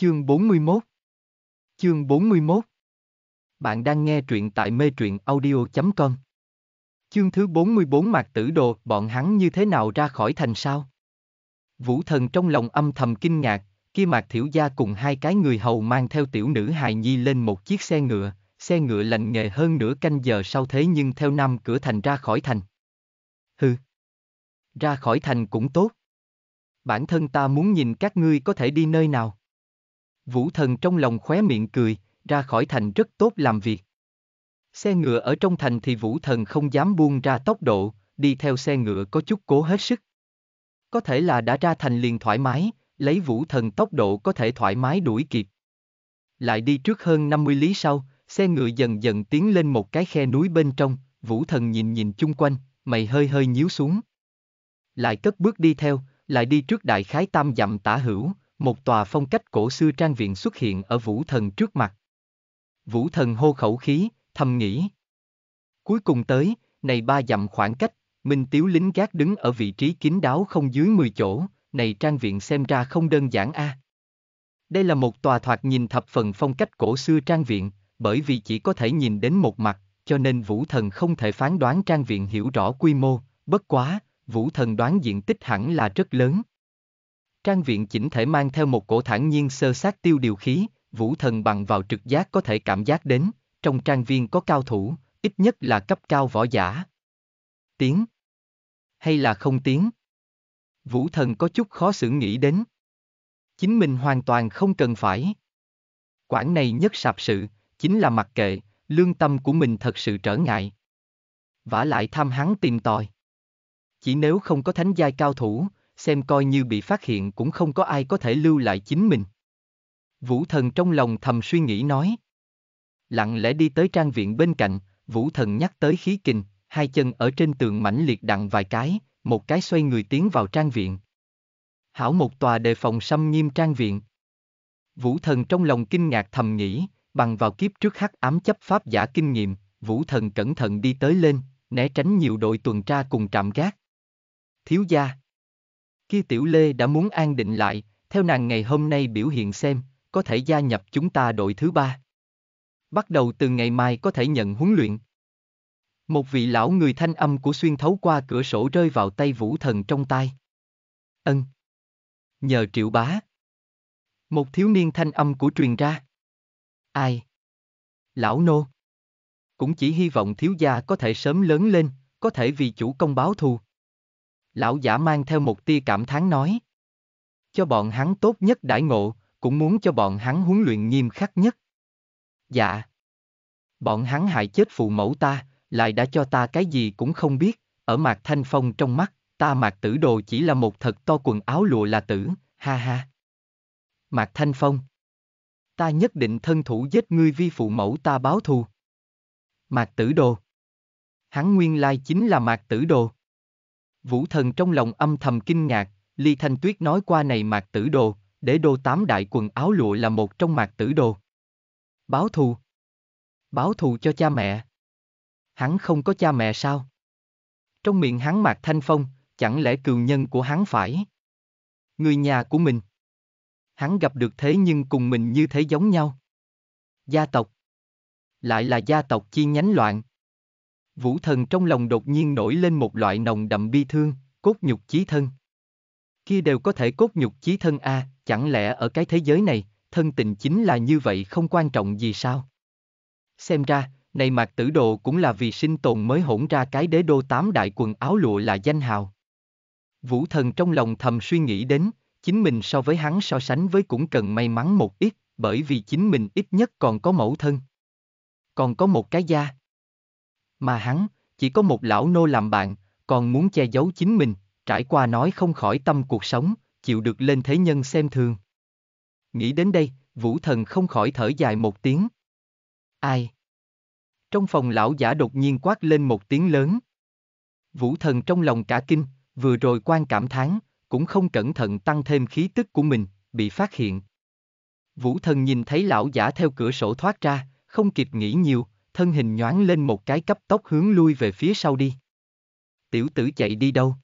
Chương 41 Chương 41 Bạn đang nghe truyện tại mê truyện audio.com Chương thứ 44 Mạc Tử Đồ, bọn hắn như thế nào ra khỏi thành sao? Vũ thần trong lòng âm thầm kinh ngạc, kia Mạc Thiểu Gia cùng hai cái người hầu mang theo tiểu nữ hài nhi lên một chiếc xe ngựa, xe ngựa lành nghề hơn nửa canh giờ sau thế nhưng theo năm cửa thành ra khỏi thành. Hừ, ra khỏi thành cũng tốt. Bản thân ta muốn nhìn các ngươi có thể đi nơi nào Vũ thần trong lòng khóe miệng cười, ra khỏi thành rất tốt làm việc. Xe ngựa ở trong thành thì vũ thần không dám buông ra tốc độ, đi theo xe ngựa có chút cố hết sức. Có thể là đã ra thành liền thoải mái, lấy vũ thần tốc độ có thể thoải mái đuổi kịp. Lại đi trước hơn 50 lý sau, xe ngựa dần dần tiến lên một cái khe núi bên trong, vũ thần nhìn nhìn chung quanh, mày hơi hơi nhíu xuống. Lại cất bước đi theo, lại đi trước đại khái tam dặm tả hữu, một tòa phong cách cổ xưa trang viện xuất hiện ở vũ thần trước mặt. Vũ thần hô khẩu khí, thầm nghĩ. Cuối cùng tới, này ba dặm khoảng cách, Minh Tiếu lính gác đứng ở vị trí kín đáo không dưới 10 chỗ, này trang viện xem ra không đơn giản a. À. Đây là một tòa thoạt nhìn thập phần phong cách cổ xưa trang viện, bởi vì chỉ có thể nhìn đến một mặt, cho nên vũ thần không thể phán đoán trang viện hiểu rõ quy mô, bất quá, vũ thần đoán diện tích hẳn là rất lớn. Trang viện chỉnh thể mang theo một cổ thản nhiên sơ sát tiêu điều khí, vũ thần bằng vào trực giác có thể cảm giác đến, trong trang viên có cao thủ, ít nhất là cấp cao võ giả. Tiếng hay là không tiếng? Vũ thần có chút khó xử nghĩ đến. Chính mình hoàn toàn không cần phải. Quảng này nhất sạp sự, chính là mặc kệ, lương tâm của mình thật sự trở ngại. vả lại tham hắn tìm tòi. Chỉ nếu không có thánh giai cao thủ, xem coi như bị phát hiện cũng không có ai có thể lưu lại chính mình. Vũ thần trong lòng thầm suy nghĩ nói. Lặng lẽ đi tới trang viện bên cạnh, vũ thần nhắc tới khí kình, hai chân ở trên tường mảnh liệt đặng vài cái, một cái xoay người tiến vào trang viện. Hảo một tòa đề phòng xâm nghiêm trang viện. Vũ thần trong lòng kinh ngạc thầm nghĩ, bằng vào kiếp trước hắc ám chấp pháp giả kinh nghiệm, vũ thần cẩn thận đi tới lên, né tránh nhiều đội tuần tra cùng trạm gác. Thiếu gia. Kia Tiểu Lê đã muốn an định lại, theo nàng ngày hôm nay biểu hiện xem, có thể gia nhập chúng ta đội thứ ba. Bắt đầu từ ngày mai có thể nhận huấn luyện. Một vị lão người thanh âm của xuyên thấu qua cửa sổ rơi vào tay vũ thần trong tay. Ân. Nhờ triệu bá. Một thiếu niên thanh âm của truyền ra. Ai? Lão nô. Cũng chỉ hy vọng thiếu gia có thể sớm lớn lên, có thể vì chủ công báo thù. Lão giả mang theo một tia cảm thán nói. Cho bọn hắn tốt nhất đãi ngộ, cũng muốn cho bọn hắn huấn luyện nghiêm khắc nhất. Dạ. Bọn hắn hại chết phụ mẫu ta, lại đã cho ta cái gì cũng không biết, ở mặt thanh phong trong mắt, ta mặc tử đồ chỉ là một thật to quần áo lụa là tử, ha ha. Mạc thanh phong. Ta nhất định thân thủ giết ngươi vi phụ mẫu ta báo thù. Mạc tử đồ. Hắn nguyên lai chính là mạc tử đồ. Vũ thần trong lòng âm thầm kinh ngạc, Ly Thanh Tuyết nói qua này mạc tử đồ, để đô tám đại quần áo lụa là một trong mạc tử đồ. Báo thù. Báo thù cho cha mẹ. Hắn không có cha mẹ sao? Trong miệng hắn mạc thanh phong, chẳng lẽ cừu nhân của hắn phải? Người nhà của mình. Hắn gặp được thế nhưng cùng mình như thế giống nhau. Gia tộc. Lại là gia tộc chi nhánh loạn. Vũ thần trong lòng đột nhiên nổi lên một loại nồng đậm bi thương, cốt nhục chí thân. Kia đều có thể cốt nhục chí thân a, à, chẳng lẽ ở cái thế giới này, thân tình chính là như vậy không quan trọng gì sao? Xem ra, này mạc tử đồ cũng là vì sinh tồn mới hỗn ra cái đế đô tám đại quần áo lụa là danh hào. Vũ thần trong lòng thầm suy nghĩ đến, chính mình so với hắn so sánh với cũng cần may mắn một ít, bởi vì chính mình ít nhất còn có mẫu thân. Còn có một cái gia. Mà hắn, chỉ có một lão nô làm bạn, còn muốn che giấu chính mình, trải qua nói không khỏi tâm cuộc sống, chịu được lên thế nhân xem thường. Nghĩ đến đây, vũ thần không khỏi thở dài một tiếng. Ai? Trong phòng lão giả đột nhiên quát lên một tiếng lớn. Vũ thần trong lòng cả kinh, vừa rồi quan cảm thán, cũng không cẩn thận tăng thêm khí tức của mình, bị phát hiện. Vũ thần nhìn thấy lão giả theo cửa sổ thoát ra, không kịp nghĩ nhiều, thân hình nhoáng lên một cái cấp tốc hướng lui về phía sau đi. Tiểu tử chạy đi đâu?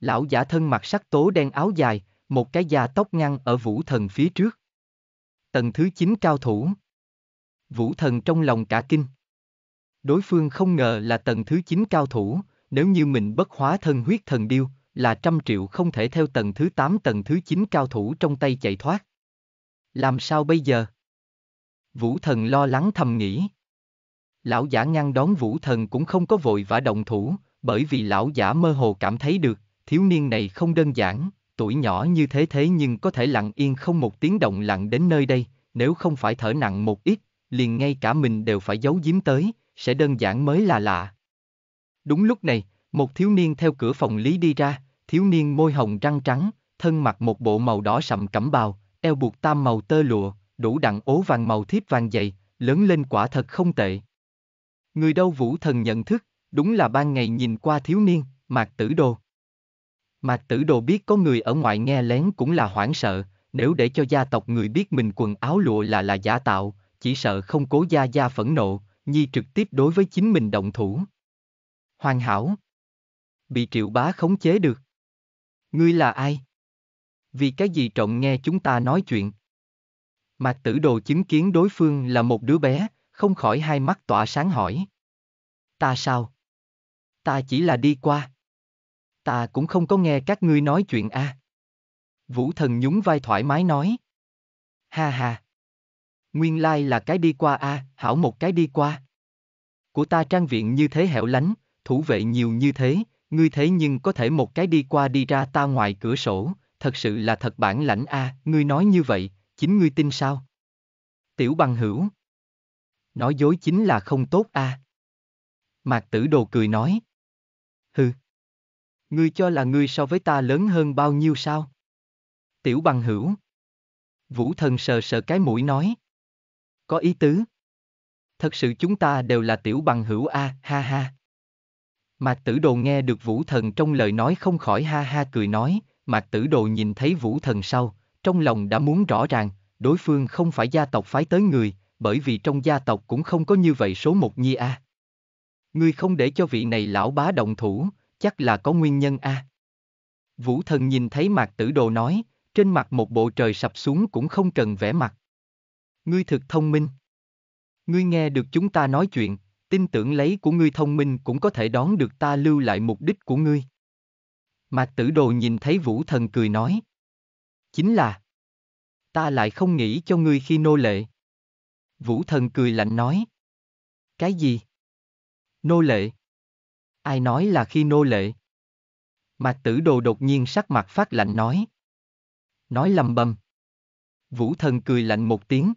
Lão giả thân mặc sắc tố đen áo dài, một cái da tóc ngăn ở vũ thần phía trước. Tầng thứ 9 cao thủ. Vũ thần trong lòng cả kinh. Đối phương không ngờ là tầng thứ 9 cao thủ, nếu như mình bất hóa thân huyết thần điêu, là trăm triệu không thể theo tầng thứ 8 tầng thứ 9 cao thủ trong tay chạy thoát. Làm sao bây giờ? Vũ thần lo lắng thầm nghĩ. Lão giả ngăn đón vũ thần cũng không có vội vã động thủ, bởi vì lão giả mơ hồ cảm thấy được, thiếu niên này không đơn giản, tuổi nhỏ như thế thế nhưng có thể lặng yên không một tiếng động lặng đến nơi đây, nếu không phải thở nặng một ít, liền ngay cả mình đều phải giấu giếm tới, sẽ đơn giản mới là lạ. Đúng lúc này, một thiếu niên theo cửa phòng lý đi ra, thiếu niên môi hồng răng trắng, thân mặc một bộ màu đỏ sậm cẩm bào, eo buộc tam màu tơ lụa, đủ đặng ố vàng màu thiếp vàng dày, lớn lên quả thật không tệ, Người đâu vũ thần nhận thức, đúng là ban ngày nhìn qua thiếu niên, mạc tử đồ. Mạc tử đồ biết có người ở ngoài nghe lén cũng là hoảng sợ, nếu để cho gia tộc người biết mình quần áo lụa là là giả tạo, chỉ sợ không cố gia gia phẫn nộ, nhi trực tiếp đối với chính mình động thủ. Hoàn hảo. Bị triệu bá khống chế được. Ngươi là ai? Vì cái gì trọng nghe chúng ta nói chuyện? Mạc tử đồ chứng kiến đối phương là một đứa bé, không khỏi hai mắt tỏa sáng hỏi. Ta sao? Ta chỉ là đi qua. Ta cũng không có nghe các ngươi nói chuyện a. À. Vũ thần nhún vai thoải mái nói. Ha ha. Nguyên lai là cái đi qua a, à, hảo một cái đi qua. Của ta trang viện như thế hẻo lánh, thủ vệ nhiều như thế, ngươi thế nhưng có thể một cái đi qua đi ra ta ngoài cửa sổ, thật sự là thật bản lãnh a, à, ngươi nói như vậy, chính ngươi tin sao? Tiểu bằng hữu, Nói dối chính là không tốt a. À? Mạc tử đồ cười nói. Hừ. Ngươi cho là ngươi so với ta lớn hơn bao nhiêu sao? Tiểu bằng hữu. Vũ thần sờ sờ cái mũi nói. Có ý tứ. Thật sự chúng ta đều là tiểu bằng hữu a, à, ha ha. Mạc tử đồ nghe được vũ thần trong lời nói không khỏi ha ha cười nói, mạc tử đồ nhìn thấy vũ thần sau, trong lòng đã muốn rõ ràng, đối phương không phải gia tộc phái tới người, bởi vì trong gia tộc cũng không có như vậy số một nhi a. À. Ngươi không để cho vị này lão bá động thủ, chắc là có nguyên nhân a. À. Vũ thần nhìn thấy mạc tử đồ nói, trên mặt một bộ trời sập xuống cũng không cần vẽ mặt. Ngươi thực thông minh. Ngươi nghe được chúng ta nói chuyện, tin tưởng lấy của ngươi thông minh cũng có thể đón được ta lưu lại mục đích của ngươi. Mạc tử đồ nhìn thấy vũ thần cười nói. Chính là, ta lại không nghĩ cho ngươi khi nô lệ. Vũ thần cười lạnh nói. Cái gì? Nô lệ. Ai nói là khi nô lệ? Mạc tử đồ đột nhiên sắc mặt phát lạnh nói. Nói lầm bầm. Vũ thần cười lạnh một tiếng.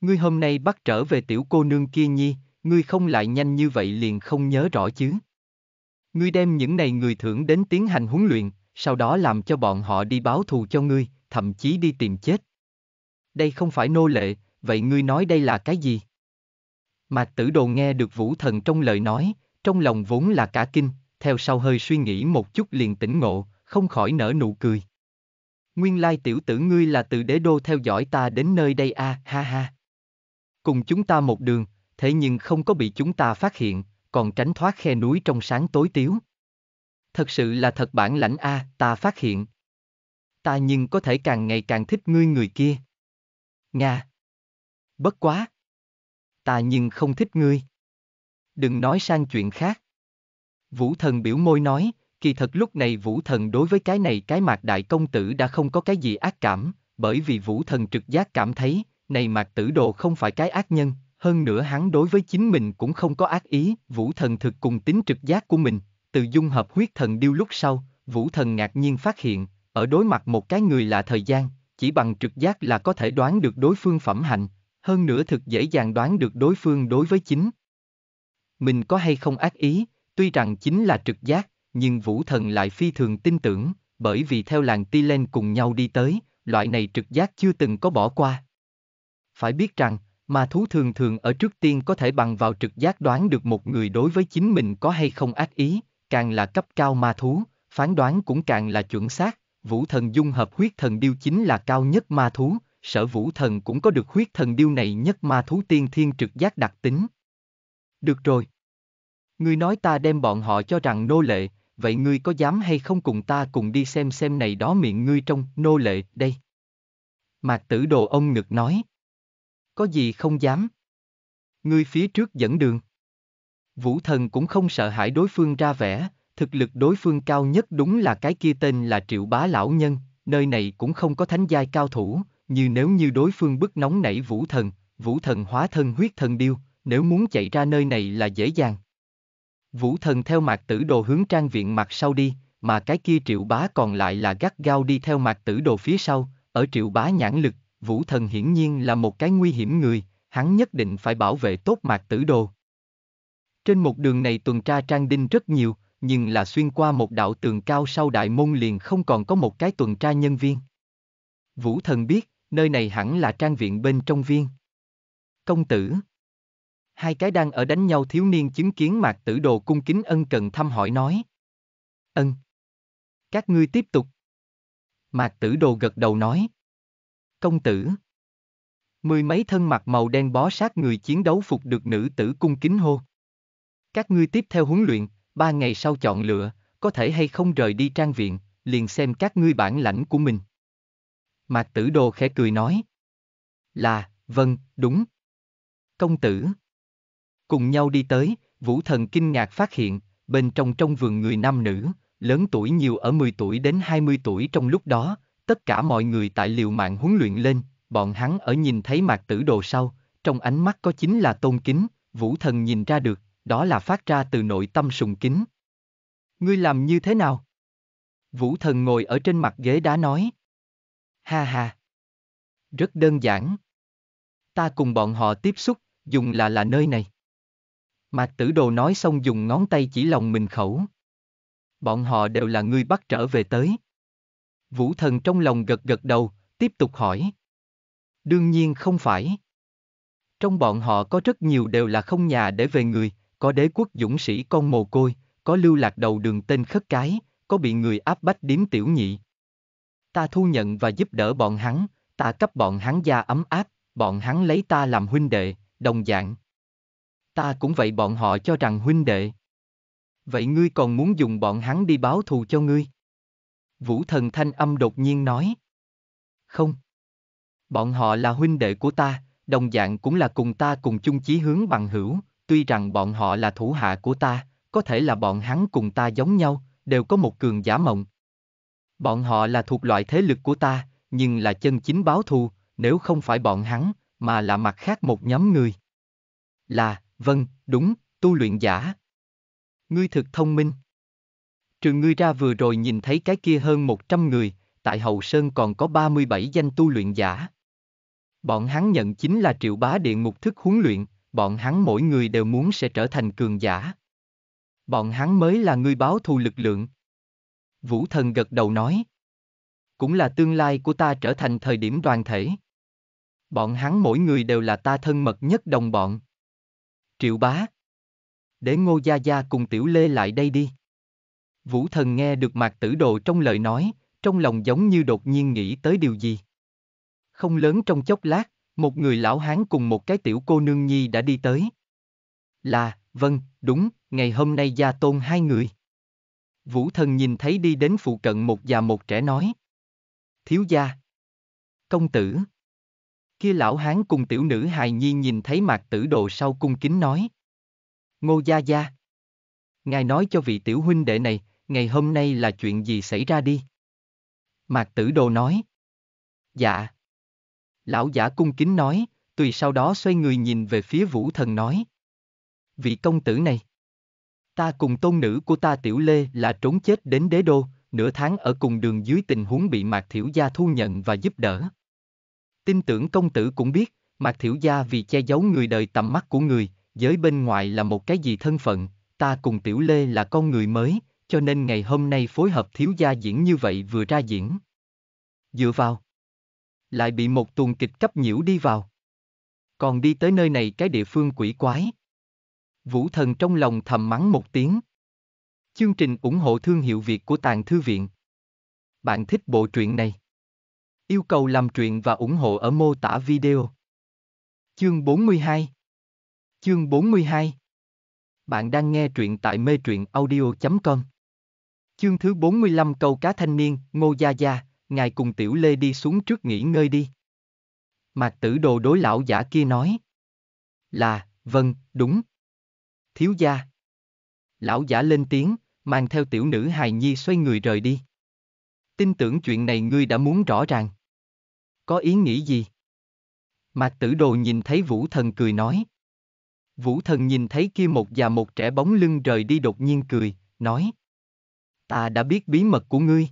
Ngươi hôm nay bắt trở về tiểu cô nương kia nhi, ngươi không lại nhanh như vậy liền không nhớ rõ chứ. Ngươi đem những này người thưởng đến tiến hành huấn luyện, sau đó làm cho bọn họ đi báo thù cho ngươi, thậm chí đi tìm chết. Đây không phải nô lệ, vậy ngươi nói đây là cái gì? Mạc tử đồ nghe được vũ thần trong lời nói, trong lòng vốn là cả kinh, theo sau hơi suy nghĩ một chút liền tỉnh ngộ, không khỏi nở nụ cười. Nguyên lai tiểu tử ngươi là từ đế đô theo dõi ta đến nơi đây a à, ha ha. Cùng chúng ta một đường, thế nhưng không có bị chúng ta phát hiện, còn tránh thoát khe núi trong sáng tối tiếu. Thật sự là thật bản lãnh a, à, ta phát hiện. Ta nhưng có thể càng ngày càng thích ngươi người kia. Nga bất quá. Ta nhưng không thích ngươi. Đừng nói sang chuyện khác. Vũ thần biểu môi nói, kỳ thật lúc này vũ thần đối với cái này cái mạc đại công tử đã không có cái gì ác cảm, bởi vì vũ thần trực giác cảm thấy, này mạc tử đồ không phải cái ác nhân, hơn nữa hắn đối với chính mình cũng không có ác ý, vũ thần thực cùng tính trực giác của mình, từ dung hợp huyết thần điêu lúc sau, vũ thần ngạc nhiên phát hiện, ở đối mặt một cái người là thời gian, chỉ bằng trực giác là có thể đoán được đối phương phẩm hạnh, hơn nữa thực dễ dàng đoán được đối phương đối với chính. Mình có hay không ác ý, tuy rằng chính là trực giác, nhưng vũ thần lại phi thường tin tưởng, bởi vì theo làng ti Tilen cùng nhau đi tới, loại này trực giác chưa từng có bỏ qua. Phải biết rằng, mà thú thường thường ở trước tiên có thể bằng vào trực giác đoán được một người đối với chính mình có hay không ác ý, càng là cấp cao ma thú, phán đoán cũng càng là chuẩn xác, vũ thần dung hợp huyết thần điêu chính là cao nhất ma thú, sở vũ thần cũng có được huyết thần điêu này nhất ma thú tiên thiên trực giác đặc tính. Được rồi. Ngươi nói ta đem bọn họ cho rằng nô lệ, vậy ngươi có dám hay không cùng ta cùng đi xem xem này đó miệng ngươi trong nô lệ đây. Mạc tử đồ ông ngực nói. Có gì không dám. Ngươi phía trước dẫn đường. Vũ thần cũng không sợ hãi đối phương ra vẻ, thực lực đối phương cao nhất đúng là cái kia tên là triệu bá lão nhân, nơi này cũng không có thánh giai cao thủ, như nếu như đối phương bức nóng nảy vũ thần, vũ thần hóa thân huyết thần điêu, nếu muốn chạy ra nơi này là dễ dàng. Vũ thần theo mạc tử đồ hướng trang viện mặt sau đi, mà cái kia triệu bá còn lại là gắt gao đi theo mạc tử đồ phía sau, ở triệu bá nhãn lực, vũ thần hiển nhiên là một cái nguy hiểm người, hắn nhất định phải bảo vệ tốt mạc tử đồ. Trên một đường này tuần tra trang đinh rất nhiều, nhưng là xuyên qua một đạo tường cao sau đại môn liền không còn có một cái tuần tra nhân viên. Vũ thần biết, nơi này hẳn là trang viện bên trong viên. Công tử Hai cái đang ở đánh nhau thiếu niên chứng kiến mạc tử đồ cung kính ân cần thăm hỏi nói. Ân Các ngươi tiếp tục. Mạc tử đồ gật đầu nói. Công tử Mười mấy thân mặt màu đen bó sát người chiến đấu phục được nữ tử cung kính hô. Các ngươi tiếp theo huấn luyện, ba ngày sau chọn lựa, có thể hay không rời đi trang viện, liền xem các ngươi bản lãnh của mình. Mạc Tử Đồ khẽ cười nói. Là, vâng, đúng. Công tử. Cùng nhau đi tới, Vũ Thần kinh ngạc phát hiện, bên trong trong vườn người nam nữ, lớn tuổi nhiều ở 10 tuổi đến 20 tuổi trong lúc đó, tất cả mọi người tại liều mạng huấn luyện lên, bọn hắn ở nhìn thấy Mạc Tử Đồ sau, trong ánh mắt có chính là tôn kính, Vũ Thần nhìn ra được, đó là phát ra từ nội tâm sùng kính. Ngươi làm như thế nào? Vũ Thần ngồi ở trên mặt ghế đá nói ha ha. Rất đơn giản. Ta cùng bọn họ tiếp xúc, dùng là là nơi này. Mạc tử đồ nói xong dùng ngón tay chỉ lòng mình khẩu. Bọn họ đều là người bắt trở về tới. Vũ thần trong lòng gật gật đầu, tiếp tục hỏi. Đương nhiên không phải. Trong bọn họ có rất nhiều đều là không nhà để về người, có đế quốc dũng sĩ con mồ côi, có lưu lạc đầu đường tên khất cái, có bị người áp bách điếm tiểu nhị, ta thu nhận và giúp đỡ bọn hắn, ta cấp bọn hắn gia ấm áp, bọn hắn lấy ta làm huynh đệ, đồng dạng. Ta cũng vậy bọn họ cho rằng huynh đệ. Vậy ngươi còn muốn dùng bọn hắn đi báo thù cho ngươi? Vũ thần thanh âm đột nhiên nói. Không. Bọn họ là huynh đệ của ta, đồng dạng cũng là cùng ta cùng chung chí hướng bằng hữu, tuy rằng bọn họ là thủ hạ của ta, có thể là bọn hắn cùng ta giống nhau, đều có một cường giả mộng, Bọn họ là thuộc loại thế lực của ta, nhưng là chân chính báo thù, nếu không phải bọn hắn, mà là mặt khác một nhóm người. Là, vâng, đúng, tu luyện giả. Ngươi thực thông minh. Trừ ngươi ra vừa rồi nhìn thấy cái kia hơn 100 người, tại Hậu Sơn còn có 37 danh tu luyện giả. Bọn hắn nhận chính là triệu bá điện mục thức huấn luyện, bọn hắn mỗi người đều muốn sẽ trở thành cường giả. Bọn hắn mới là người báo thù lực lượng. Vũ thần gật đầu nói. Cũng là tương lai của ta trở thành thời điểm đoàn thể. Bọn hắn mỗi người đều là ta thân mật nhất đồng bọn. Triệu bá. Để ngô gia gia cùng tiểu lê lại đây đi. Vũ thần nghe được mạc tử đồ trong lời nói, trong lòng giống như đột nhiên nghĩ tới điều gì. Không lớn trong chốc lát, một người lão hán cùng một cái tiểu cô nương nhi đã đi tới. Là, vâng, đúng, ngày hôm nay gia tôn hai người. Vũ thần nhìn thấy đi đến phụ cận một già một trẻ nói. Thiếu gia. Công tử. Kia lão hán cùng tiểu nữ hài nhi nhìn thấy mạc tử đồ sau cung kính nói. Ngô gia gia. Ngài nói cho vị tiểu huynh đệ này, ngày hôm nay là chuyện gì xảy ra đi? Mạc tử đồ nói. Dạ. Lão giả cung kính nói, tùy sau đó xoay người nhìn về phía vũ thần nói. Vị công tử này. Ta cùng tôn nữ của ta Tiểu Lê là trốn chết đến đế đô, nửa tháng ở cùng đường dưới tình huống bị Mạc Thiểu Gia thu nhận và giúp đỡ. Tin tưởng công tử cũng biết, Mạc Thiểu Gia vì che giấu người đời tầm mắt của người, giới bên ngoài là một cái gì thân phận, ta cùng Tiểu Lê là con người mới, cho nên ngày hôm nay phối hợp Thiếu Gia diễn như vậy vừa ra diễn. Dựa vào. Lại bị một tuồng kịch cấp nhiễu đi vào. Còn đi tới nơi này cái địa phương quỷ quái, Vũ Thần trong lòng thầm mắng một tiếng. Chương trình ủng hộ thương hiệu Việt của Tàng Thư Viện. Bạn thích bộ truyện này? Yêu cầu làm truyện và ủng hộ ở mô tả video. Chương 42 Chương 42 Bạn đang nghe truyện tại mê truyện audio.com Chương thứ 45 câu cá thanh niên, Ngô Gia Gia, ngài cùng Tiểu Lê đi xuống trước nghỉ ngơi đi. Mạc tử đồ đối lão giả kia nói. Là, vâng, đúng thiếu gia. Lão giả lên tiếng, mang theo tiểu nữ hài nhi xoay người rời đi. Tin tưởng chuyện này ngươi đã muốn rõ ràng. Có ý nghĩ gì? Mạc tử đồ nhìn thấy vũ thần cười nói. Vũ thần nhìn thấy kia một già một trẻ bóng lưng rời đi đột nhiên cười, nói. Ta đã biết bí mật của ngươi.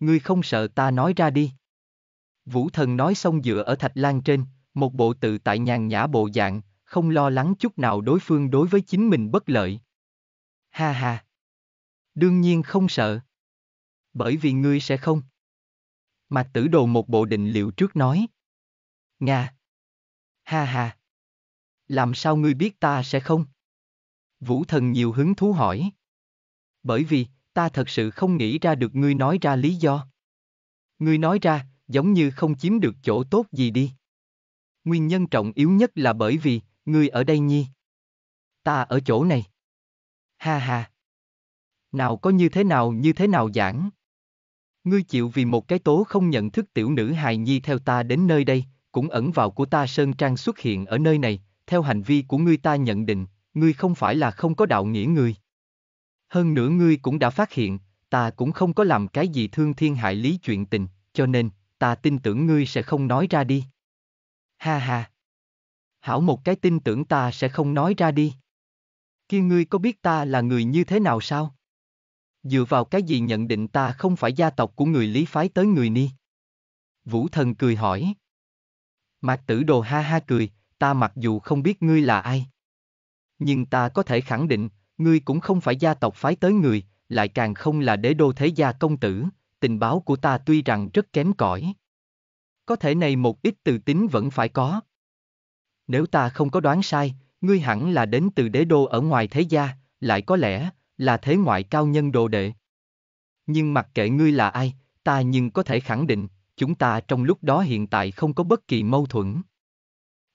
Ngươi không sợ ta nói ra đi. Vũ thần nói xong dựa ở thạch lan trên, một bộ tự tại nhàn nhã bộ dạng, không lo lắng chút nào đối phương đối với chính mình bất lợi. Ha ha! Đương nhiên không sợ. Bởi vì ngươi sẽ không. Mà tử đồ một bộ định liệu trước nói. Nga! Ha ha! Làm sao ngươi biết ta sẽ không? Vũ thần nhiều hứng thú hỏi. Bởi vì, ta thật sự không nghĩ ra được ngươi nói ra lý do. Ngươi nói ra, giống như không chiếm được chỗ tốt gì đi. Nguyên nhân trọng yếu nhất là bởi vì, Ngươi ở đây nhi. Ta ở chỗ này. Ha ha. Nào có như thế nào như thế nào giảng. Ngươi chịu vì một cái tố không nhận thức tiểu nữ hài nhi theo ta đến nơi đây, cũng ẩn vào của ta sơn trang xuất hiện ở nơi này, theo hành vi của ngươi ta nhận định, ngươi không phải là không có đạo nghĩa người. Hơn nữa ngươi cũng đã phát hiện, ta cũng không có làm cái gì thương thiên hại lý chuyện tình, cho nên, ta tin tưởng ngươi sẽ không nói ra đi. Ha ha hảo một cái tin tưởng ta sẽ không nói ra đi. Kia ngươi có biết ta là người như thế nào sao? Dựa vào cái gì nhận định ta không phải gia tộc của người lý phái tới người ni? Vũ thần cười hỏi. Mạc tử đồ ha ha cười, ta mặc dù không biết ngươi là ai. Nhưng ta có thể khẳng định, ngươi cũng không phải gia tộc phái tới người, lại càng không là đế đô thế gia công tử, tình báo của ta tuy rằng rất kém cỏi. Có thể này một ít từ tính vẫn phải có. Nếu ta không có đoán sai, ngươi hẳn là đến từ đế đô ở ngoài thế gia, lại có lẽ là thế ngoại cao nhân đồ đệ. Nhưng mặc kệ ngươi là ai, ta nhưng có thể khẳng định, chúng ta trong lúc đó hiện tại không có bất kỳ mâu thuẫn.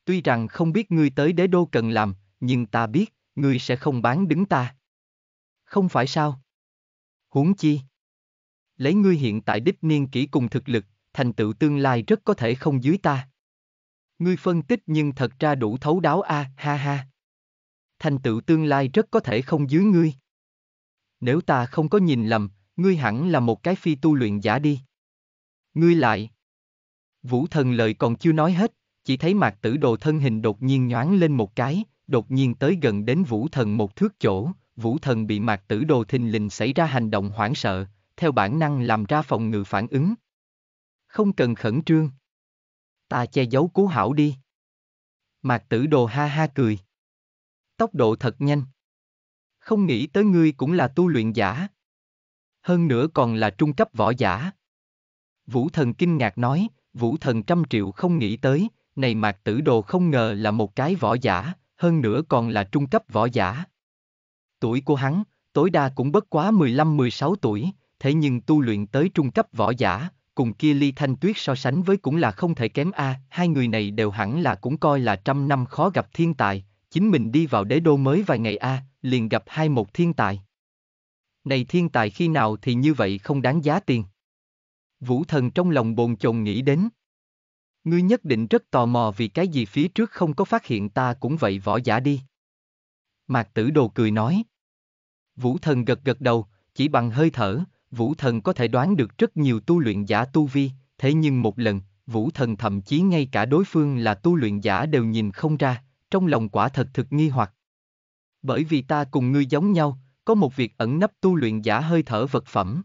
Tuy rằng không biết ngươi tới đế đô cần làm, nhưng ta biết, ngươi sẽ không bán đứng ta. Không phải sao? Huống chi? Lấy ngươi hiện tại đích niên kỹ cùng thực lực, thành tựu tương lai rất có thể không dưới ta. Ngươi phân tích nhưng thật ra đủ thấu đáo a, à, ha ha. Thành tựu tương lai rất có thể không dưới ngươi. Nếu ta không có nhìn lầm, ngươi hẳn là một cái phi tu luyện giả đi. Ngươi lại. Vũ thần lời còn chưa nói hết, chỉ thấy mạc tử đồ thân hình đột nhiên nhoáng lên một cái, đột nhiên tới gần đến vũ thần một thước chỗ, vũ thần bị mạc tử đồ thình lình xảy ra hành động hoảng sợ, theo bản năng làm ra phòng ngự phản ứng. Không cần khẩn trương. Ta che giấu cố hảo đi. Mạc tử đồ ha ha cười. Tốc độ thật nhanh. Không nghĩ tới ngươi cũng là tu luyện giả. Hơn nữa còn là trung cấp võ giả. Vũ thần kinh ngạc nói, vũ thần trăm triệu không nghĩ tới, này mạc tử đồ không ngờ là một cái võ giả, hơn nữa còn là trung cấp võ giả. Tuổi của hắn, tối đa cũng bất quá 15-16 tuổi, thế nhưng tu luyện tới trung cấp võ giả, cùng kia Ly Thanh Tuyết so sánh với cũng là không thể kém a, à, hai người này đều hẳn là cũng coi là trăm năm khó gặp thiên tài, chính mình đi vào đế đô mới vài ngày a, à, liền gặp hai một thiên tài. Này thiên tài khi nào thì như vậy không đáng giá tiền. Vũ thần trong lòng bồn chồn nghĩ đến. Ngươi nhất định rất tò mò vì cái gì phía trước không có phát hiện ta cũng vậy võ giả đi. Mạc tử đồ cười nói. Vũ thần gật gật đầu, chỉ bằng hơi thở, Vũ Thần có thể đoán được rất nhiều tu luyện giả tu vi, thế nhưng một lần, Vũ Thần thậm chí ngay cả đối phương là tu luyện giả đều nhìn không ra, trong lòng quả thật thực nghi hoặc. Bởi vì ta cùng ngươi giống nhau, có một việc ẩn nấp tu luyện giả hơi thở vật phẩm.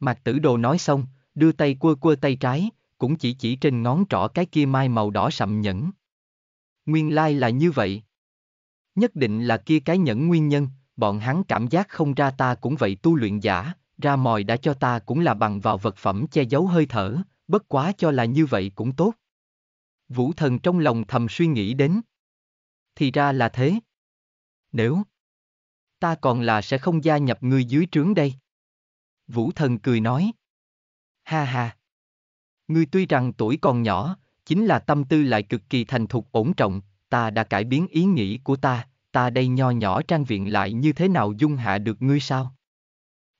Mạc Tử Đồ nói xong, đưa tay quơ quơ tay trái, cũng chỉ chỉ trên ngón trỏ cái kia mai màu đỏ sậm nhẫn. Nguyên lai là như vậy. Nhất định là kia cái nhẫn nguyên nhân, bọn hắn cảm giác không ra ta cũng vậy tu luyện giả, ra mòi đã cho ta cũng là bằng vào vật phẩm che giấu hơi thở, bất quá cho là như vậy cũng tốt. Vũ thần trong lòng thầm suy nghĩ đến. Thì ra là thế. Nếu ta còn là sẽ không gia nhập ngươi dưới trướng đây. Vũ thần cười nói. Ha ha. Ngươi tuy rằng tuổi còn nhỏ, chính là tâm tư lại cực kỳ thành thục ổn trọng, ta đã cải biến ý nghĩ của ta, ta đây nho nhỏ trang viện lại như thế nào dung hạ được ngươi sao?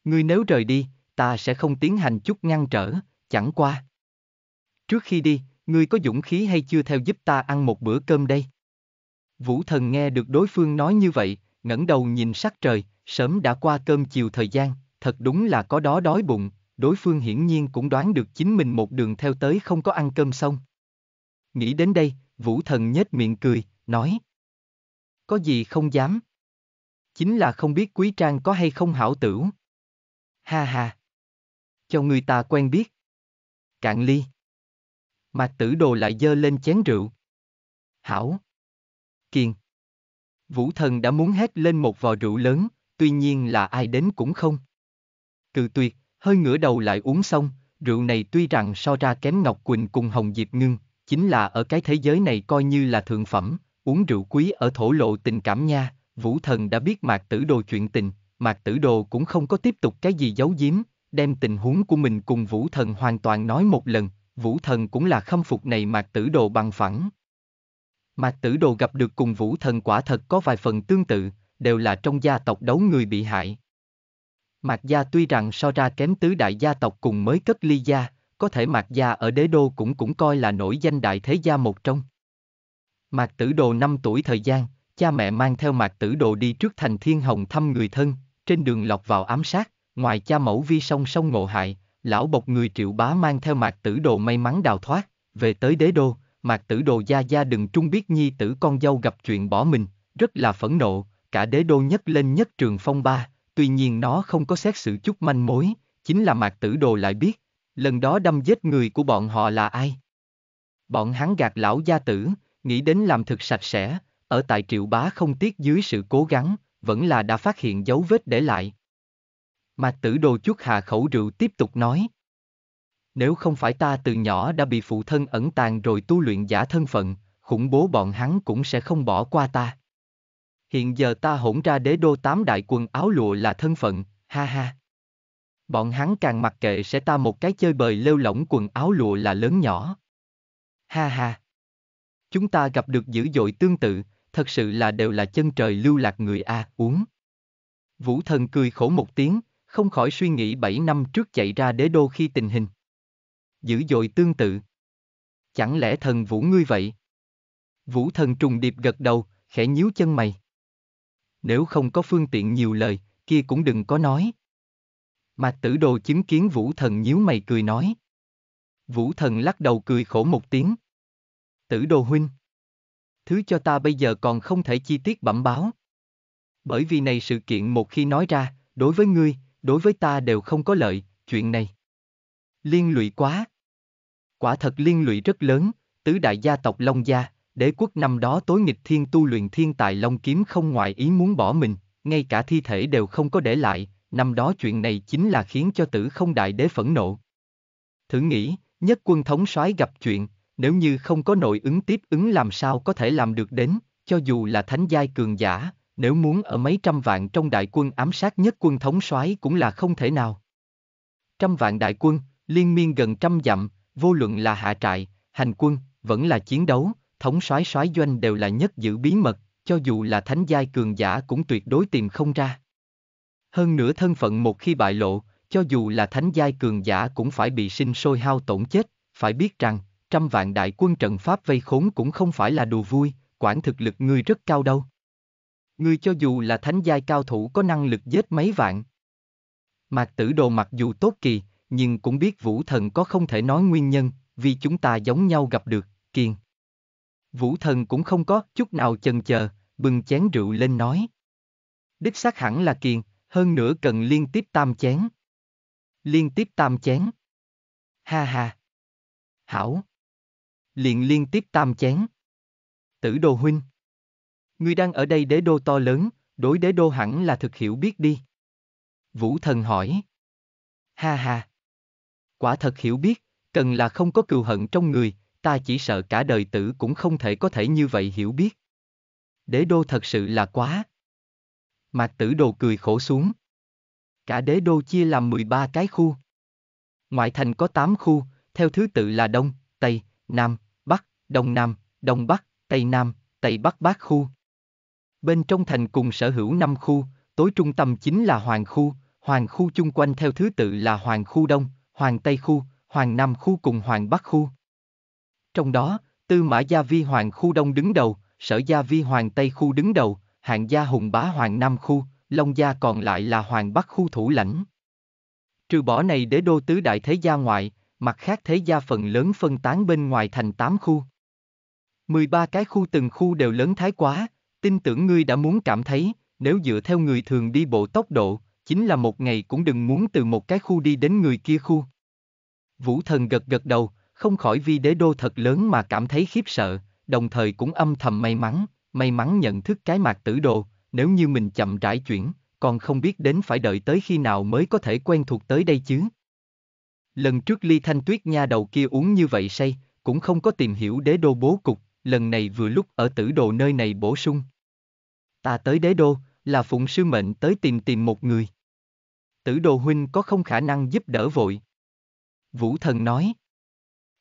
Ngươi nếu rời đi, ta sẽ không tiến hành chút ngăn trở, chẳng qua. Trước khi đi, ngươi có dũng khí hay chưa theo giúp ta ăn một bữa cơm đây? Vũ thần nghe được đối phương nói như vậy, ngẩng đầu nhìn sắc trời, sớm đã qua cơm chiều thời gian, thật đúng là có đó đói bụng, đối phương hiển nhiên cũng đoán được chính mình một đường theo tới không có ăn cơm xong. Nghĩ đến đây, vũ thần nhếch miệng cười, nói. Có gì không dám? Chính là không biết quý trang có hay không hảo tửu. Ha ha. Cho người ta quen biết. Cạn ly. Mạc tử đồ lại dơ lên chén rượu. Hảo. Kiền. Vũ thần đã muốn hét lên một vò rượu lớn, tuy nhiên là ai đến cũng không. Cự tuyệt, hơi ngửa đầu lại uống xong, rượu này tuy rằng so ra kém Ngọc Quỳnh cùng Hồng Diệp Ngưng, chính là ở cái thế giới này coi như là thượng phẩm, uống rượu quý ở thổ lộ tình cảm nha, vũ thần đã biết mạc tử đồ chuyện tình, Mạc Tử Đồ cũng không có tiếp tục cái gì giấu giếm, đem tình huống của mình cùng Vũ Thần hoàn toàn nói một lần, Vũ Thần cũng là khâm phục này Mạc Tử Đồ bằng phẳng. Mạc Tử Đồ gặp được cùng Vũ Thần quả thật có vài phần tương tự, đều là trong gia tộc đấu người bị hại. Mạc gia tuy rằng so ra kém tứ đại gia tộc cùng mới cất ly gia, có thể Mạc gia ở đế đô cũng cũng coi là nổi danh đại thế gia một trong. Mạc Tử Đồ 5 tuổi thời gian, cha mẹ mang theo Mạc Tử Đồ đi trước thành Thiên Hồng thăm người thân, trên đường lọc vào ám sát, ngoài cha mẫu vi song song ngộ hại, lão bộc người triệu bá mang theo mạc tử đồ may mắn đào thoát, về tới đế đô, mạc tử đồ gia gia đừng trung biết nhi tử con dâu gặp chuyện bỏ mình, rất là phẫn nộ, cả đế đô nhất lên nhất trường phong ba, tuy nhiên nó không có xét sự chút manh mối, chính là mạc tử đồ lại biết, lần đó đâm giết người của bọn họ là ai. Bọn hắn gạt lão gia tử, nghĩ đến làm thực sạch sẽ, ở tại triệu bá không tiếc dưới sự cố gắng, vẫn là đã phát hiện dấu vết để lại. Mà tử đồ chút hạ khẩu rượu tiếp tục nói. Nếu không phải ta từ nhỏ đã bị phụ thân ẩn tàng rồi tu luyện giả thân phận, khủng bố bọn hắn cũng sẽ không bỏ qua ta. Hiện giờ ta hỗn ra đế đô tám đại quần áo lụa là thân phận, ha ha. Bọn hắn càng mặc kệ sẽ ta một cái chơi bời lêu lỏng quần áo lụa là lớn nhỏ. Ha ha. Chúng ta gặp được dữ dội tương tự, thật sự là đều là chân trời lưu lạc người a, uống. Vũ thần cười khổ một tiếng, không khỏi suy nghĩ 7 năm trước chạy ra đế đô khi tình hình. Dữ dội tương tự. Chẳng lẽ thần vũ ngươi vậy? Vũ thần trùng điệp gật đầu, khẽ nhíu chân mày. Nếu không có phương tiện nhiều lời, kia cũng đừng có nói. Mạc tử đồ chứng kiến vũ thần nhíu mày cười nói. Vũ thần lắc đầu cười khổ một tiếng. Tử đồ huynh thứ cho ta bây giờ còn không thể chi tiết bẩm báo. Bởi vì này sự kiện một khi nói ra, đối với ngươi, đối với ta đều không có lợi, chuyện này. Liên lụy quá. Quả thật liên lụy rất lớn, tứ đại gia tộc Long Gia, đế quốc năm đó tối nghịch thiên tu luyện thiên tài Long Kiếm không ngoại ý muốn bỏ mình, ngay cả thi thể đều không có để lại, năm đó chuyện này chính là khiến cho tử không đại đế phẫn nộ. Thử nghĩ, nhất quân thống soái gặp chuyện, nếu như không có nội ứng tiếp ứng làm sao có thể làm được đến, cho dù là thánh giai cường giả, nếu muốn ở mấy trăm vạn trong đại quân ám sát nhất quân thống soái cũng là không thể nào. Trăm vạn đại quân, liên miên gần trăm dặm, vô luận là hạ trại, hành quân, vẫn là chiến đấu, thống soái soái doanh đều là nhất giữ bí mật, cho dù là thánh giai cường giả cũng tuyệt đối tìm không ra. Hơn nữa thân phận một khi bại lộ, cho dù là thánh giai cường giả cũng phải bị sinh sôi hao tổn chết, phải biết rằng, trăm vạn đại quân trận Pháp vây khốn cũng không phải là đùa vui, quản thực lực ngươi rất cao đâu. Ngươi cho dù là thánh giai cao thủ có năng lực giết mấy vạn. Mạc tử đồ mặc dù tốt kỳ, nhưng cũng biết vũ thần có không thể nói nguyên nhân, vì chúng ta giống nhau gặp được, kiên. Vũ thần cũng không có chút nào chần chờ, bừng chén rượu lên nói. Đích xác hẳn là kiên, hơn nữa cần liên tiếp tam chén. Liên tiếp tam chén. Ha ha. Hảo liền liên tiếp tam chén. Tử đồ huynh. Ngươi đang ở đây đế đô to lớn, đối đế đô hẳn là thực hiểu biết đi. Vũ thần hỏi. Ha ha. Quả thật hiểu biết, cần là không có cừu hận trong người, ta chỉ sợ cả đời tử cũng không thể có thể như vậy hiểu biết. Đế đô thật sự là quá. Mạc tử đồ cười khổ xuống. Cả đế đô chia làm 13 cái khu. Ngoại thành có 8 khu, theo thứ tự là Đông, Tây, Nam, Đông Nam, Đông Bắc, Tây Nam, Tây Bắc Bắc khu. Bên trong thành cùng sở hữu 5 khu, tối trung tâm chính là Hoàng khu, Hoàng khu chung quanh theo thứ tự là Hoàng khu Đông, Hoàng Tây khu, Hoàng Nam khu cùng Hoàng Bắc khu. Trong đó, Tư Mã Gia Vi Hoàng khu Đông đứng đầu, Sở Gia Vi Hoàng Tây khu đứng đầu, Hạng Gia Hùng Bá Hoàng Nam khu, Long Gia còn lại là Hoàng Bắc khu thủ lãnh. Trừ bỏ này đế đô tứ đại thế gia ngoại, mặt khác thế gia phần lớn phân tán bên ngoài thành tám khu. 13 cái khu từng khu đều lớn thái quá, tin tưởng ngươi đã muốn cảm thấy, nếu dựa theo người thường đi bộ tốc độ, chính là một ngày cũng đừng muốn từ một cái khu đi đến người kia khu. Vũ thần gật gật đầu, không khỏi vì đế đô thật lớn mà cảm thấy khiếp sợ, đồng thời cũng âm thầm may mắn, may mắn nhận thức cái mạc tử đồ, nếu như mình chậm rãi chuyển, còn không biết đến phải đợi tới khi nào mới có thể quen thuộc tới đây chứ. Lần trước ly thanh tuyết nha đầu kia uống như vậy say, cũng không có tìm hiểu đế đô bố cục, lần này vừa lúc ở tử đồ nơi này bổ sung. Ta tới đế đô, là phụng sư mệnh tới tìm tìm một người. Tử đồ huynh có không khả năng giúp đỡ vội. Vũ thần nói.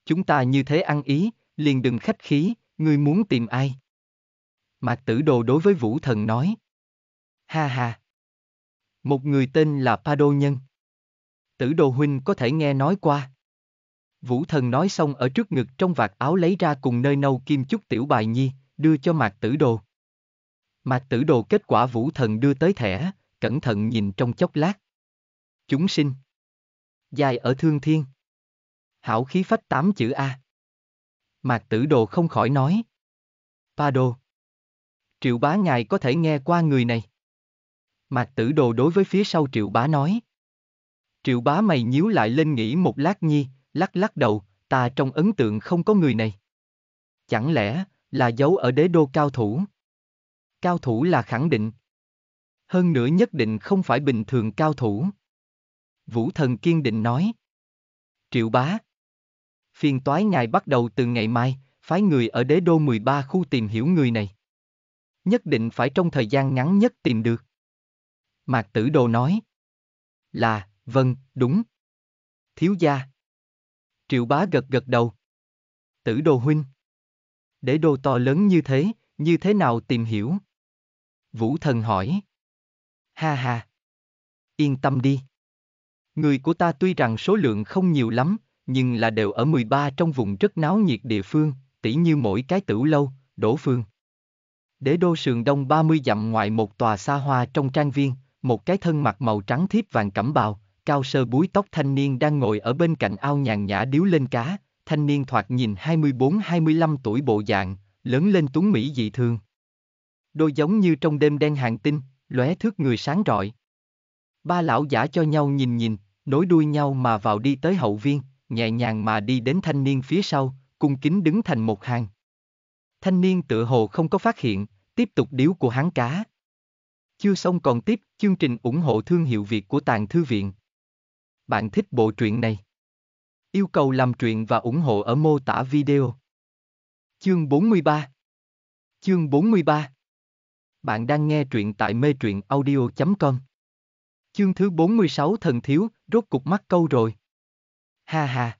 Chúng ta như thế ăn ý, liền đừng khách khí, ngươi muốn tìm ai? Mạc tử đồ đối với vũ thần nói. Ha ha. Một người tên là Pado Nhân. Tử đồ huynh có thể nghe nói qua. Vũ thần nói xong ở trước ngực trong vạt áo lấy ra cùng nơi nâu kim chúc tiểu bài nhi, đưa cho mạc tử đồ. Mạc tử đồ kết quả vũ thần đưa tới thẻ, cẩn thận nhìn trong chốc lát. Chúng sinh. Dài ở thương thiên. Hảo khí phách tám chữ A. Mạc tử đồ không khỏi nói. Pa đồ. Triệu bá ngài có thể nghe qua người này. Mạc tử đồ đối với phía sau triệu bá nói. Triệu bá mày nhíu lại lên nghĩ một lát nhi, lắc lắc đầu, ta trong ấn tượng không có người này. Chẳng lẽ, là giấu ở đế đô cao thủ? Cao thủ là khẳng định. Hơn nữa nhất định không phải bình thường cao thủ. Vũ thần kiên định nói. Triệu bá. Phiên toái ngài bắt đầu từ ngày mai, phái người ở đế đô 13 khu tìm hiểu người này. Nhất định phải trong thời gian ngắn nhất tìm được. Mạc tử đồ nói. Là, vâng, đúng. Thiếu gia, Triệu bá gật gật đầu. Tử đồ huynh. Để đồ to lớn như thế, như thế nào tìm hiểu? Vũ thần hỏi. Ha ha. Yên tâm đi. Người của ta tuy rằng số lượng không nhiều lắm, nhưng là đều ở 13 trong vùng rất náo nhiệt địa phương, tỉ như mỗi cái Tử lâu, đổ phương. Đế đô sườn đông 30 dặm ngoài một tòa xa hoa trong trang viên, một cái thân mặc màu trắng thiếp vàng cẩm bào, cao sơ búi tóc thanh niên đang ngồi ở bên cạnh ao nhàn nhã điếu lên cá, thanh niên thoạt nhìn 24-25 tuổi bộ dạng, lớn lên tuấn Mỹ dị thường. Đôi giống như trong đêm đen hàng tinh, lóe thước người sáng rọi. Ba lão giả cho nhau nhìn nhìn, nối đuôi nhau mà vào đi tới hậu viên, nhẹ nhàng mà đi đến thanh niên phía sau, cung kính đứng thành một hàng. Thanh niên tự hồ không có phát hiện, tiếp tục điếu của hắn cá. Chưa xong còn tiếp, chương trình ủng hộ thương hiệu Việt của Tàng Thư Viện. Bạn thích bộ truyện này? Yêu cầu làm truyện và ủng hộ ở mô tả video. Chương 43 Chương 43 Bạn đang nghe truyện tại mê truyện audio.com Chương thứ 46 thần thiếu, rốt cục mắt câu rồi. Ha ha.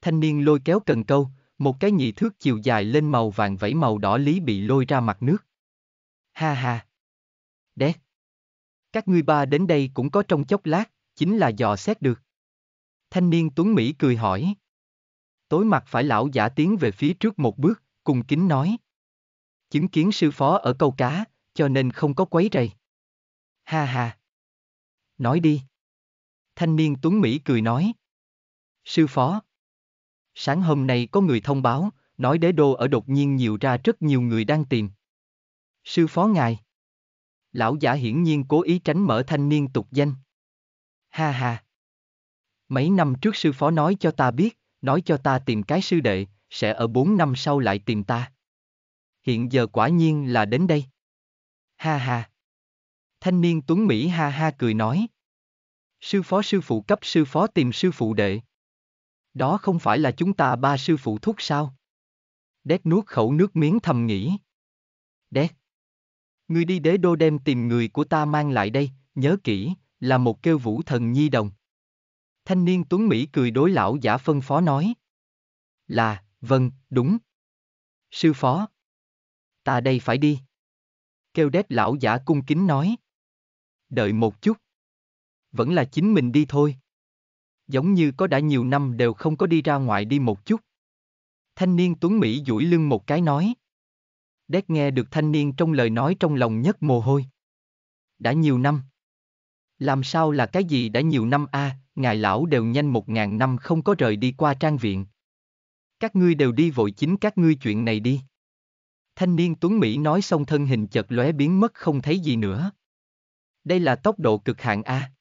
Thanh niên lôi kéo cần câu, một cái nhị thước chiều dài lên màu vàng vẫy màu đỏ lý bị lôi ra mặt nước. Ha ha. Đét. Các ngươi ba đến đây cũng có trong chốc lát, chính là dò xét được. Thanh niên Tuấn Mỹ cười hỏi. Tối mặt phải lão giả tiến về phía trước một bước, cùng kính nói. Chứng kiến sư phó ở câu cá, cho nên không có quấy rầy. Ha ha. Nói đi. Thanh niên Tuấn Mỹ cười nói. Sư phó. Sáng hôm nay có người thông báo, nói đế đô ở đột nhiên nhiều ra rất nhiều người đang tìm. Sư phó ngài. Lão giả hiển nhiên cố ý tránh mở thanh niên tục danh ha ha. Mấy năm trước sư phó nói cho ta biết, nói cho ta tìm cái sư đệ, sẽ ở bốn năm sau lại tìm ta. Hiện giờ quả nhiên là đến đây. Ha ha. Thanh niên Tuấn Mỹ ha ha cười nói. Sư phó sư phụ cấp sư phó tìm sư phụ đệ. Đó không phải là chúng ta ba sư phụ thúc sao? Đét nuốt khẩu nước miếng thầm nghĩ. Đét. Ngươi đi đế đô đem tìm người của ta mang lại đây, nhớ kỹ, là một kêu vũ thần nhi đồng. Thanh niên Tuấn Mỹ cười đối lão giả phân phó nói. Là, vâng, đúng. Sư phó. Ta đây phải đi. Kêu đét lão giả cung kính nói. Đợi một chút. Vẫn là chính mình đi thôi. Giống như có đã nhiều năm đều không có đi ra ngoài đi một chút. Thanh niên Tuấn Mỹ duỗi lưng một cái nói. Đét nghe được thanh niên trong lời nói trong lòng nhất mồ hôi. Đã nhiều năm. Làm sao là cái gì đã nhiều năm a, à, ngài lão đều nhanh một ngàn năm không có rời đi qua trang viện. Các ngươi đều đi vội chính các ngươi chuyện này đi. Thanh niên Tuấn Mỹ nói xong thân hình chợt lóe biến mất không thấy gì nữa. Đây là tốc độ cực hạn A.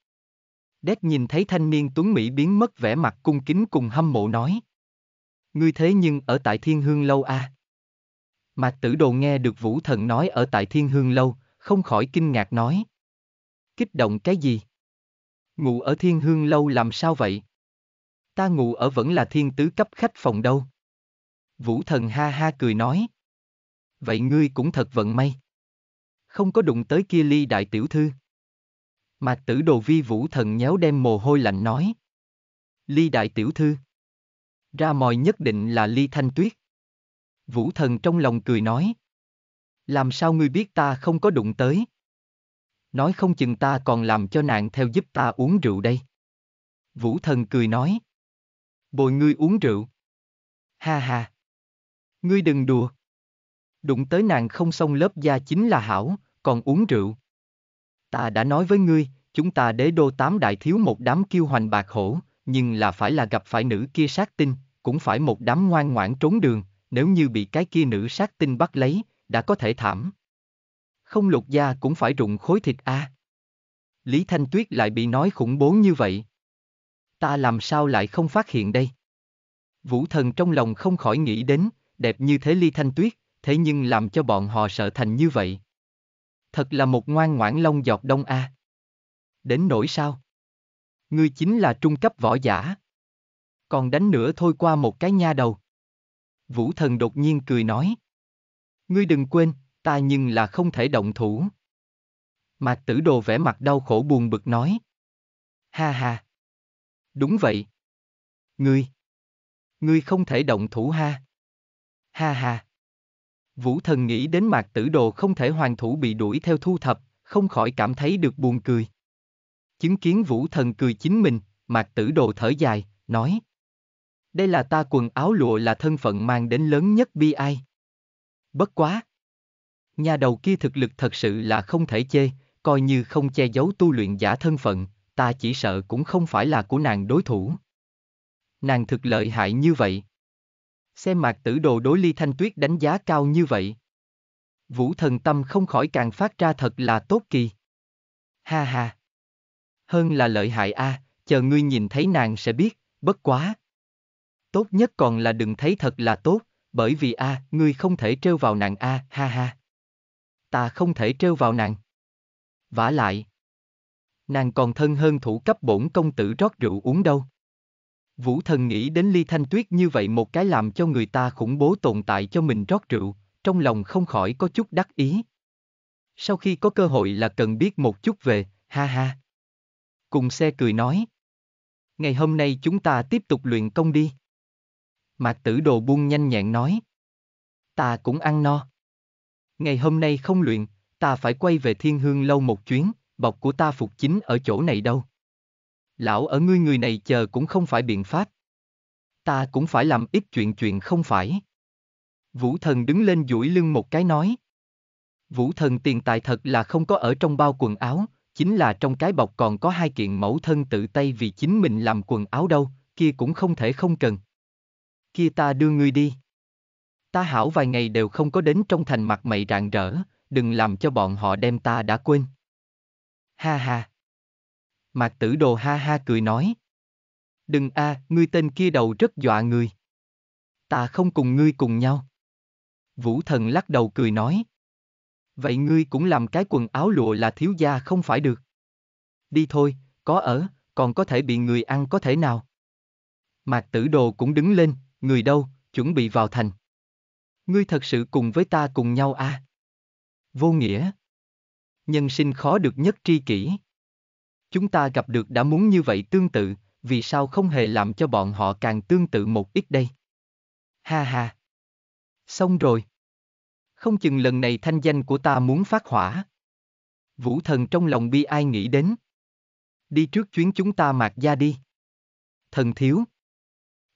Đét nhìn thấy thanh niên Tuấn Mỹ biến mất vẻ mặt cung kính cùng hâm mộ nói. Ngươi thế nhưng ở tại Thiên Hương Lâu A. Mà tử đồ nghe được Vũ Thần nói ở tại Thiên Hương Lâu, không khỏi kinh ngạc nói. Kích động cái gì? Ngủ ở thiên hương lâu làm sao vậy? Ta ngủ ở vẫn là thiên tứ cấp khách phòng đâu. Vũ thần ha ha cười nói. Vậy ngươi cũng thật vận may. Không có đụng tới kia ly đại tiểu thư. Mạc tử đồ vi vũ thần nhéo đem mồ hôi lạnh nói. Ly đại tiểu thư. Ra mòi nhất định là ly thanh tuyết. Vũ thần trong lòng cười nói. Làm sao ngươi biết ta không có đụng tới? nói không chừng ta còn làm cho nàng theo giúp ta uống rượu đây. Vũ thần cười nói. Bồi ngươi uống rượu. Ha ha. Ngươi đừng đùa. Đụng tới nàng không xong lớp da chính là hảo, còn uống rượu. Ta đã nói với ngươi, chúng ta đế đô tám đại thiếu một đám kiêu hoành bạc hổ, nhưng là phải là gặp phải nữ kia sát tinh, cũng phải một đám ngoan ngoãn trốn đường, nếu như bị cái kia nữ sát tinh bắt lấy, đã có thể thảm không lột da cũng phải rụng khối thịt à. Lý Thanh Tuyết lại bị nói khủng bố như vậy. Ta làm sao lại không phát hiện đây? Vũ thần trong lòng không khỏi nghĩ đến, đẹp như thế Lý Thanh Tuyết, thế nhưng làm cho bọn họ sợ thành như vậy. Thật là một ngoan ngoãn lông giọt đông a. À. Đến nỗi sao? Ngươi chính là trung cấp võ giả. Còn đánh nữa thôi qua một cái nha đầu. Vũ thần đột nhiên cười nói. Ngươi đừng quên, ta nhưng là không thể động thủ. Mạc tử đồ vẻ mặt đau khổ buồn bực nói. Ha ha. Đúng vậy. Ngươi. Ngươi không thể động thủ ha. Ha ha. Vũ thần nghĩ đến mạc tử đồ không thể hoàn thủ bị đuổi theo thu thập, không khỏi cảm thấy được buồn cười. Chứng kiến vũ thần cười chính mình, mạc tử đồ thở dài, nói. Đây là ta quần áo lụa là thân phận mang đến lớn nhất bi ai. Bất quá. Nhà đầu kia thực lực thật sự là không thể chê, coi như không che giấu tu luyện giả thân phận, ta chỉ sợ cũng không phải là của nàng đối thủ. Nàng thực lợi hại như vậy. Xem mạc tử đồ đối ly thanh tuyết đánh giá cao như vậy. Vũ thần tâm không khỏi càng phát ra thật là tốt kỳ. Ha ha. Hơn là lợi hại a, à, chờ ngươi nhìn thấy nàng sẽ biết, bất quá. Tốt nhất còn là đừng thấy thật là tốt, bởi vì a, à, ngươi không thể trêu vào nàng a, à, ha ha ta không thể trêu vào nàng. Vả lại. Nàng còn thân hơn thủ cấp bổn công tử rót rượu uống đâu. Vũ thần nghĩ đến ly thanh tuyết như vậy một cái làm cho người ta khủng bố tồn tại cho mình rót rượu, trong lòng không khỏi có chút đắc ý. Sau khi có cơ hội là cần biết một chút về, ha ha. Cùng xe cười nói. Ngày hôm nay chúng ta tiếp tục luyện công đi. Mạc tử đồ buông nhanh nhẹn nói. Ta cũng ăn no ngày hôm nay không luyện, ta phải quay về thiên hương lâu một chuyến, bọc của ta phục chính ở chỗ này đâu. Lão ở ngươi người này chờ cũng không phải biện pháp. Ta cũng phải làm ít chuyện chuyện không phải. Vũ thần đứng lên duỗi lưng một cái nói. Vũ thần tiền tài thật là không có ở trong bao quần áo, chính là trong cái bọc còn có hai kiện mẫu thân tự tay vì chính mình làm quần áo đâu, kia cũng không thể không cần. Kia ta đưa ngươi đi. Ta hảo vài ngày đều không có đến trong thành mặt mày rạng rỡ, đừng làm cho bọn họ đem ta đã quên. Ha ha. Mạc tử đồ ha ha cười nói. Đừng a, à, ngươi tên kia đầu rất dọa người. Ta không cùng ngươi cùng nhau. Vũ thần lắc đầu cười nói. Vậy ngươi cũng làm cái quần áo lụa là thiếu gia không phải được. Đi thôi, có ở, còn có thể bị người ăn có thể nào. Mạc tử đồ cũng đứng lên, người đâu, chuẩn bị vào thành. Ngươi thật sự cùng với ta cùng nhau à? Vô nghĩa. Nhân sinh khó được nhất tri kỷ. Chúng ta gặp được đã muốn như vậy tương tự, vì sao không hề làm cho bọn họ càng tương tự một ít đây? Ha ha. Xong rồi. Không chừng lần này thanh danh của ta muốn phát hỏa. Vũ thần trong lòng bi ai nghĩ đến. Đi trước chuyến chúng ta mạc gia đi. Thần thiếu.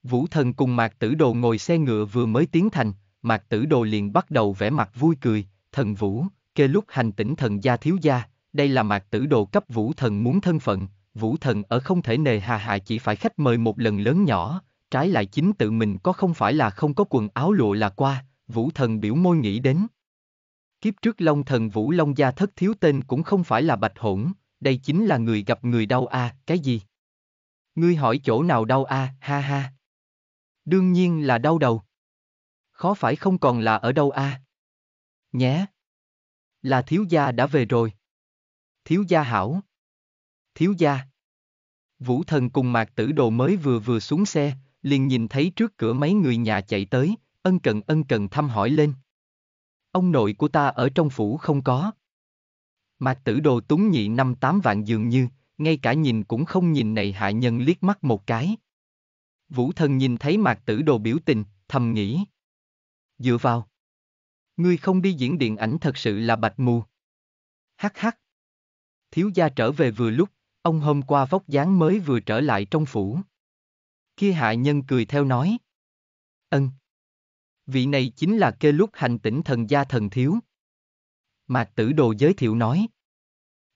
Vũ thần cùng mạc tử đồ ngồi xe ngựa vừa mới tiến thành, Mạc Tử Đồ liền bắt đầu vẽ mặt vui cười, thần vũ, kê lúc hành tỉnh thần gia thiếu gia, đây là Mạc Tử Đồ cấp vũ thần muốn thân phận, vũ thần ở không thể nề hà hạ chỉ phải khách mời một lần lớn nhỏ, trái lại chính tự mình có không phải là không có quần áo lụa là qua, vũ thần biểu môi nghĩ đến. Kiếp trước Long thần Vũ Long gia thất thiếu tên cũng không phải là bạch hỗn, đây chính là người gặp người đau a, à, cái gì? Ngươi hỏi chỗ nào đau a, à, ha ha. Đương nhiên là đau đầu khó phải không còn là ở đâu a? À? Nhé. Là thiếu gia đã về rồi. Thiếu gia hảo. Thiếu gia. Vũ thần cùng mạc tử đồ mới vừa vừa xuống xe, liền nhìn thấy trước cửa mấy người nhà chạy tới, ân cần ân cần thăm hỏi lên. Ông nội của ta ở trong phủ không có. Mạc tử đồ túng nhị năm tám vạn dường như, ngay cả nhìn cũng không nhìn này hạ nhân liếc mắt một cái. Vũ thần nhìn thấy mạc tử đồ biểu tình, thầm nghĩ. Dựa vào. Ngươi không đi diễn điện ảnh thật sự là bạch mù. Hắc hắc. Thiếu gia trở về vừa lúc, ông hôm qua vóc dáng mới vừa trở lại trong phủ. Kia hạ nhân cười theo nói. Ân. Vị này chính là kê lúc hành tỉnh thần gia thần thiếu. Mạc tử đồ giới thiệu nói.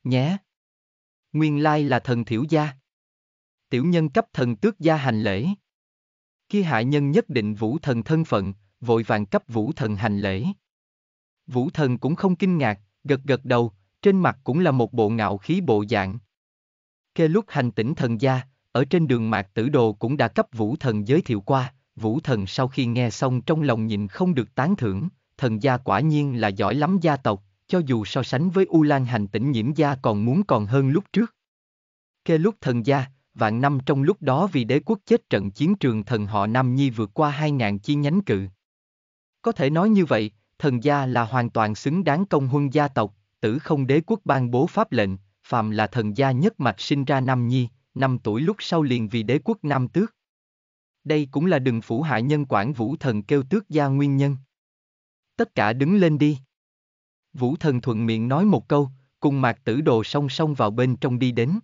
Nhé. Nguyên lai là thần thiểu gia. Tiểu nhân cấp thần tước gia hành lễ. Khi hạ nhân nhất định vũ thần thân phận, vội vàng cấp vũ thần hành lễ. Vũ thần cũng không kinh ngạc, gật gật đầu, trên mặt cũng là một bộ ngạo khí bộ dạng. Kê lúc hành tỉnh thần gia, ở trên đường mạc tử đồ cũng đã cấp vũ thần giới thiệu qua, vũ thần sau khi nghe xong trong lòng nhìn không được tán thưởng, thần gia quả nhiên là giỏi lắm gia tộc, cho dù so sánh với U Lan hành tỉnh nhiễm gia còn muốn còn hơn lúc trước. Kê lúc thần gia, vạn năm trong lúc đó vì đế quốc chết trận chiến trường thần họ Nam Nhi vượt qua hai ngàn chi nhánh cự. Có thể nói như vậy, thần gia là hoàn toàn xứng đáng công huân gia tộc, tử không đế quốc ban bố pháp lệnh, phàm là thần gia nhất mạch sinh ra năm nhi, năm tuổi lúc sau liền vì đế quốc nam tước. Đây cũng là đừng phủ hại nhân quản vũ thần kêu tước gia nguyên nhân. Tất cả đứng lên đi. Vũ thần thuận miệng nói một câu, cùng mạc tử đồ song song vào bên trong đi đến.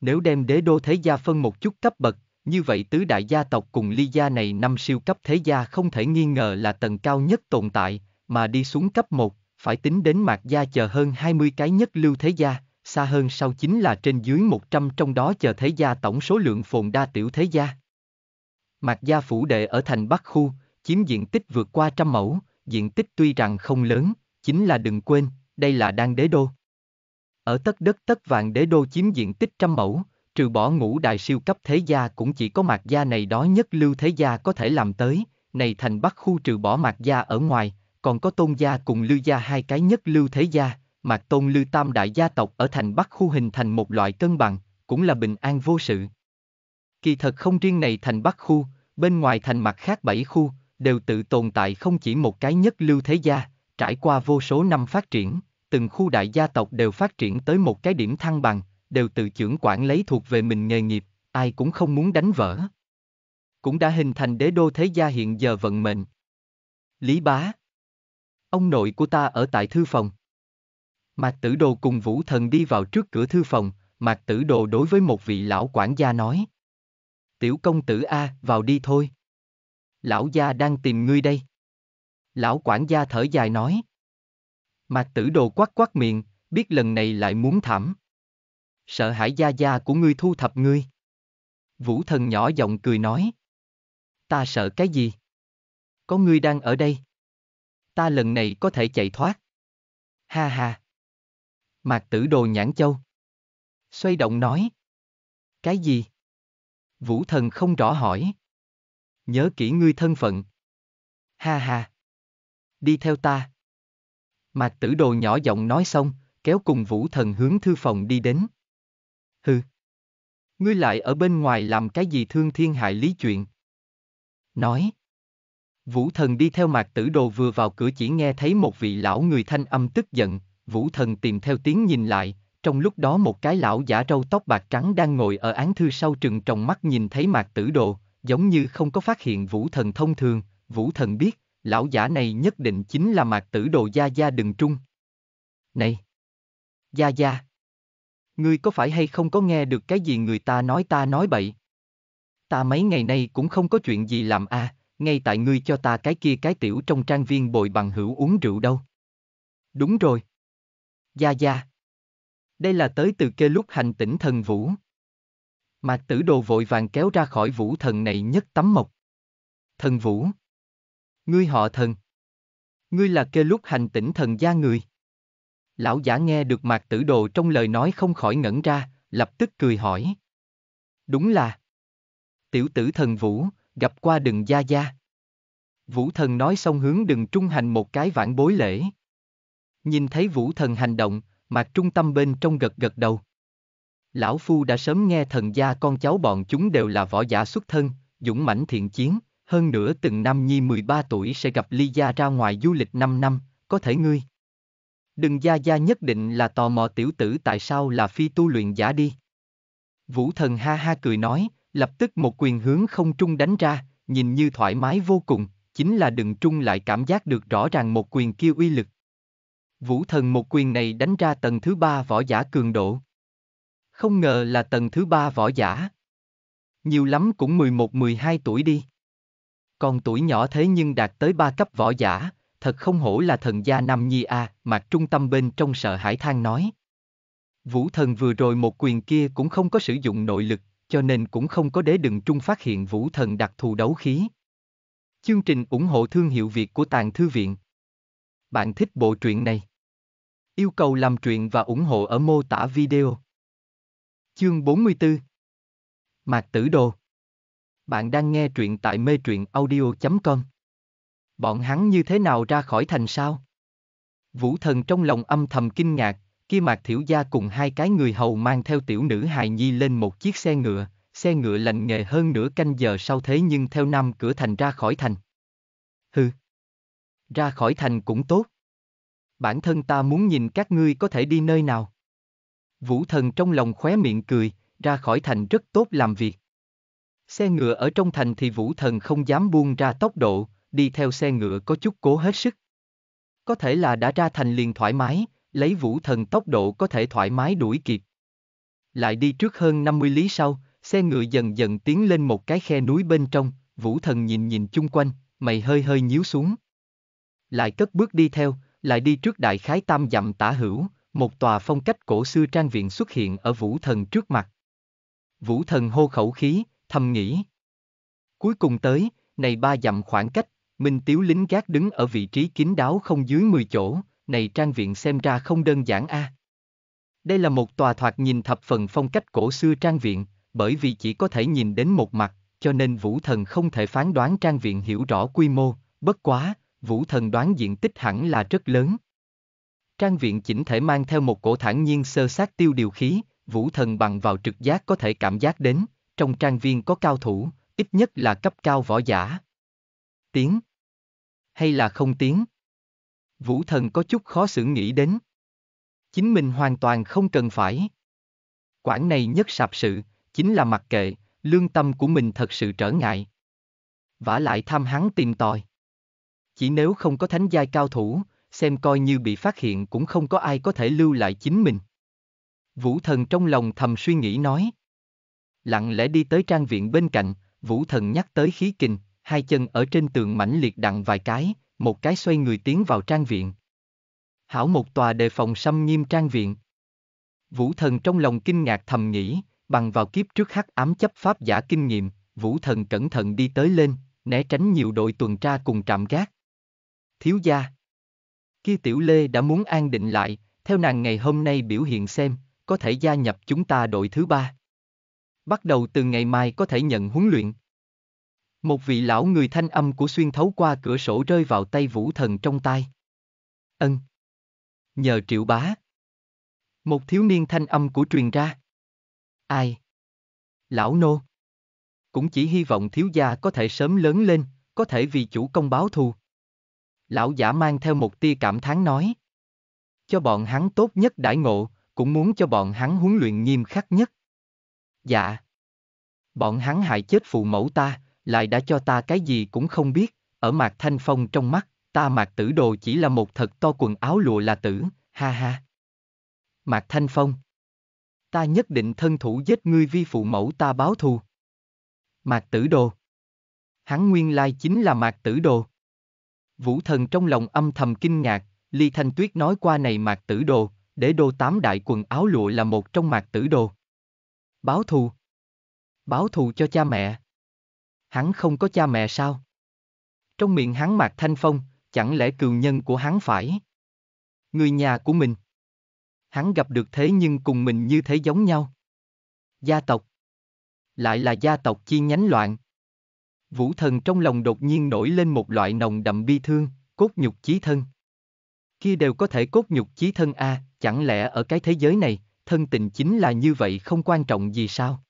Nếu đem đế đô thế gia phân một chút cấp bậc, như vậy tứ đại gia tộc cùng ly gia này năm siêu cấp thế gia không thể nghi ngờ là tầng cao nhất tồn tại, mà đi xuống cấp 1, phải tính đến mạc gia chờ hơn 20 cái nhất lưu thế gia, xa hơn sau chính là trên dưới 100 trong đó chờ thế gia tổng số lượng phồn đa tiểu thế gia. Mạc gia phủ đệ ở thành Bắc Khu, chiếm diện tích vượt qua trăm mẫu, diện tích tuy rằng không lớn, chính là đừng quên, đây là đang đế đô. Ở tất đất tất vàng đế đô chiếm diện tích trăm mẫu, trừ bỏ ngũ đại siêu cấp thế gia cũng chỉ có mạc gia này đó nhất lưu thế gia có thể làm tới, này thành bắc khu trừ bỏ mạc gia ở ngoài, còn có tôn gia cùng lưu gia hai cái nhất lưu thế gia, mạc tôn lưu tam đại gia tộc ở thành bắc khu hình thành một loại cân bằng, cũng là bình an vô sự. Kỳ thật không riêng này thành bắc khu, bên ngoài thành mặt khác bảy khu, đều tự tồn tại không chỉ một cái nhất lưu thế gia, trải qua vô số năm phát triển, từng khu đại gia tộc đều phát triển tới một cái điểm thăng bằng, đều tự trưởng quản lấy thuộc về mình nghề nghiệp, ai cũng không muốn đánh vỡ. Cũng đã hình thành đế đô thế gia hiện giờ vận mệnh. Lý Bá Ông nội của ta ở tại thư phòng. Mạc Tử Đồ cùng Vũ Thần đi vào trước cửa thư phòng, Mạc Tử Đồ đối với một vị lão quản gia nói. Tiểu công tử A, vào đi thôi. Lão gia đang tìm ngươi đây. Lão quản gia thở dài nói. Mạc Tử Đồ quắc quắc miệng, biết lần này lại muốn thảm sợ hãi gia gia của ngươi thu thập ngươi. Vũ thần nhỏ giọng cười nói. Ta sợ cái gì? Có ngươi đang ở đây. Ta lần này có thể chạy thoát. Ha ha. Mạc tử đồ nhãn châu. Xoay động nói. Cái gì? Vũ thần không rõ hỏi. Nhớ kỹ ngươi thân phận. Ha ha. Đi theo ta. Mạc tử đồ nhỏ giọng nói xong, kéo cùng vũ thần hướng thư phòng đi đến hừ. Ngươi lại ở bên ngoài làm cái gì thương thiên hại lý chuyện? Nói. Vũ thần đi theo mạc tử đồ vừa vào cửa chỉ nghe thấy một vị lão người thanh âm tức giận, vũ thần tìm theo tiếng nhìn lại, trong lúc đó một cái lão giả râu tóc bạc trắng đang ngồi ở án thư sau trừng trong mắt nhìn thấy mạc tử đồ, giống như không có phát hiện vũ thần thông thường, vũ thần biết, lão giả này nhất định chính là mạc tử đồ gia gia đừng trung. Này! Gia gia! Ngươi có phải hay không có nghe được cái gì người ta nói ta nói bậy? Ta mấy ngày nay cũng không có chuyện gì làm à, ngay tại ngươi cho ta cái kia cái tiểu trong trang viên bồi bằng hữu uống rượu đâu. Đúng rồi. Gia Gia. Đây là tới từ kê lúc hành tỉnh thần Vũ. Mạc tử đồ vội vàng kéo ra khỏi vũ thần này nhất tấm mộc. Thần Vũ. Ngươi họ thần. Ngươi là kê lúc hành tỉnh thần gia người. Lão giả nghe được Mạc Tử Đồ trong lời nói không khỏi ngẩn ra, lập tức cười hỏi. Đúng là. Tiểu tử thần Vũ, gặp qua đừng gia gia. Vũ thần nói xong hướng đừng trung hành một cái vãn bối lễ. Nhìn thấy vũ thần hành động, Mạc Trung Tâm bên trong gật gật đầu. Lão Phu đã sớm nghe thần gia con cháu bọn chúng đều là võ giả xuất thân, dũng mãnh thiện chiến, hơn nữa từng năm nhi 13 tuổi sẽ gặp ly gia ra ngoài du lịch 5 năm, có thể ngươi. Đừng gia gia nhất định là tò mò tiểu tử tại sao là phi tu luyện giả đi. Vũ thần ha ha cười nói, lập tức một quyền hướng không trung đánh ra, nhìn như thoải mái vô cùng, chính là đừng trung lại cảm giác được rõ ràng một quyền kia uy lực. Vũ thần một quyền này đánh ra tầng thứ ba võ giả cường độ. Không ngờ là tầng thứ ba võ giả. Nhiều lắm cũng 11-12 tuổi đi. Còn tuổi nhỏ thế nhưng đạt tới ba cấp võ giả, thật không hổ là thần gia Nam Nhi A, à, mặt trung tâm bên trong sợ hãi than nói. Vũ thần vừa rồi một quyền kia cũng không có sử dụng nội lực, cho nên cũng không có đế đừng trung phát hiện vũ thần đặc thù đấu khí. Chương trình ủng hộ thương hiệu Việt của Tàng Thư Viện. Bạn thích bộ truyện này? Yêu cầu làm truyện và ủng hộ ở mô tả video. Chương 44 Mạc Tử Đồ Bạn đang nghe truyện tại mê truyện audio.com Bọn hắn như thế nào ra khỏi thành sao? Vũ thần trong lòng âm thầm kinh ngạc, kia mạc thiểu gia cùng hai cái người hầu mang theo tiểu nữ hài nhi lên một chiếc xe ngựa, xe ngựa lành nghề hơn nửa canh giờ sau thế nhưng theo năm cửa thành ra khỏi thành. Hừ. Ra khỏi thành cũng tốt. Bản thân ta muốn nhìn các ngươi có thể đi nơi nào. Vũ thần trong lòng khóe miệng cười, ra khỏi thành rất tốt làm việc. Xe ngựa ở trong thành thì vũ thần không dám buông ra tốc độ, đi theo xe ngựa có chút cố hết sức. Có thể là đã ra thành liền thoải mái, lấy vũ thần tốc độ có thể thoải mái đuổi kịp. Lại đi trước hơn 50 lý sau, xe ngựa dần dần tiến lên một cái khe núi bên trong, vũ thần nhìn nhìn chung quanh, mày hơi hơi nhíu xuống. Lại cất bước đi theo, lại đi trước đại khái tam dặm tả hữu, một tòa phong cách cổ xưa trang viện xuất hiện ở vũ thần trước mặt. Vũ thần hô khẩu khí, thầm nghĩ. Cuối cùng tới, này ba dặm khoảng cách, Minh Tiếu lính gác đứng ở vị trí kín đáo không dưới 10 chỗ, này trang viện xem ra không đơn giản a. À. Đây là một tòa thoạt nhìn thập phần phong cách cổ xưa trang viện, bởi vì chỉ có thể nhìn đến một mặt, cho nên Vũ Thần không thể phán đoán trang viện hiểu rõ quy mô, bất quá, Vũ Thần đoán diện tích hẳn là rất lớn. Trang viện chỉnh thể mang theo một cổ thản nhiên sơ sát tiêu điều khí, Vũ Thần bằng vào trực giác có thể cảm giác đến, trong trang viên có cao thủ, ít nhất là cấp cao võ giả, Tiếng. Hay là không tiếng? Vũ thần có chút khó xử nghĩ đến. Chính mình hoàn toàn không cần phải. Quảng này nhất sạp sự, chính là mặc kệ, lương tâm của mình thật sự trở ngại. vả lại tham hắn tìm tòi. Chỉ nếu không có thánh giai cao thủ, xem coi như bị phát hiện cũng không có ai có thể lưu lại chính mình. Vũ thần trong lòng thầm suy nghĩ nói. Lặng lẽ đi tới trang viện bên cạnh, vũ thần nhắc tới khí kình, hai chân ở trên tường mảnh liệt đặng vài cái, một cái xoay người tiến vào trang viện. Hảo một tòa đề phòng xâm nghiêm trang viện. Vũ thần trong lòng kinh ngạc thầm nghĩ, bằng vào kiếp trước hắc ám chấp pháp giả kinh nghiệm, vũ thần cẩn thận đi tới lên, né tránh nhiều đội tuần tra cùng trạm gác. Thiếu gia. Kia tiểu lê đã muốn an định lại, theo nàng ngày hôm nay biểu hiện xem, có thể gia nhập chúng ta đội thứ ba. Bắt đầu từ ngày mai có thể nhận huấn luyện. Một vị lão người thanh âm của xuyên thấu qua cửa sổ rơi vào tay vũ thần trong tay. Ân. Nhờ triệu bá. Một thiếu niên thanh âm của truyền ra. Ai? Lão nô. Cũng chỉ hy vọng thiếu gia có thể sớm lớn lên, có thể vì chủ công báo thù. Lão giả mang theo một tia cảm thán nói. Cho bọn hắn tốt nhất đãi ngộ, cũng muốn cho bọn hắn huấn luyện nghiêm khắc nhất. Dạ. Bọn hắn hại chết phụ mẫu ta, lại đã cho ta cái gì cũng không biết, ở Mạc Thanh Phong trong mắt, ta Mạc Tử Đồ chỉ là một thật to quần áo lụa là tử, ha ha. Mạc Thanh Phong Ta nhất định thân thủ giết ngươi vi phụ mẫu ta báo thù. Mạc Tử Đồ Hắn nguyên lai chính là Mạc Tử Đồ. Vũ thần trong lòng âm thầm kinh ngạc, Ly Thanh Tuyết nói qua này Mạc Tử Đồ, để đô tám đại quần áo lụa là một trong Mạc Tử Đồ. Báo thù Báo thù cho cha mẹ hắn không có cha mẹ sao? Trong miệng hắn Mạc Thanh Phong, chẳng lẽ cừu nhân của hắn phải? Người nhà của mình. Hắn gặp được thế nhưng cùng mình như thế giống nhau. Gia tộc. Lại là gia tộc chi nhánh loạn. Vũ thần trong lòng đột nhiên nổi lên một loại nồng đậm bi thương, cốt nhục chí thân. Kia đều có thể cốt nhục chí thân a, à, chẳng lẽ ở cái thế giới này, thân tình chính là như vậy không quan trọng gì sao?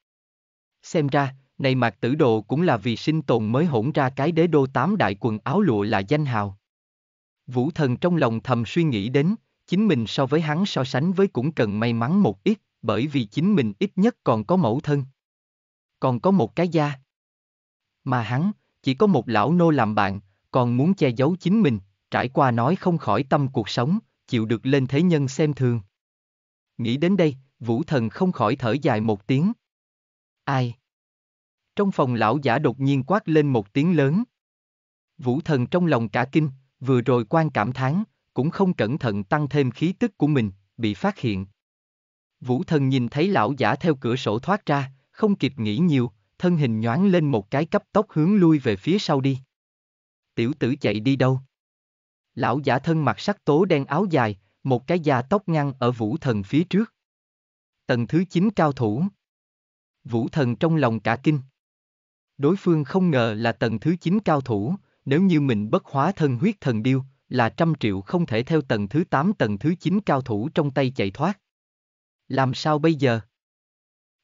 Xem ra, này mạc tử đồ cũng là vì sinh tồn mới hỗn ra cái đế đô tám đại quần áo lụa là danh hào. Vũ thần trong lòng thầm suy nghĩ đến, chính mình so với hắn so sánh với cũng cần may mắn một ít, bởi vì chính mình ít nhất còn có mẫu thân. Còn có một cái da, Mà hắn, chỉ có một lão nô làm bạn, còn muốn che giấu chính mình, trải qua nói không khỏi tâm cuộc sống, chịu được lên thế nhân xem thường. Nghĩ đến đây, vũ thần không khỏi thở dài một tiếng. Ai? Trong phòng lão giả đột nhiên quát lên một tiếng lớn. Vũ thần trong lòng cả kinh, vừa rồi quan cảm thán, cũng không cẩn thận tăng thêm khí tức của mình, bị phát hiện. Vũ thần nhìn thấy lão giả theo cửa sổ thoát ra, không kịp nghĩ nhiều, thân hình nhoáng lên một cái cấp tốc hướng lui về phía sau đi. Tiểu tử chạy đi đâu? Lão giả thân mặc sắc tố đen áo dài, một cái da tóc ngăn ở vũ thần phía trước. Tầng thứ 9 cao thủ. Vũ thần trong lòng cả kinh. Đối phương không ngờ là tầng thứ 9 cao thủ, nếu như mình bất hóa thân huyết thần điêu, là trăm triệu không thể theo tầng thứ 8 tầng thứ 9 cao thủ trong tay chạy thoát. Làm sao bây giờ?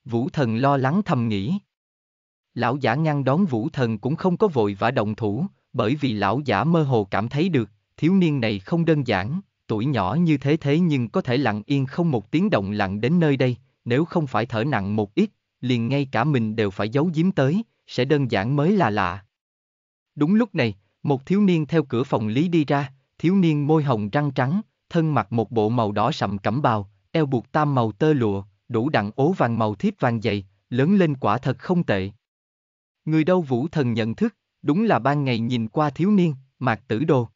Vũ thần lo lắng thầm nghĩ. Lão giả ngăn đón vũ thần cũng không có vội vã động thủ, bởi vì lão giả mơ hồ cảm thấy được, thiếu niên này không đơn giản, tuổi nhỏ như thế thế nhưng có thể lặng yên không một tiếng động lặng đến nơi đây, nếu không phải thở nặng một ít, liền ngay cả mình đều phải giấu giếm tới, sẽ đơn giản mới là lạ. Đúng lúc này, một thiếu niên theo cửa phòng Lý đi ra, thiếu niên môi hồng răng trắng, thân mặc một bộ màu đỏ sậm cẩm bào, eo buộc tam màu tơ lụa, đủ đặng ố vàng màu thiếp vàng dày, lớn lên quả thật không tệ. Người đâu vũ thần nhận thức, đúng là ban ngày nhìn qua thiếu niên, mạc tử đồ.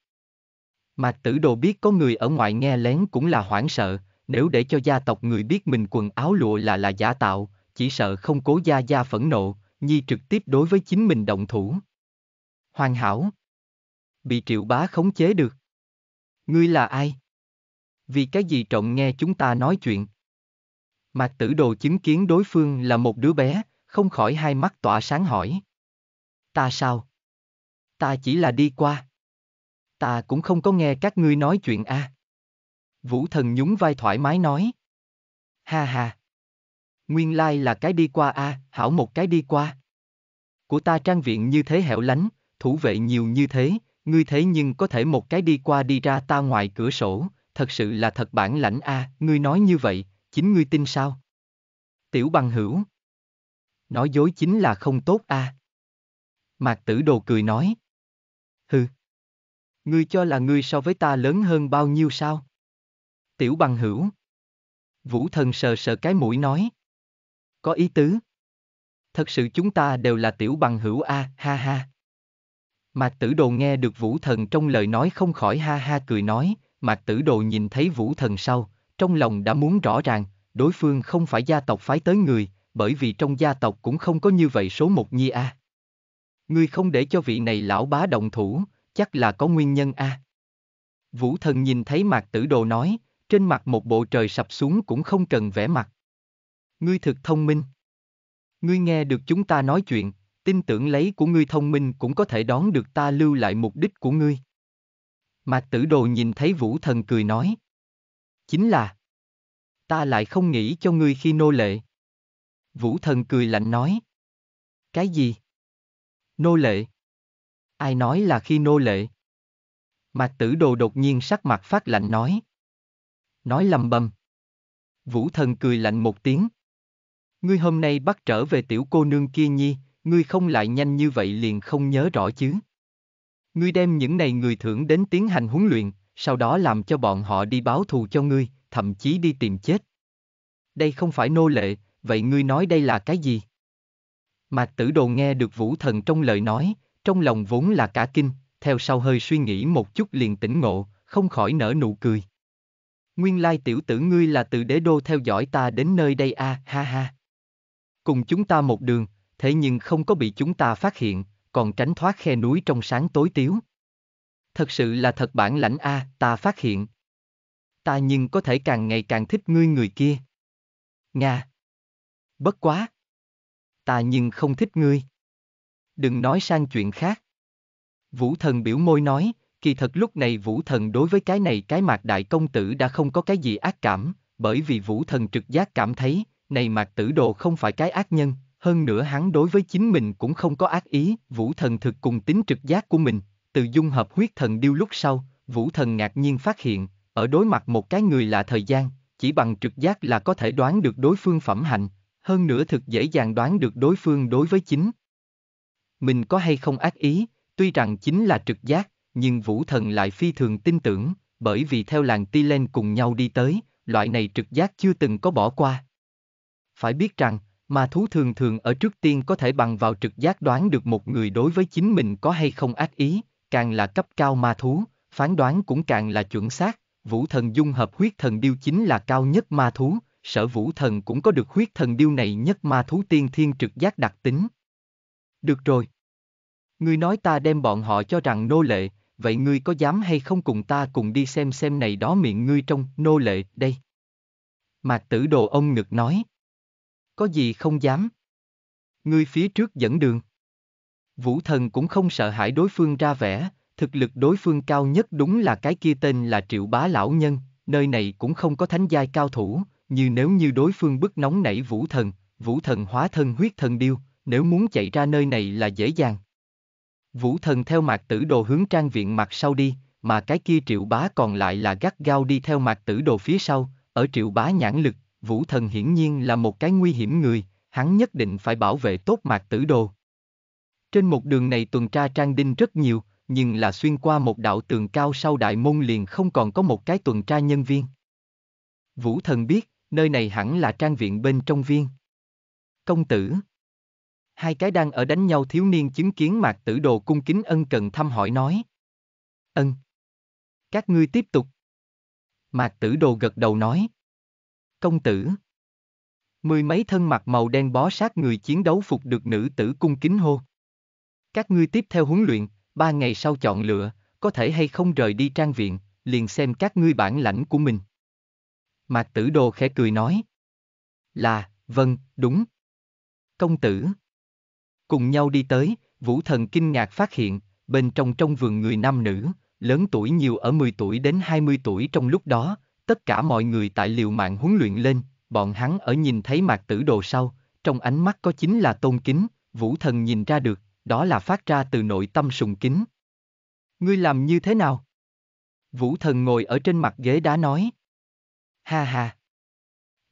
Mạc tử đồ biết có người ở ngoài nghe lén cũng là hoảng sợ, nếu để cho gia tộc người biết mình quần áo lụa là là giả tạo, chỉ sợ không cố gia gia phẫn nộ, Nhi trực tiếp đối với chính mình động thủ. Hoàn hảo. Bị triệu bá khống chế được. Ngươi là ai? Vì cái gì trọng nghe chúng ta nói chuyện? Mạc tử đồ chứng kiến đối phương là một đứa bé, không khỏi hai mắt tỏa sáng hỏi. Ta sao? Ta chỉ là đi qua. Ta cũng không có nghe các ngươi nói chuyện a. À. Vũ thần nhún vai thoải mái nói. Ha ha. Nguyên lai là cái đi qua a, à, hảo một cái đi qua. Của ta trang viện như thế hẻo lánh, thủ vệ nhiều như thế, ngươi thế nhưng có thể một cái đi qua đi ra ta ngoài cửa sổ, thật sự là thật bản lãnh a, à, ngươi nói như vậy, chính ngươi tin sao? Tiểu bằng hữu. Nói dối chính là không tốt a. À. Mạc tử đồ cười nói. Hừ. Ngươi cho là ngươi so với ta lớn hơn bao nhiêu sao? Tiểu bằng hữu. Vũ thần sờ sờ cái mũi nói. Có ý tứ. Thật sự chúng ta đều là tiểu bằng hữu A, ha ha. Mạc tử đồ nghe được vũ thần trong lời nói không khỏi ha ha cười nói, mạc tử đồ nhìn thấy vũ thần sau, trong lòng đã muốn rõ ràng, đối phương không phải gia tộc phái tới người, bởi vì trong gia tộc cũng không có như vậy số một nhi A. Ngươi không để cho vị này lão bá động thủ, chắc là có nguyên nhân A. Vũ thần nhìn thấy mạc tử đồ nói, trên mặt một bộ trời sập xuống cũng không cần vẽ mặt, Ngươi thực thông minh. Ngươi nghe được chúng ta nói chuyện, tin tưởng lấy của ngươi thông minh cũng có thể đón được ta lưu lại mục đích của ngươi. Mạc tử đồ nhìn thấy vũ thần cười nói. Chính là. Ta lại không nghĩ cho ngươi khi nô lệ. Vũ thần cười lạnh nói. Cái gì? Nô lệ. Ai nói là khi nô lệ? Mạc tử đồ đột nhiên sắc mặt phát lạnh nói. Nói lầm bầm. Vũ thần cười lạnh một tiếng ngươi hôm nay bắt trở về tiểu cô nương kia nhi, ngươi không lại nhanh như vậy liền không nhớ rõ chứ. Ngươi đem những này người thưởng đến tiến hành huấn luyện, sau đó làm cho bọn họ đi báo thù cho ngươi, thậm chí đi tìm chết. Đây không phải nô lệ, vậy ngươi nói đây là cái gì? Mạc tử đồ nghe được vũ thần trong lời nói, trong lòng vốn là cả kinh, theo sau hơi suy nghĩ một chút liền tỉnh ngộ, không khỏi nở nụ cười. Nguyên lai tiểu tử ngươi là từ đế đô theo dõi ta đến nơi đây a, à, ha ha cùng chúng ta một đường, thế nhưng không có bị chúng ta phát hiện, còn tránh thoát khe núi trong sáng tối tiếu. Thật sự là thật bản lãnh A, à, ta phát hiện. Ta nhưng có thể càng ngày càng thích ngươi người kia. Nga. Bất quá. Ta nhưng không thích ngươi. Đừng nói sang chuyện khác. Vũ thần biểu môi nói, kỳ thật lúc này vũ thần đối với cái này cái mạc đại công tử đã không có cái gì ác cảm, bởi vì vũ thần trực giác cảm thấy, này mạc tử đồ không phải cái ác nhân, hơn nữa hắn đối với chính mình cũng không có ác ý, vũ thần thực cùng tính trực giác của mình, từ dung hợp huyết thần điêu lúc sau, vũ thần ngạc nhiên phát hiện, ở đối mặt một cái người lạ thời gian, chỉ bằng trực giác là có thể đoán được đối phương phẩm hạnh, hơn nữa thực dễ dàng đoán được đối phương đối với chính. Mình có hay không ác ý, tuy rằng chính là trực giác, nhưng vũ thần lại phi thường tin tưởng, bởi vì theo làng Tilen cùng nhau đi tới, loại này trực giác chưa từng có bỏ qua phải biết rằng, ma thú thường thường ở trước tiên có thể bằng vào trực giác đoán được một người đối với chính mình có hay không ác ý, càng là cấp cao ma thú, phán đoán cũng càng là chuẩn xác, vũ thần dung hợp huyết thần điêu chính là cao nhất ma thú, sở vũ thần cũng có được huyết thần điêu này nhất ma thú tiên thiên trực giác đặc tính. Được rồi. Ngươi nói ta đem bọn họ cho rằng nô lệ, vậy ngươi có dám hay không cùng ta cùng đi xem xem này đó miệng ngươi trong nô lệ đây? Mạc tử đồ ông ngực nói có gì không dám. Ngươi phía trước dẫn đường. Vũ thần cũng không sợ hãi đối phương ra vẻ, thực lực đối phương cao nhất đúng là cái kia tên là triệu bá lão nhân, nơi này cũng không có thánh giai cao thủ, như nếu như đối phương bức nóng nảy vũ thần, vũ thần hóa thân huyết thần điêu, nếu muốn chạy ra nơi này là dễ dàng. Vũ thần theo mạc tử đồ hướng trang viện mặt sau đi, mà cái kia triệu bá còn lại là gắt gao đi theo mạc tử đồ phía sau, ở triệu bá nhãn lực Vũ Thần hiển nhiên là một cái nguy hiểm người, hắn nhất định phải bảo vệ tốt mạc tử đồ. Trên một đường này tuần tra trang đinh rất nhiều, nhưng là xuyên qua một đạo tường cao sau đại môn liền không còn có một cái tuần tra nhân viên. Vũ Thần biết, nơi này hẳn là trang viện bên trong viên. Công tử Hai cái đang ở đánh nhau thiếu niên chứng kiến mạc tử đồ cung kính ân cần thăm hỏi nói. Ân. Các ngươi tiếp tục. Mạc tử đồ gật đầu nói công tử. Mười mấy thân mặt màu đen bó sát người chiến đấu phục được nữ tử cung kính hô. Các ngươi tiếp theo huấn luyện, ba ngày sau chọn lựa, có thể hay không rời đi trang viện, liền xem các ngươi bản lãnh của mình. Mạc tử đồ khẽ cười nói. Là, vâng, đúng. Công tử. Cùng nhau đi tới, vũ thần kinh ngạc phát hiện, bên trong trong vườn người nam nữ, lớn tuổi nhiều ở 10 tuổi đến 20 tuổi trong lúc đó, Tất cả mọi người tại liều mạng huấn luyện lên, bọn hắn ở nhìn thấy mạc tử đồ sau, trong ánh mắt có chính là tôn kính, vũ thần nhìn ra được, đó là phát ra từ nội tâm sùng kính. Ngươi làm như thế nào? Vũ thần ngồi ở trên mặt ghế đá nói. Ha ha.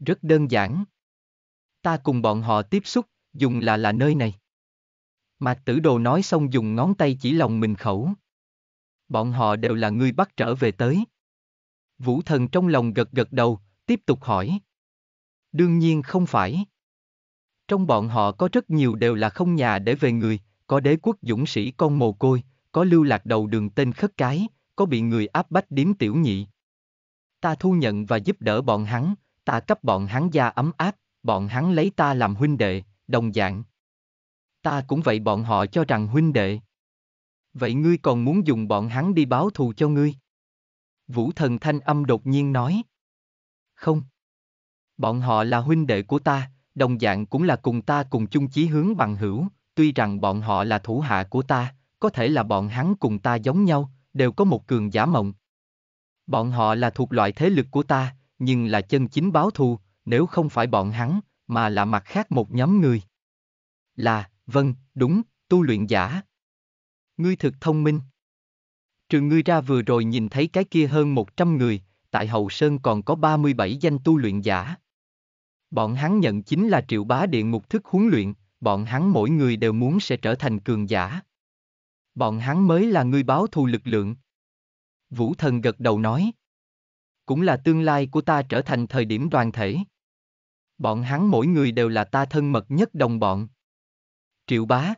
Rất đơn giản. Ta cùng bọn họ tiếp xúc, dùng là là nơi này. Mạc tử đồ nói xong dùng ngón tay chỉ lòng mình khẩu. Bọn họ đều là người bắt trở về tới. Vũ thần trong lòng gật gật đầu, tiếp tục hỏi. Đương nhiên không phải. Trong bọn họ có rất nhiều đều là không nhà để về người, có đế quốc dũng sĩ con mồ côi, có lưu lạc đầu đường tên khất cái, có bị người áp bách điếm tiểu nhị. Ta thu nhận và giúp đỡ bọn hắn, ta cấp bọn hắn gia ấm áp, bọn hắn lấy ta làm huynh đệ, đồng dạng. Ta cũng vậy bọn họ cho rằng huynh đệ. Vậy ngươi còn muốn dùng bọn hắn đi báo thù cho ngươi? Vũ thần thanh âm đột nhiên nói. Không. Bọn họ là huynh đệ của ta, đồng dạng cũng là cùng ta cùng chung chí hướng bằng hữu, tuy rằng bọn họ là thủ hạ của ta, có thể là bọn hắn cùng ta giống nhau, đều có một cường giả mộng. Bọn họ là thuộc loại thế lực của ta, nhưng là chân chính báo thù, nếu không phải bọn hắn, mà là mặt khác một nhóm người. Là, vâng, đúng, tu luyện giả. Ngươi thực thông minh. Trừ ngươi ra vừa rồi nhìn thấy cái kia hơn 100 người, tại Hậu Sơn còn có 37 danh tu luyện giả. Bọn hắn nhận chính là triệu bá địa ngục thức huấn luyện, bọn hắn mỗi người đều muốn sẽ trở thành cường giả. Bọn hắn mới là người báo thù lực lượng. Vũ thần gật đầu nói. Cũng là tương lai của ta trở thành thời điểm đoàn thể. Bọn hắn mỗi người đều là ta thân mật nhất đồng bọn. Triệu bá.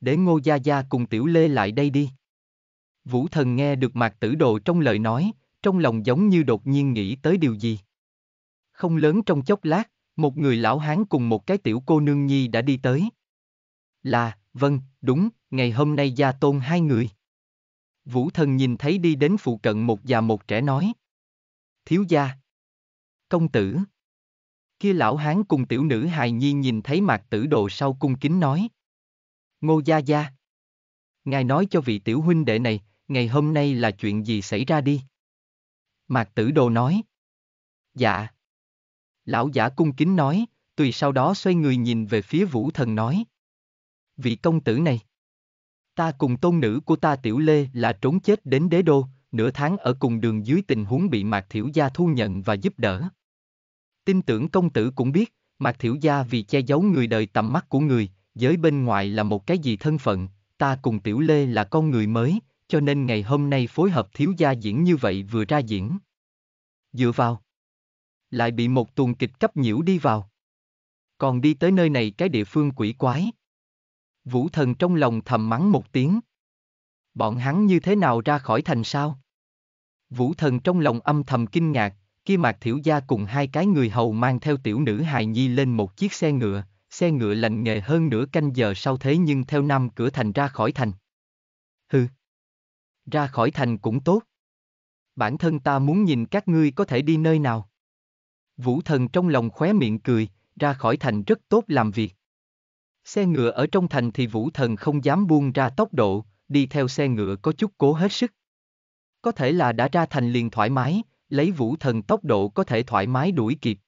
Để ngô gia gia cùng tiểu lê lại đây đi. Vũ thần nghe được mạc tử đồ trong lời nói, trong lòng giống như đột nhiên nghĩ tới điều gì. Không lớn trong chốc lát, một người lão hán cùng một cái tiểu cô nương nhi đã đi tới. Là, vâng, đúng, ngày hôm nay gia tôn hai người. Vũ thần nhìn thấy đi đến phụ cận một già một trẻ nói. Thiếu gia. Công tử. Kia lão hán cùng tiểu nữ hài nhi nhìn thấy mạc tử đồ sau cung kính nói. Ngô gia gia. Ngài nói cho vị tiểu huynh đệ này, ngày hôm nay là chuyện gì xảy ra đi? Mạc tử đồ nói. Dạ. Lão giả cung kính nói, tùy sau đó xoay người nhìn về phía vũ thần nói. Vị công tử này. Ta cùng tôn nữ của ta tiểu lê là trốn chết đến đế đô, nửa tháng ở cùng đường dưới tình huống bị Mạc Thiểu Gia thu nhận và giúp đỡ. Tin tưởng công tử cũng biết, Mạc Thiểu Gia vì che giấu người đời tầm mắt của người, giới bên ngoài là một cái gì thân phận, ta cùng Tiểu Lê là con người mới, cho nên ngày hôm nay phối hợp thiếu gia diễn như vậy vừa ra diễn. Dựa vào. Lại bị một tuồng kịch cấp nhiễu đi vào. Còn đi tới nơi này cái địa phương quỷ quái. Vũ thần trong lòng thầm mắng một tiếng. Bọn hắn như thế nào ra khỏi thành sao? Vũ thần trong lòng âm thầm kinh ngạc, kia mạc thiểu gia cùng hai cái người hầu mang theo tiểu nữ hài nhi lên một chiếc xe ngựa, xe ngựa lành nghề hơn nửa canh giờ sau thế nhưng theo năm cửa thành ra khỏi thành. Hừ. Ra khỏi thành cũng tốt. Bản thân ta muốn nhìn các ngươi có thể đi nơi nào. Vũ thần trong lòng khóe miệng cười, ra khỏi thành rất tốt làm việc. Xe ngựa ở trong thành thì vũ thần không dám buông ra tốc độ, đi theo xe ngựa có chút cố hết sức. Có thể là đã ra thành liền thoải mái, lấy vũ thần tốc độ có thể thoải mái đuổi kịp.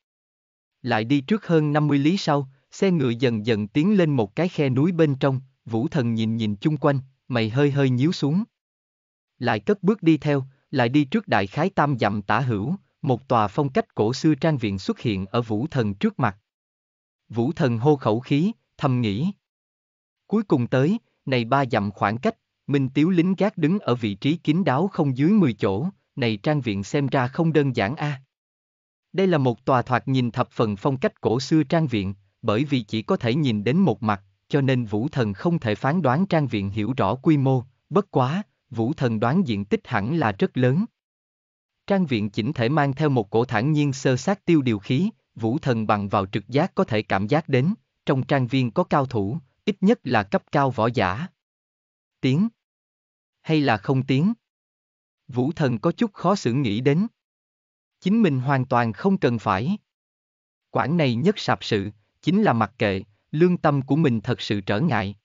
Lại đi trước hơn 50 lý sau, xe ngựa dần dần tiến lên một cái khe núi bên trong, vũ thần nhìn nhìn chung quanh, mày hơi hơi nhíu xuống lại cất bước đi theo, lại đi trước đại khái tam dặm tả hữu, một tòa phong cách cổ xưa trang viện xuất hiện ở vũ thần trước mặt. Vũ thần hô khẩu khí, thầm nghĩ. Cuối cùng tới, này ba dặm khoảng cách, Minh Tiếu lính gác đứng ở vị trí kín đáo không dưới 10 chỗ, này trang viện xem ra không đơn giản a. À. Đây là một tòa thoạt nhìn thập phần phong cách cổ xưa trang viện, bởi vì chỉ có thể nhìn đến một mặt, cho nên vũ thần không thể phán đoán trang viện hiểu rõ quy mô, bất quá, vũ thần đoán diện tích hẳn là rất lớn. Trang viện chỉnh thể mang theo một cổ thản nhiên sơ sát tiêu điều khí, vũ thần bằng vào trực giác có thể cảm giác đến, trong trang viên có cao thủ, ít nhất là cấp cao võ giả. Tiếng hay là không tiếng? Vũ thần có chút khó xử nghĩ đến. Chính mình hoàn toàn không cần phải. Quảng này nhất sạp sự, chính là mặc kệ, lương tâm của mình thật sự trở ngại.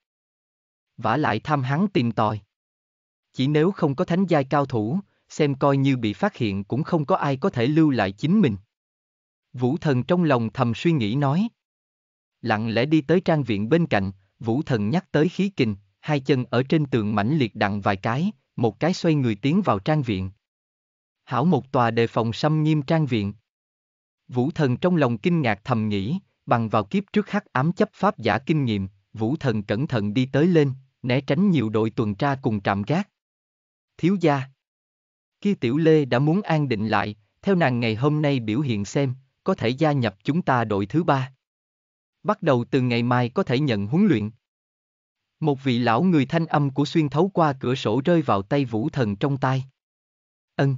vả lại tham hắn tìm tòi. Chỉ nếu không có thánh giai cao thủ, xem coi như bị phát hiện cũng không có ai có thể lưu lại chính mình. Vũ thần trong lòng thầm suy nghĩ nói. Lặng lẽ đi tới trang viện bên cạnh, vũ thần nhắc tới khí kình, hai chân ở trên tường mãnh liệt đặng vài cái, một cái xoay người tiến vào trang viện. Hảo một tòa đề phòng xâm nghiêm trang viện. Vũ thần trong lòng kinh ngạc thầm nghĩ, bằng vào kiếp trước hắc ám chấp pháp giả kinh nghiệm, vũ thần cẩn thận đi tới lên, né tránh nhiều đội tuần tra cùng trạm gác, thiếu gia. Kia tiểu lê đã muốn an định lại, theo nàng ngày hôm nay biểu hiện xem, có thể gia nhập chúng ta đội thứ ba. Bắt đầu từ ngày mai có thể nhận huấn luyện. Một vị lão người thanh âm của xuyên thấu qua cửa sổ rơi vào tay vũ thần trong tay. Ân.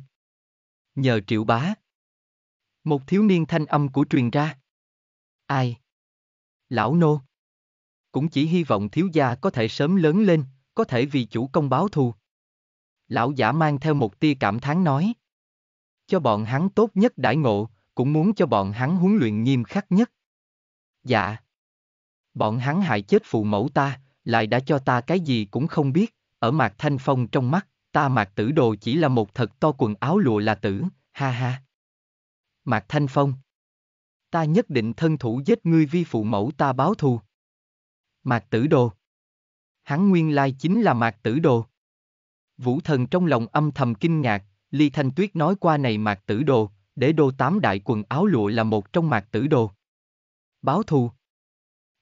Nhờ triệu bá. Một thiếu niên thanh âm của truyền ra. Ai? Lão nô. Cũng chỉ hy vọng thiếu gia có thể sớm lớn lên, có thể vì chủ công báo thù lão giả mang theo một tia cảm thán nói. Cho bọn hắn tốt nhất đãi ngộ, cũng muốn cho bọn hắn huấn luyện nghiêm khắc nhất. Dạ. Bọn hắn hại chết phụ mẫu ta, lại đã cho ta cái gì cũng không biết, ở mặt thanh phong trong mắt, ta mặc tử đồ chỉ là một thật to quần áo lụa là tử, ha ha. Mạc thanh phong. Ta nhất định thân thủ giết ngươi vi phụ mẫu ta báo thù. Mạc tử đồ. Hắn nguyên lai chính là mạc tử đồ. Vũ thần trong lòng âm thầm kinh ngạc, Ly Thanh Tuyết nói qua này mạc tử đồ, để đô tám đại quần áo lụa là một trong mạc tử đồ. Báo thù.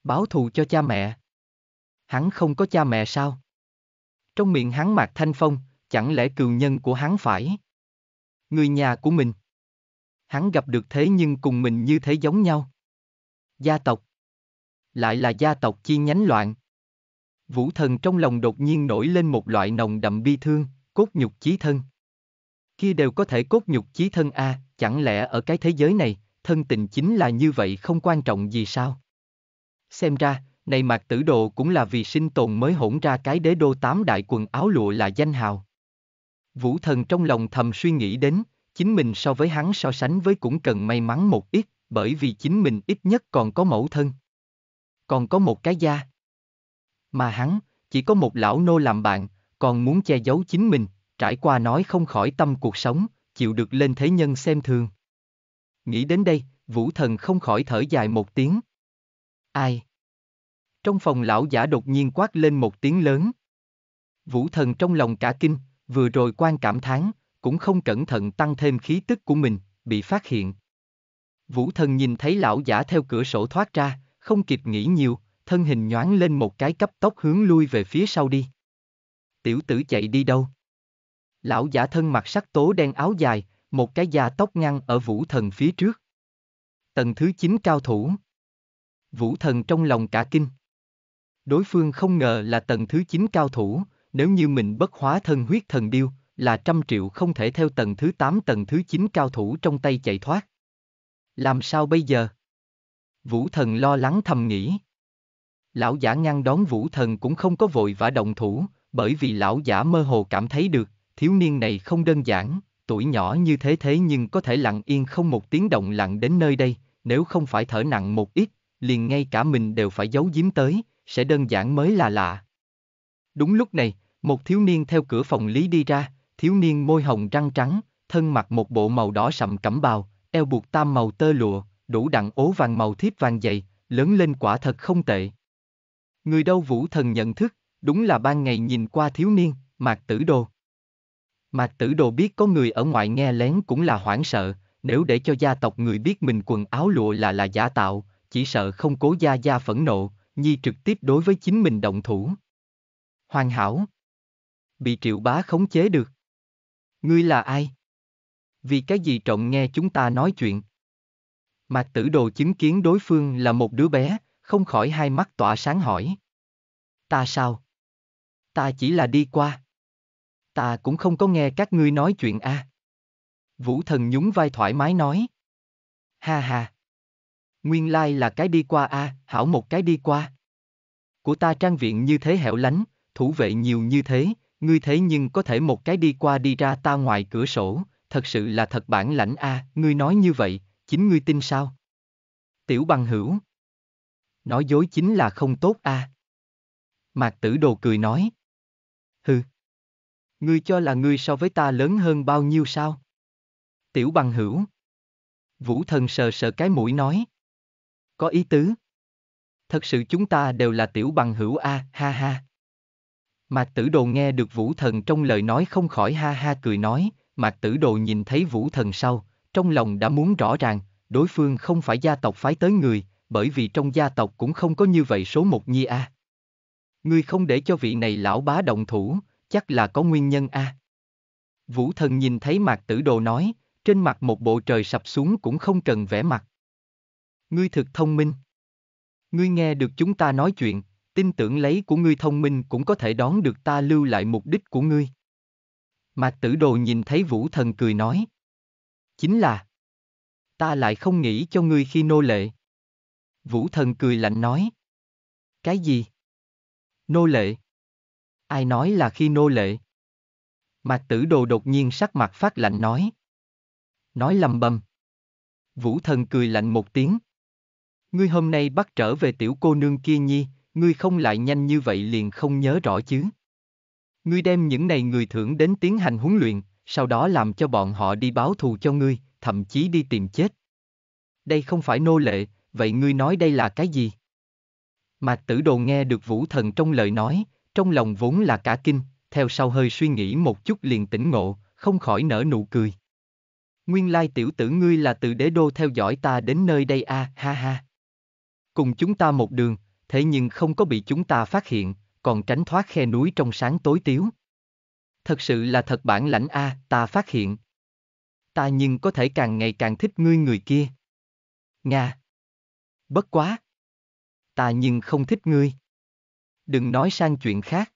Báo thù cho cha mẹ. Hắn không có cha mẹ sao? Trong miệng hắn mạc thanh phong, chẳng lẽ cừu nhân của hắn phải? Người nhà của mình. Hắn gặp được thế nhưng cùng mình như thế giống nhau. Gia tộc. Lại là gia tộc chi nhánh loạn, Vũ thần trong lòng đột nhiên nổi lên một loại nồng đậm bi thương, cốt nhục chí thân. Kia đều có thể cốt nhục chí thân a, à, chẳng lẽ ở cái thế giới này, thân tình chính là như vậy không quan trọng gì sao? Xem ra, này mạc tử đồ cũng là vì sinh tồn mới hỗn ra cái đế đô tám đại quần áo lụa là danh hào. Vũ thần trong lòng thầm suy nghĩ đến, chính mình so với hắn so sánh với cũng cần may mắn một ít, bởi vì chính mình ít nhất còn có mẫu thân. Còn có một cái gia. Mà hắn, chỉ có một lão nô làm bạn, còn muốn che giấu chính mình, trải qua nói không khỏi tâm cuộc sống, chịu được lên thế nhân xem thường. Nghĩ đến đây, vũ thần không khỏi thở dài một tiếng. Ai? Trong phòng lão giả đột nhiên quát lên một tiếng lớn. Vũ thần trong lòng cả kinh, vừa rồi quan cảm thán, cũng không cẩn thận tăng thêm khí tức của mình, bị phát hiện. Vũ thần nhìn thấy lão giả theo cửa sổ thoát ra, không kịp nghĩ nhiều, thân hình nhoáng lên một cái cấp tốc hướng lui về phía sau đi. Tiểu tử chạy đi đâu? Lão giả thân mặc sắc tố đen áo dài, một cái da tóc ngăn ở vũ thần phía trước. Tầng thứ 9 cao thủ. Vũ thần trong lòng cả kinh. Đối phương không ngờ là tầng thứ 9 cao thủ, nếu như mình bất hóa thân huyết thần điêu, là trăm triệu không thể theo tầng thứ 8 tầng thứ 9 cao thủ trong tay chạy thoát. Làm sao bây giờ? Vũ thần lo lắng thầm nghĩ. Lão giả ngăn đón vũ thần cũng không có vội vã động thủ, bởi vì lão giả mơ hồ cảm thấy được, thiếu niên này không đơn giản, tuổi nhỏ như thế thế nhưng có thể lặng yên không một tiếng động lặng đến nơi đây, nếu không phải thở nặng một ít, liền ngay cả mình đều phải giấu giếm tới, sẽ đơn giản mới là lạ. Đúng lúc này, một thiếu niên theo cửa phòng lý đi ra, thiếu niên môi hồng răng trắng, thân mặc một bộ màu đỏ sậm cẩm bào, eo buộc tam màu tơ lụa, đủ đặng ố vàng màu thiếp vàng dày, lớn lên quả thật không tệ, Người đâu vũ thần nhận thức, đúng là ban ngày nhìn qua thiếu niên, mạc tử đồ. Mạc tử đồ biết có người ở ngoài nghe lén cũng là hoảng sợ, nếu để cho gia tộc người biết mình quần áo lụa là là giả tạo, chỉ sợ không cố gia gia phẫn nộ, nhi trực tiếp đối với chính mình động thủ. Hoàn hảo. Bị triệu bá khống chế được. Ngươi là ai? Vì cái gì trọng nghe chúng ta nói chuyện? Mạc tử đồ chứng kiến đối phương là một đứa bé, không khỏi hai mắt tỏa sáng hỏi. Ta sao? Ta chỉ là đi qua. Ta cũng không có nghe các ngươi nói chuyện a. À. Vũ thần nhún vai thoải mái nói. Ha ha. Nguyên lai là cái đi qua a, à, hảo một cái đi qua. Của ta trang viện như thế hẻo lánh, thủ vệ nhiều như thế, ngươi thế nhưng có thể một cái đi qua đi ra ta ngoài cửa sổ, thật sự là thật bản lãnh a, à, ngươi nói như vậy, chính ngươi tin sao? Tiểu bằng hữu nói dối chính là không tốt a. À. Mạc tử đồ cười nói. Hừ. Ngươi cho là ngươi so với ta lớn hơn bao nhiêu sao? Tiểu bằng hữu. Vũ thần sờ sờ cái mũi nói. Có ý tứ. Thật sự chúng ta đều là tiểu bằng hữu a, à, ha ha. Mạc tử đồ nghe được vũ thần trong lời nói không khỏi ha ha cười nói, mạc tử đồ nhìn thấy vũ thần sau, trong lòng đã muốn rõ ràng, đối phương không phải gia tộc phái tới người, bởi vì trong gia tộc cũng không có như vậy số một nhi a. À. Ngươi không để cho vị này lão bá động thủ, chắc là có nguyên nhân a. À. Vũ thần nhìn thấy mạc tử đồ nói, trên mặt một bộ trời sập xuống cũng không cần vẽ mặt. Ngươi thực thông minh. Ngươi nghe được chúng ta nói chuyện, tin tưởng lấy của ngươi thông minh cũng có thể đón được ta lưu lại mục đích của ngươi. Mạc tử đồ nhìn thấy vũ thần cười nói. Chính là, ta lại không nghĩ cho ngươi khi nô lệ. Vũ thần cười lạnh nói. Cái gì? Nô lệ. Ai nói là khi nô lệ? Mạc tử đồ đột nhiên sắc mặt phát lạnh nói. Nói lầm bầm. Vũ thần cười lạnh một tiếng. Ngươi hôm nay bắt trở về tiểu cô nương kia nhi, ngươi không lại nhanh như vậy liền không nhớ rõ chứ. Ngươi đem những này người thưởng đến tiến hành huấn luyện, sau đó làm cho bọn họ đi báo thù cho ngươi, thậm chí đi tìm chết. Đây không phải nô lệ, vậy ngươi nói đây là cái gì? Mạc tử đồ nghe được vũ thần trong lời nói, trong lòng vốn là cả kinh, theo sau hơi suy nghĩ một chút liền tỉnh ngộ, không khỏi nở nụ cười. Nguyên lai tiểu tử ngươi là từ đế đô theo dõi ta đến nơi đây a à, ha ha. Cùng chúng ta một đường, thế nhưng không có bị chúng ta phát hiện, còn tránh thoát khe núi trong sáng tối tiếu. Thật sự là thật bản lãnh a, à, ta phát hiện. Ta nhưng có thể càng ngày càng thích ngươi người kia. Nga bất quá. Ta nhưng không thích ngươi. Đừng nói sang chuyện khác.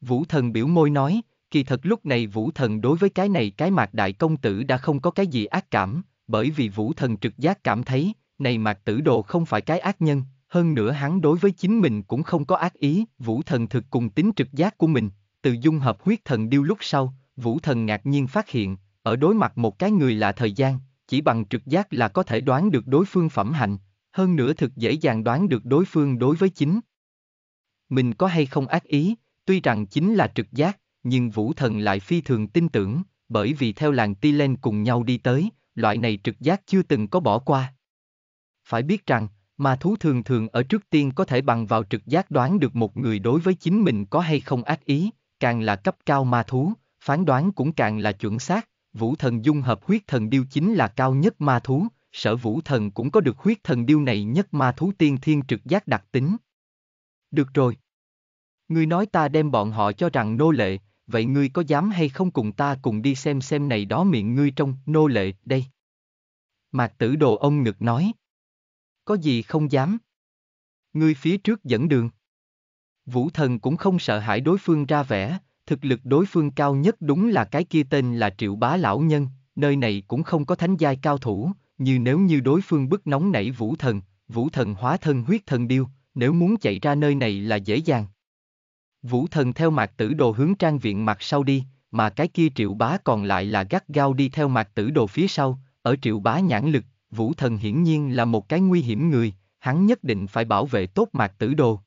Vũ thần biểu môi nói, kỳ thật lúc này vũ thần đối với cái này cái mạc đại công tử đã không có cái gì ác cảm, bởi vì vũ thần trực giác cảm thấy, này mạc tử đồ không phải cái ác nhân, hơn nữa hắn đối với chính mình cũng không có ác ý, vũ thần thực cùng tính trực giác của mình, từ dung hợp huyết thần điêu lúc sau, vũ thần ngạc nhiên phát hiện, ở đối mặt một cái người là thời gian, chỉ bằng trực giác là có thể đoán được đối phương phẩm hạnh, hơn nữa thực dễ dàng đoán được đối phương đối với chính. Mình có hay không ác ý, tuy rằng chính là trực giác, nhưng vũ thần lại phi thường tin tưởng, bởi vì theo làng Ti Tilen cùng nhau đi tới, loại này trực giác chưa từng có bỏ qua. Phải biết rằng, mà thú thường thường ở trước tiên có thể bằng vào trực giác đoán được một người đối với chính mình có hay không ác ý, càng là cấp cao ma thú, phán đoán cũng càng là chuẩn xác, vũ thần dung hợp huyết thần điêu chính là cao nhất ma thú, sở vũ thần cũng có được huyết thần điêu này nhất ma thú tiên thiên trực giác đặc tính. Được rồi. Ngươi nói ta đem bọn họ cho rằng nô lệ, vậy ngươi có dám hay không cùng ta cùng đi xem xem này đó miệng ngươi trong nô lệ đây. Mạc tử đồ ông ngực nói. Có gì không dám. Ngươi phía trước dẫn đường. Vũ thần cũng không sợ hãi đối phương ra vẻ, thực lực đối phương cao nhất đúng là cái kia tên là triệu bá lão nhân, nơi này cũng không có thánh giai cao thủ, như nếu như đối phương bức nóng nảy vũ thần, vũ thần hóa thân huyết thần điêu, nếu muốn chạy ra nơi này là dễ dàng. Vũ thần theo mạc tử đồ hướng trang viện mặt sau đi, mà cái kia triệu bá còn lại là gắt gao đi theo mạc tử đồ phía sau, ở triệu bá nhãn lực, vũ thần hiển nhiên là một cái nguy hiểm người, hắn nhất định phải bảo vệ tốt mạc tử đồ.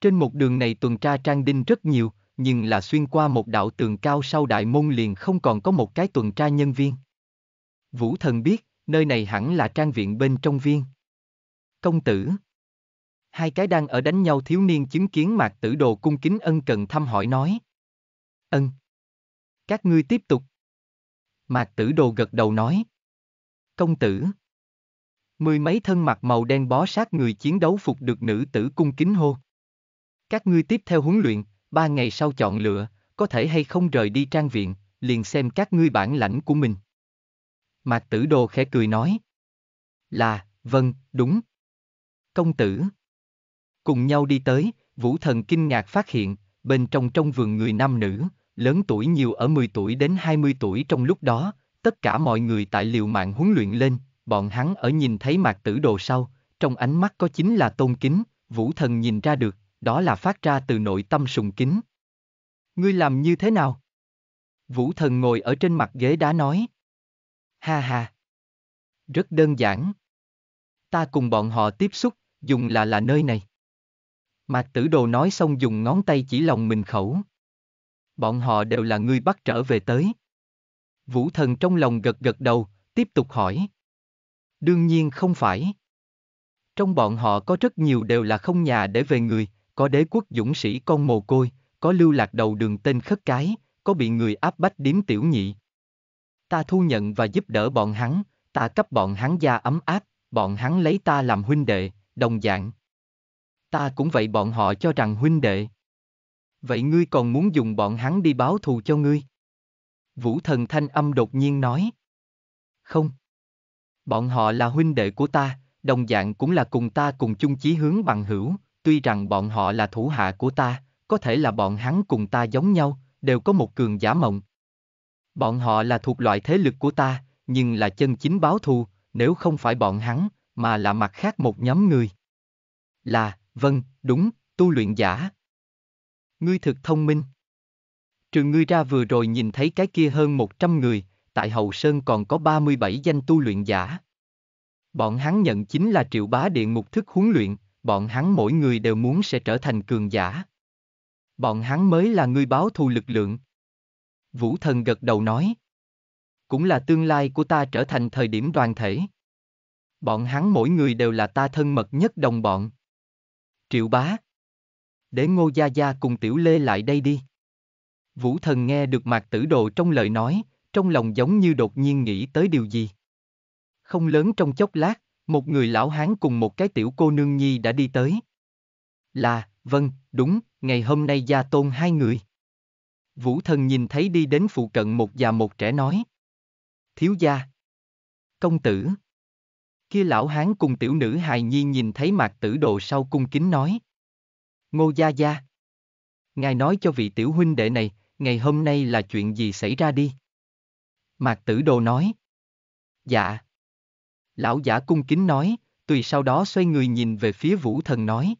Trên một đường này tuần tra trang đinh rất nhiều, nhưng là xuyên qua một đạo tường cao sau đại môn liền không còn có một cái tuần tra nhân viên. Vũ thần biết, nơi này hẳn là trang viện bên trong viên. Công tử Hai cái đang ở đánh nhau thiếu niên chứng kiến mạc tử đồ cung kính ân cần thăm hỏi nói. Ân Các ngươi tiếp tục. Mạc tử đồ gật đầu nói. Công tử Mười mấy thân mặt màu đen bó sát người chiến đấu phục được nữ tử cung kính hô. Các ngươi tiếp theo huấn luyện, ba ngày sau chọn lựa, có thể hay không rời đi trang viện, liền xem các ngươi bản lãnh của mình. Mạc tử đồ khẽ cười nói. Là, vâng, đúng. Công tử. Cùng nhau đi tới, vũ thần kinh ngạc phát hiện, bên trong trong vườn người nam nữ, lớn tuổi nhiều ở 10 tuổi đến 20 tuổi trong lúc đó, tất cả mọi người tại liều mạng huấn luyện lên, bọn hắn ở nhìn thấy mạc tử đồ sau, trong ánh mắt có chính là tôn kính, vũ thần nhìn ra được, đó là phát ra từ nội tâm sùng kính. Ngươi làm như thế nào? Vũ thần ngồi ở trên mặt ghế đá nói. Ha ha. Rất đơn giản. Ta cùng bọn họ tiếp xúc, dùng là là nơi này. Mạc tử đồ nói xong dùng ngón tay chỉ lòng mình khẩu. Bọn họ đều là người bắt trở về tới. Vũ thần trong lòng gật gật đầu, tiếp tục hỏi. Đương nhiên không phải. Trong bọn họ có rất nhiều đều là không nhà để về người, có đế quốc dũng sĩ con mồ côi, có lưu lạc đầu đường tên khất cái, có bị người áp bách điếm tiểu nhị, ta thu nhận và giúp đỡ bọn hắn, ta cấp bọn hắn gia ấm áp, bọn hắn lấy ta làm huynh đệ, đồng dạng. Ta cũng vậy bọn họ cho rằng huynh đệ. Vậy ngươi còn muốn dùng bọn hắn đi báo thù cho ngươi? Vũ thần thanh âm đột nhiên nói. Không. Bọn họ là huynh đệ của ta, đồng dạng cũng là cùng ta cùng chung chí hướng bằng hữu, tuy rằng bọn họ là thủ hạ của ta, có thể là bọn hắn cùng ta giống nhau, đều có một cường giả mộng, Bọn họ là thuộc loại thế lực của ta, nhưng là chân chính báo thù, nếu không phải bọn hắn, mà là mặt khác một nhóm người. Là, vâng, đúng, tu luyện giả. Ngươi thực thông minh. Trừ ngươi ra vừa rồi nhìn thấy cái kia hơn 100 người, tại Hậu Sơn còn có 37 danh tu luyện giả. Bọn hắn nhận chính là triệu bá điện mục thức huấn luyện, bọn hắn mỗi người đều muốn sẽ trở thành cường giả. Bọn hắn mới là người báo thù lực lượng. Vũ thần gật đầu nói. Cũng là tương lai của ta trở thành thời điểm đoàn thể. Bọn hắn mỗi người đều là ta thân mật nhất đồng bọn. Triệu bá. Để ngô gia gia cùng tiểu lê lại đây đi. Vũ thần nghe được mạc tử đồ trong lời nói, trong lòng giống như đột nhiên nghĩ tới điều gì. Không lớn trong chốc lát, một người lão hán cùng một cái tiểu cô nương nhi đã đi tới. Là, vâng, đúng, ngày hôm nay gia tôn hai người. Vũ thần nhìn thấy đi đến phụ cận một già một trẻ nói. Thiếu gia. Công tử. Kia lão hán cùng tiểu nữ hài nhi nhìn thấy mạc tử Đồ sau cung kính nói. Ngô gia gia. Ngài nói cho vị tiểu huynh đệ này, ngày hôm nay là chuyện gì xảy ra đi? Mạc tử đồ nói. Dạ. Lão giả cung kính nói, tùy sau đó xoay người nhìn về phía vũ thần nói.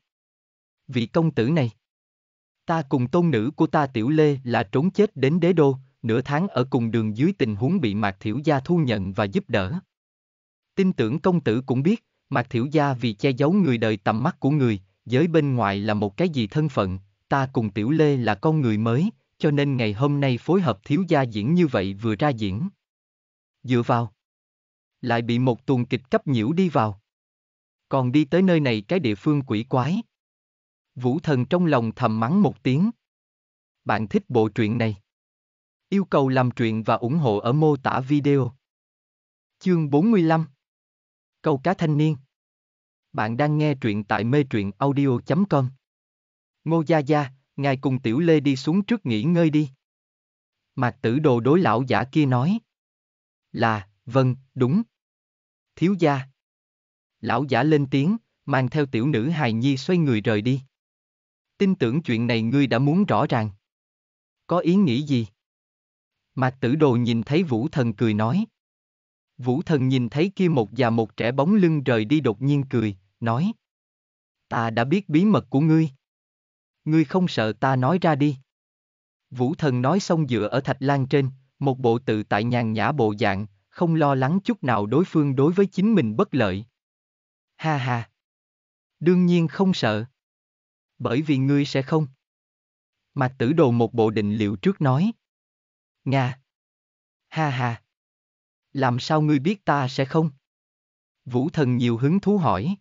Vị công tử này. Ta cùng tôn nữ của ta Tiểu Lê là trốn chết đến đế đô, nửa tháng ở cùng đường dưới tình huống bị Mạc Thiểu Gia thu nhận và giúp đỡ. Tin tưởng công tử cũng biết, Mạc Thiểu Gia vì che giấu người đời tầm mắt của người, giới bên ngoài là một cái gì thân phận, ta cùng Tiểu Lê là con người mới, cho nên ngày hôm nay phối hợp Thiếu Gia diễn như vậy vừa ra diễn. Dựa vào. Lại bị một tuồng kịch cấp nhiễu đi vào. Còn đi tới nơi này cái địa phương quỷ quái. Vũ thần trong lòng thầm mắng một tiếng. Bạn thích bộ truyện này? Yêu cầu làm truyện và ủng hộ ở mô tả video. Chương 45 Câu cá thanh niên Bạn đang nghe truyện tại mê truyện audio.com Ngô Gia Gia, ngài cùng Tiểu Lê đi xuống trước nghỉ ngơi đi. Mạc tử đồ đối lão giả kia nói. Là, vâng, đúng. Thiếu gia. Lão giả lên tiếng, mang theo tiểu nữ hài nhi xoay người rời đi tin tưởng chuyện này ngươi đã muốn rõ ràng. Có ý nghĩ gì? Mạc tử đồ nhìn thấy vũ thần cười nói. Vũ thần nhìn thấy kia một già một trẻ bóng lưng rời đi đột nhiên cười, nói. Ta đã biết bí mật của ngươi. Ngươi không sợ ta nói ra đi. Vũ thần nói xong dựa ở thạch lan trên, một bộ tự tại nhàn nhã bộ dạng, không lo lắng chút nào đối phương đối với chính mình bất lợi. Ha ha. Đương nhiên không sợ bởi vì ngươi sẽ không. Mạc tử đồ một bộ định liệu trước nói. Nga. Ha ha. Làm sao ngươi biết ta sẽ không? Vũ thần nhiều hứng thú hỏi.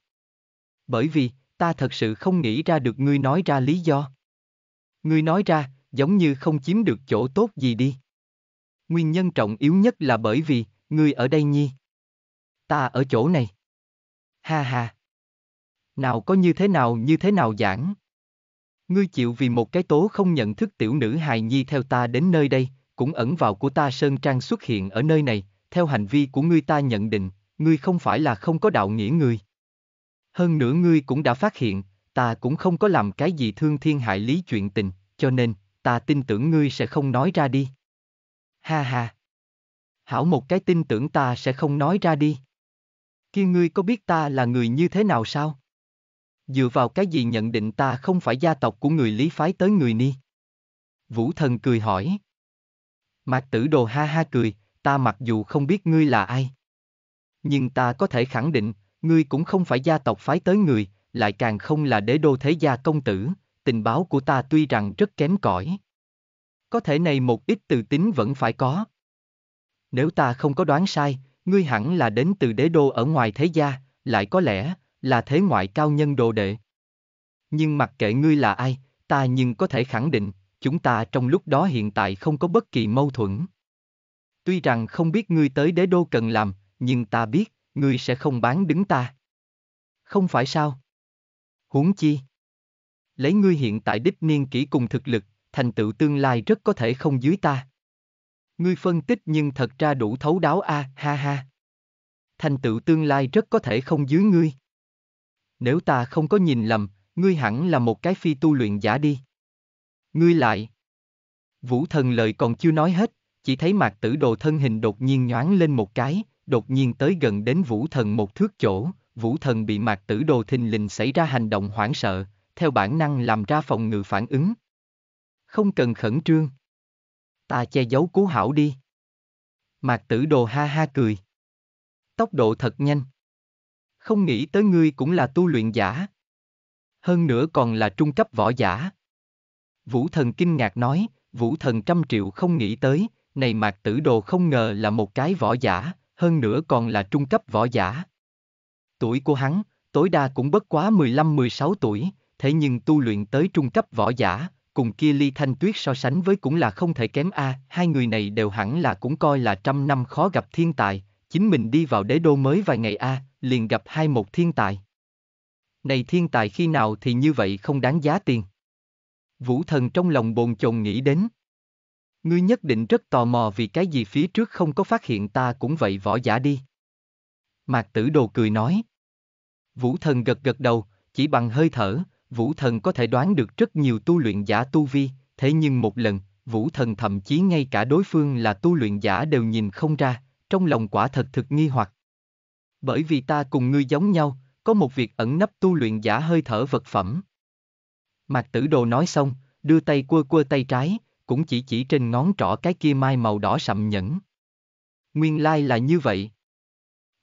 Bởi vì, ta thật sự không nghĩ ra được ngươi nói ra lý do. Ngươi nói ra, giống như không chiếm được chỗ tốt gì đi. Nguyên nhân trọng yếu nhất là bởi vì, ngươi ở đây nhi. Ta ở chỗ này. Ha ha. Nào có như thế nào như thế nào giảng. Ngươi chịu vì một cái tố không nhận thức tiểu nữ hài nhi theo ta đến nơi đây, cũng ẩn vào của ta Sơn Trang xuất hiện ở nơi này, theo hành vi của ngươi ta nhận định, ngươi không phải là không có đạo nghĩa ngươi. Hơn nữa ngươi cũng đã phát hiện, ta cũng không có làm cái gì thương thiên hại lý chuyện tình, cho nên, ta tin tưởng ngươi sẽ không nói ra đi. Ha ha. Hảo một cái tin tưởng ta sẽ không nói ra đi. Kia ngươi có biết ta là người như thế nào sao? dựa vào cái gì nhận định ta không phải gia tộc của người lý phái tới người ni? Vũ thần cười hỏi. Mạc tử đồ ha ha cười, ta mặc dù không biết ngươi là ai. Nhưng ta có thể khẳng định, ngươi cũng không phải gia tộc phái tới người, lại càng không là đế đô thế gia công tử, tình báo của ta tuy rằng rất kém cỏi. Có thể này một ít từ tính vẫn phải có. Nếu ta không có đoán sai, ngươi hẳn là đến từ đế đô ở ngoài thế gia, lại có lẽ, là thế ngoại cao nhân đồ đệ. Nhưng mặc kệ ngươi là ai, ta nhưng có thể khẳng định, chúng ta trong lúc đó hiện tại không có bất kỳ mâu thuẫn. Tuy rằng không biết ngươi tới đế đô cần làm, nhưng ta biết, ngươi sẽ không bán đứng ta. Không phải sao? Huống chi? Lấy ngươi hiện tại đích niên kỹ cùng thực lực, thành tựu tương lai rất có thể không dưới ta. Ngươi phân tích nhưng thật ra đủ thấu đáo a, à, ha ha. Thành tựu tương lai rất có thể không dưới ngươi nếu ta không có nhìn lầm, ngươi hẳn là một cái phi tu luyện giả đi. Ngươi lại. Vũ thần lời còn chưa nói hết, chỉ thấy mạc tử đồ thân hình đột nhiên nhoáng lên một cái, đột nhiên tới gần đến vũ thần một thước chỗ, vũ thần bị mạc tử đồ thình lình xảy ra hành động hoảng sợ, theo bản năng làm ra phòng ngự phản ứng. Không cần khẩn trương. Ta che giấu cứu hảo đi. Mạc tử đồ ha ha cười. Tốc độ thật nhanh không nghĩ tới ngươi cũng là tu luyện giả. Hơn nữa còn là trung cấp võ giả. Vũ thần kinh ngạc nói, vũ thần trăm triệu không nghĩ tới, này mạc tử đồ không ngờ là một cái võ giả, hơn nữa còn là trung cấp võ giả. Tuổi của hắn, tối đa cũng bất quá 15-16 tuổi, thế nhưng tu luyện tới trung cấp võ giả, cùng kia ly thanh tuyết so sánh với cũng là không thể kém a hai người này đều hẳn là cũng coi là trăm năm khó gặp thiên tài chính mình đi vào đế đô mới vài ngày a liền gặp hai một thiên tài. Này thiên tài khi nào thì như vậy không đáng giá tiền. Vũ thần trong lòng bồn chồn nghĩ đến. Ngươi nhất định rất tò mò vì cái gì phía trước không có phát hiện ta cũng vậy võ giả đi. Mạc tử đồ cười nói. Vũ thần gật gật đầu, chỉ bằng hơi thở, vũ thần có thể đoán được rất nhiều tu luyện giả tu vi, thế nhưng một lần, vũ thần thậm chí ngay cả đối phương là tu luyện giả đều nhìn không ra, trong lòng quả thật thực nghi hoặc. Bởi vì ta cùng ngươi giống nhau, có một việc ẩn nấp tu luyện giả hơi thở vật phẩm. Mạc tử đồ nói xong, đưa tay quơ quơ tay trái, cũng chỉ chỉ trên ngón trỏ cái kia mai màu đỏ sậm nhẫn. Nguyên lai là như vậy.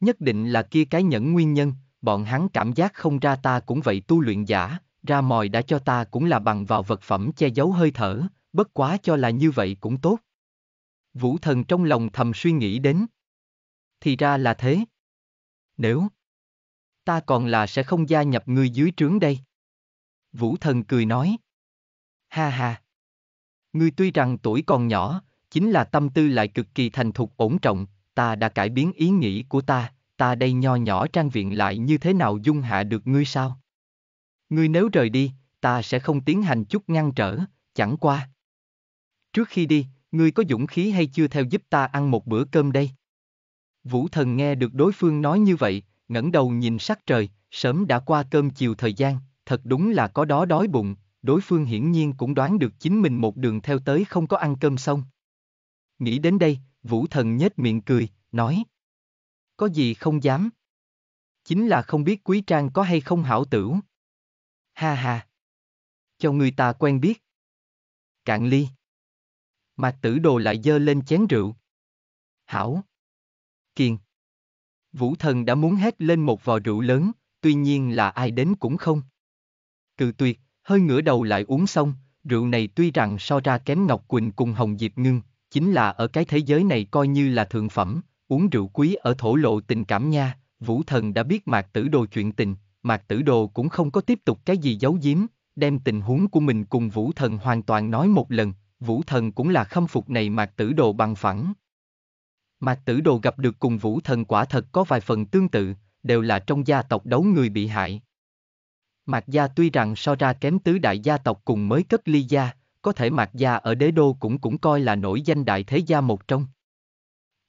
Nhất định là kia cái nhẫn nguyên nhân, bọn hắn cảm giác không ra ta cũng vậy tu luyện giả, ra mòi đã cho ta cũng là bằng vào vật phẩm che giấu hơi thở, bất quá cho là như vậy cũng tốt. Vũ thần trong lòng thầm suy nghĩ đến. Thì ra là thế nếu ta còn là sẽ không gia nhập ngươi dưới trướng đây. Vũ thần cười nói. Ha ha. Ngươi tuy rằng tuổi còn nhỏ, chính là tâm tư lại cực kỳ thành thục ổn trọng, ta đã cải biến ý nghĩ của ta, ta đây nho nhỏ trang viện lại như thế nào dung hạ được ngươi sao? Ngươi nếu rời đi, ta sẽ không tiến hành chút ngăn trở, chẳng qua. Trước khi đi, ngươi có dũng khí hay chưa theo giúp ta ăn một bữa cơm đây? Vũ thần nghe được đối phương nói như vậy, ngẩng đầu nhìn sắc trời, sớm đã qua cơm chiều thời gian, thật đúng là có đó đói bụng, đối phương hiển nhiên cũng đoán được chính mình một đường theo tới không có ăn cơm xong. Nghĩ đến đây, vũ thần nhếch miệng cười, nói. Có gì không dám? Chính là không biết quý trang có hay không hảo tửu. Ha ha! Cho người ta quen biết. Cạn ly. Mạc tử đồ lại dơ lên chén rượu. Hảo! kiền. Vũ thần đã muốn hét lên một vò rượu lớn, tuy nhiên là ai đến cũng không. Cự tuyệt, hơi ngửa đầu lại uống xong, rượu này tuy rằng so ra kém Ngọc Quỳnh cùng Hồng Diệp Ngưng, chính là ở cái thế giới này coi như là thượng phẩm, uống rượu quý ở thổ lộ tình cảm nha, vũ thần đã biết mạc tử đồ chuyện tình, mạc tử đồ cũng không có tiếp tục cái gì giấu giếm, đem tình huống của mình cùng vũ thần hoàn toàn nói một lần, vũ thần cũng là khâm phục này mạc tử đồ bằng phẳng. Mạc Tử Đồ gặp được cùng Vũ Thần quả thật có vài phần tương tự, đều là trong gia tộc đấu người bị hại. Mạc gia tuy rằng so ra kém tứ đại gia tộc cùng mới cất ly gia, có thể Mạc gia ở đế đô cũng cũng coi là nổi danh đại thế gia một trong.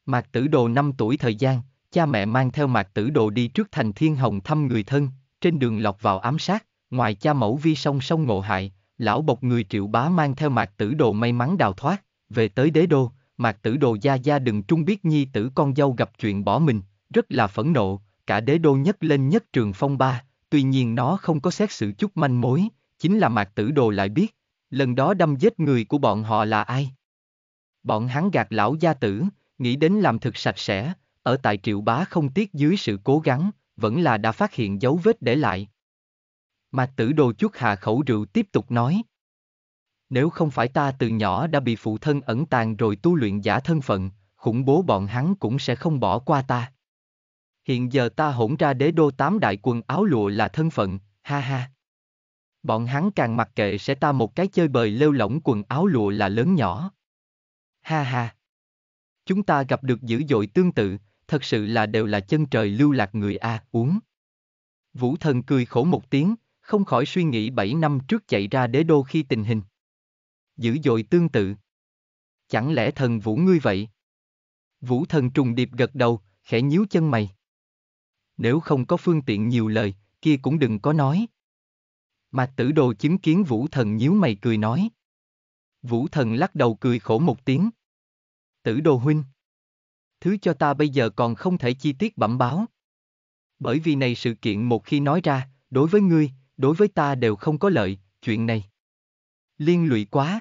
Mạc Tử Đồ 5 tuổi thời gian, cha mẹ mang theo Mạc Tử Đồ đi trước thành Thiên Hồng thăm người thân, trên đường lọt vào ám sát, ngoài cha mẫu vi song song ngộ hại, lão bộc người triệu bá mang theo Mạc Tử Đồ may mắn đào thoát, về tới đế đô, Mạc tử đồ gia gia đừng trung biết nhi tử con dâu gặp chuyện bỏ mình, rất là phẫn nộ, cả đế đô nhất lên nhất trường phong ba, tuy nhiên nó không có xét sự chút manh mối, chính là mạc tử đồ lại biết, lần đó đâm giết người của bọn họ là ai. Bọn hắn gạt lão gia tử, nghĩ đến làm thực sạch sẽ, ở tại triệu bá không tiếc dưới sự cố gắng, vẫn là đã phát hiện dấu vết để lại. Mạc tử đồ chút hạ khẩu rượu tiếp tục nói. Nếu không phải ta từ nhỏ đã bị phụ thân ẩn tàng rồi tu luyện giả thân phận, khủng bố bọn hắn cũng sẽ không bỏ qua ta. Hiện giờ ta hỗn ra đế đô tám đại quần áo lụa là thân phận, ha ha. Bọn hắn càng mặc kệ sẽ ta một cái chơi bời lêu lỏng quần áo lụa là lớn nhỏ. Ha ha. Chúng ta gặp được dữ dội tương tự, thật sự là đều là chân trời lưu lạc người A, uống. Vũ thần cười khổ một tiếng, không khỏi suy nghĩ bảy năm trước chạy ra đế đô khi tình hình dữ dội tương tự. Chẳng lẽ thần vũ ngươi vậy? Vũ thần trùng điệp gật đầu, khẽ nhíu chân mày. Nếu không có phương tiện nhiều lời, kia cũng đừng có nói. Mạc tử đồ chứng kiến vũ thần nhíu mày cười nói. Vũ thần lắc đầu cười khổ một tiếng. Tử đồ huynh. Thứ cho ta bây giờ còn không thể chi tiết bẩm báo. Bởi vì này sự kiện một khi nói ra, đối với ngươi, đối với ta đều không có lợi, chuyện này. Liên lụy quá.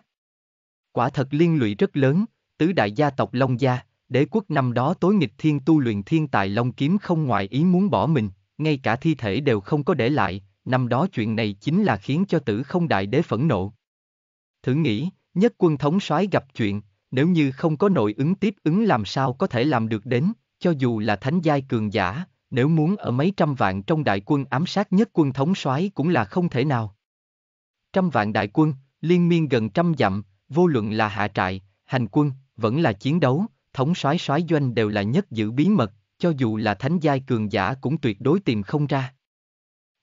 Quả thật liên lụy rất lớn, tứ đại gia tộc Long Gia, đế quốc năm đó tối nghịch thiên tu luyện thiên tài Long Kiếm không ngoại ý muốn bỏ mình, ngay cả thi thể đều không có để lại, năm đó chuyện này chính là khiến cho tử không đại đế phẫn nộ. Thử nghĩ, nhất quân thống soái gặp chuyện, nếu như không có nội ứng tiếp ứng làm sao có thể làm được đến, cho dù là thánh giai cường giả, nếu muốn ở mấy trăm vạn trong đại quân ám sát nhất quân thống soái cũng là không thể nào. Trăm vạn đại quân, liên miên gần trăm dặm, vô luận là hạ trại, hành quân, vẫn là chiến đấu, thống soái soái doanh đều là nhất giữ bí mật, cho dù là thánh giai cường giả cũng tuyệt đối tìm không ra.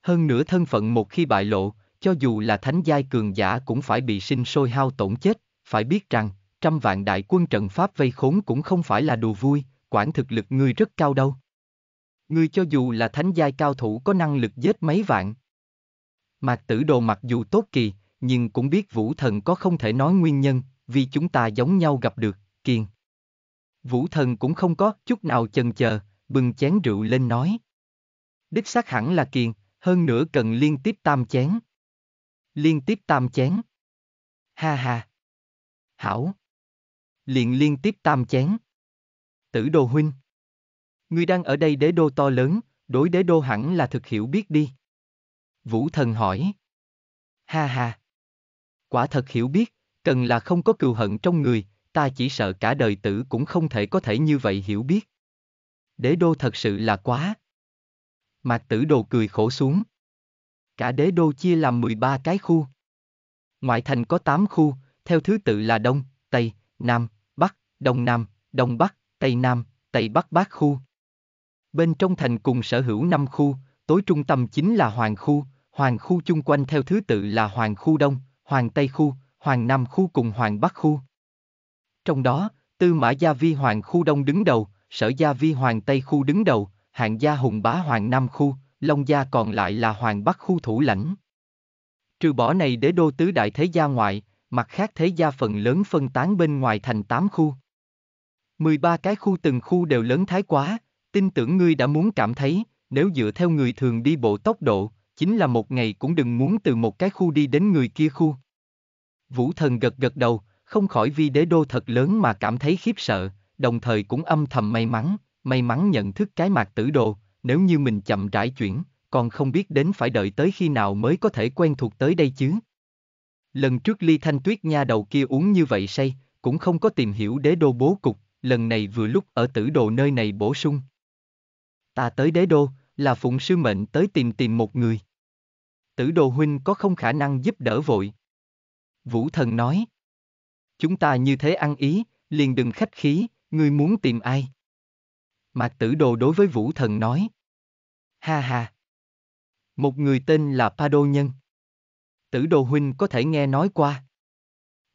Hơn nữa thân phận một khi bại lộ, cho dù là thánh giai cường giả cũng phải bị sinh sôi hao tổn chết, phải biết rằng, trăm vạn đại quân trận Pháp vây khốn cũng không phải là đùa vui, quản thực lực ngươi rất cao đâu. Ngươi cho dù là thánh giai cao thủ có năng lực giết mấy vạn. Mạc tử đồ mặc dù tốt kỳ, nhưng cũng biết vũ thần có không thể nói nguyên nhân, vì chúng ta giống nhau gặp được, kiên. Vũ thần cũng không có chút nào chần chờ, bừng chén rượu lên nói. Đích xác hẳn là kiên, hơn nữa cần liên tiếp tam chén. Liên tiếp tam chén. Ha ha. Hảo. Liền liên tiếp tam chén. Tử đồ huynh. Ngươi đang ở đây đế đô to lớn, đối đế đô hẳn là thực hiểu biết đi. Vũ thần hỏi. Ha ha quả thật hiểu biết, cần là không có cừu hận trong người, ta chỉ sợ cả đời tử cũng không thể có thể như vậy hiểu biết. Đế đô thật sự là quá. Mạc tử đồ cười khổ xuống. Cả đế đô chia làm 13 cái khu. Ngoại thành có 8 khu, theo thứ tự là Đông, Tây, Nam, Bắc, Đông Nam, Đông Bắc, Tây Nam, Tây Bắc Bắc khu. Bên trong thành cùng sở hữu 5 khu, tối trung tâm chính là Hoàng khu, Hoàng khu chung quanh theo thứ tự là Hoàng khu Đông, Hoàng Tây Khu, Hoàng Nam Khu cùng Hoàng Bắc Khu. Trong đó, Tư Mã Gia Vi Hoàng Khu Đông đứng đầu, Sở Gia Vi Hoàng Tây Khu đứng đầu, Hạng Gia Hùng Bá Hoàng Nam Khu, Long Gia còn lại là Hoàng Bắc Khu thủ lãnh. Trừ bỏ này đế đô tứ đại thế gia ngoại, mặt khác thế gia phần lớn phân tán bên ngoài thành 8 khu. 13 cái khu từng khu đều lớn thái quá, tin tưởng ngươi đã muốn cảm thấy, nếu dựa theo người thường đi bộ tốc độ, chính là một ngày cũng đừng muốn từ một cái khu đi đến người kia khu. Vũ thần gật gật đầu, không khỏi vì đế đô thật lớn mà cảm thấy khiếp sợ, đồng thời cũng âm thầm may mắn, may mắn nhận thức cái mạc tử đồ, nếu như mình chậm rãi chuyển, còn không biết đến phải đợi tới khi nào mới có thể quen thuộc tới đây chứ. Lần trước ly thanh tuyết nha đầu kia uống như vậy say, cũng không có tìm hiểu đế đô bố cục, lần này vừa lúc ở tử đồ nơi này bổ sung. Ta tới đế đô, là phụng sư mệnh tới tìm tìm một người. Tử đồ huynh có không khả năng giúp đỡ vội. Vũ thần nói. Chúng ta như thế ăn ý, liền đừng khách khí, ngươi muốn tìm ai? Mạc tử đồ đối với vũ thần nói. Ha ha. Một người tên là Pa Đô Nhân. Tử đồ huynh có thể nghe nói qua.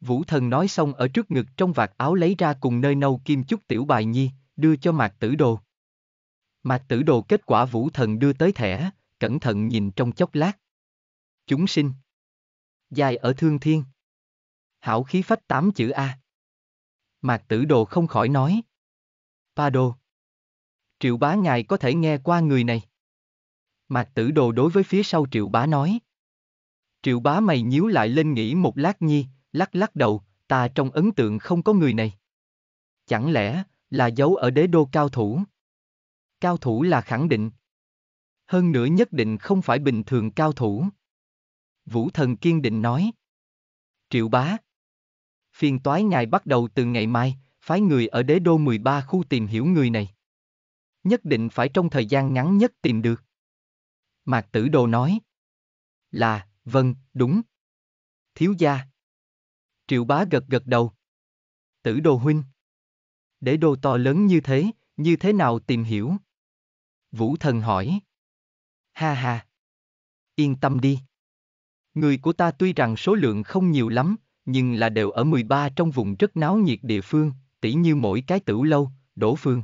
Vũ thần nói xong ở trước ngực trong vạt áo lấy ra cùng nơi nâu kim chút tiểu bài nhi, đưa cho mạc tử đồ. Mạc tử đồ kết quả vũ thần đưa tới thẻ, cẩn thận nhìn trong chốc lát. Chúng sinh. Dài ở thương thiên. Hảo khí phách tám chữ A. Mạc tử đồ không khỏi nói. Pa đồ. Triệu bá ngài có thể nghe qua người này. Mạc tử đồ đối với phía sau triệu bá nói. Triệu bá mày nhíu lại lên nghĩ một lát nhi, lắc lắc đầu, ta trong ấn tượng không có người này. Chẳng lẽ, là giấu ở đế đô cao thủ? Cao thủ là khẳng định. Hơn nữa nhất định không phải bình thường cao thủ. Vũ thần kiên định nói. Triệu bá. Phiền toái ngài bắt đầu từ ngày mai, phái người ở đế đô 13 khu tìm hiểu người này. Nhất định phải trong thời gian ngắn nhất tìm được. Mạc tử đồ nói. Là, vâng, đúng. Thiếu gia. Triệu bá gật gật đầu. Tử đồ huynh. Đế đô to lớn như thế, như thế nào tìm hiểu? Vũ thần hỏi. Ha ha. Yên tâm đi. Người của ta tuy rằng số lượng không nhiều lắm, nhưng là đều ở 13 trong vùng rất náo nhiệt địa phương, tỉ như mỗi cái tửu lâu, đổ phương.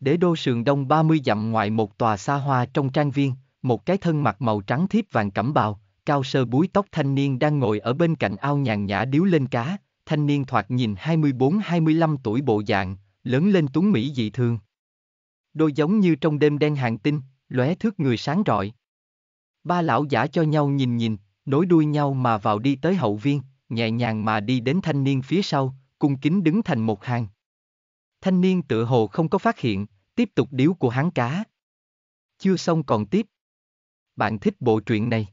Đế đô sườn đông 30 dặm ngoài một tòa xa hoa trong trang viên, một cái thân mặc màu trắng thiếp vàng cẩm bào, cao sơ búi tóc thanh niên đang ngồi ở bên cạnh ao nhàn nhã điếu lên cá, thanh niên thoạt nhìn 24-25 tuổi bộ dạng, lớn lên tuấn Mỹ dị thường. Đôi giống như trong đêm đen hàng tinh, lóe thước người sáng rọi. Ba lão giả cho nhau nhìn nhìn, nối đuôi nhau mà vào đi tới hậu viên, nhẹ nhàng mà đi đến thanh niên phía sau, cung kính đứng thành một hàng. Thanh niên tựa hồ không có phát hiện, tiếp tục điếu của hắn cá. Chưa xong còn tiếp. Bạn thích bộ truyện này?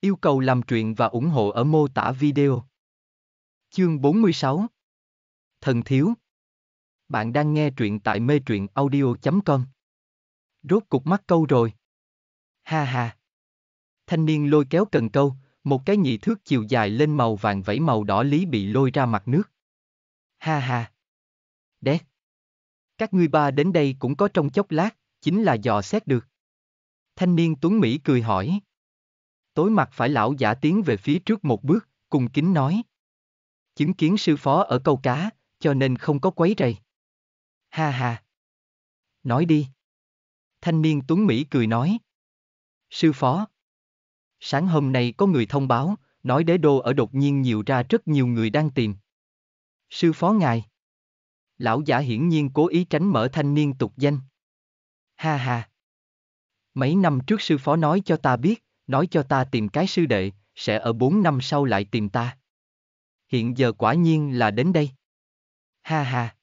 Yêu cầu làm truyện và ủng hộ ở mô tả video. Chương 46 Thần Thiếu bạn đang nghe truyện tại mê truyện audio.com. Rốt cục mắc câu rồi. Ha ha. Thanh niên lôi kéo cần câu, một cái nhị thước chiều dài lên màu vàng vẫy màu đỏ lý bị lôi ra mặt nước. Ha ha. Đét. Các ngươi ba đến đây cũng có trong chốc lát, chính là dò xét được. Thanh niên tuấn Mỹ cười hỏi. Tối mặt phải lão giả tiến về phía trước một bước, cùng kính nói. Chứng kiến sư phó ở câu cá, cho nên không có quấy rầy ha ha. Nói đi. Thanh niên Tuấn Mỹ cười nói. Sư phó. Sáng hôm nay có người thông báo, nói đế đô ở đột nhiên nhiều ra rất nhiều người đang tìm. Sư phó ngài. Lão giả hiển nhiên cố ý tránh mở thanh niên tục danh. Ha ha. Mấy năm trước sư phó nói cho ta biết, nói cho ta tìm cái sư đệ, sẽ ở bốn năm sau lại tìm ta. Hiện giờ quả nhiên là đến đây. Ha ha.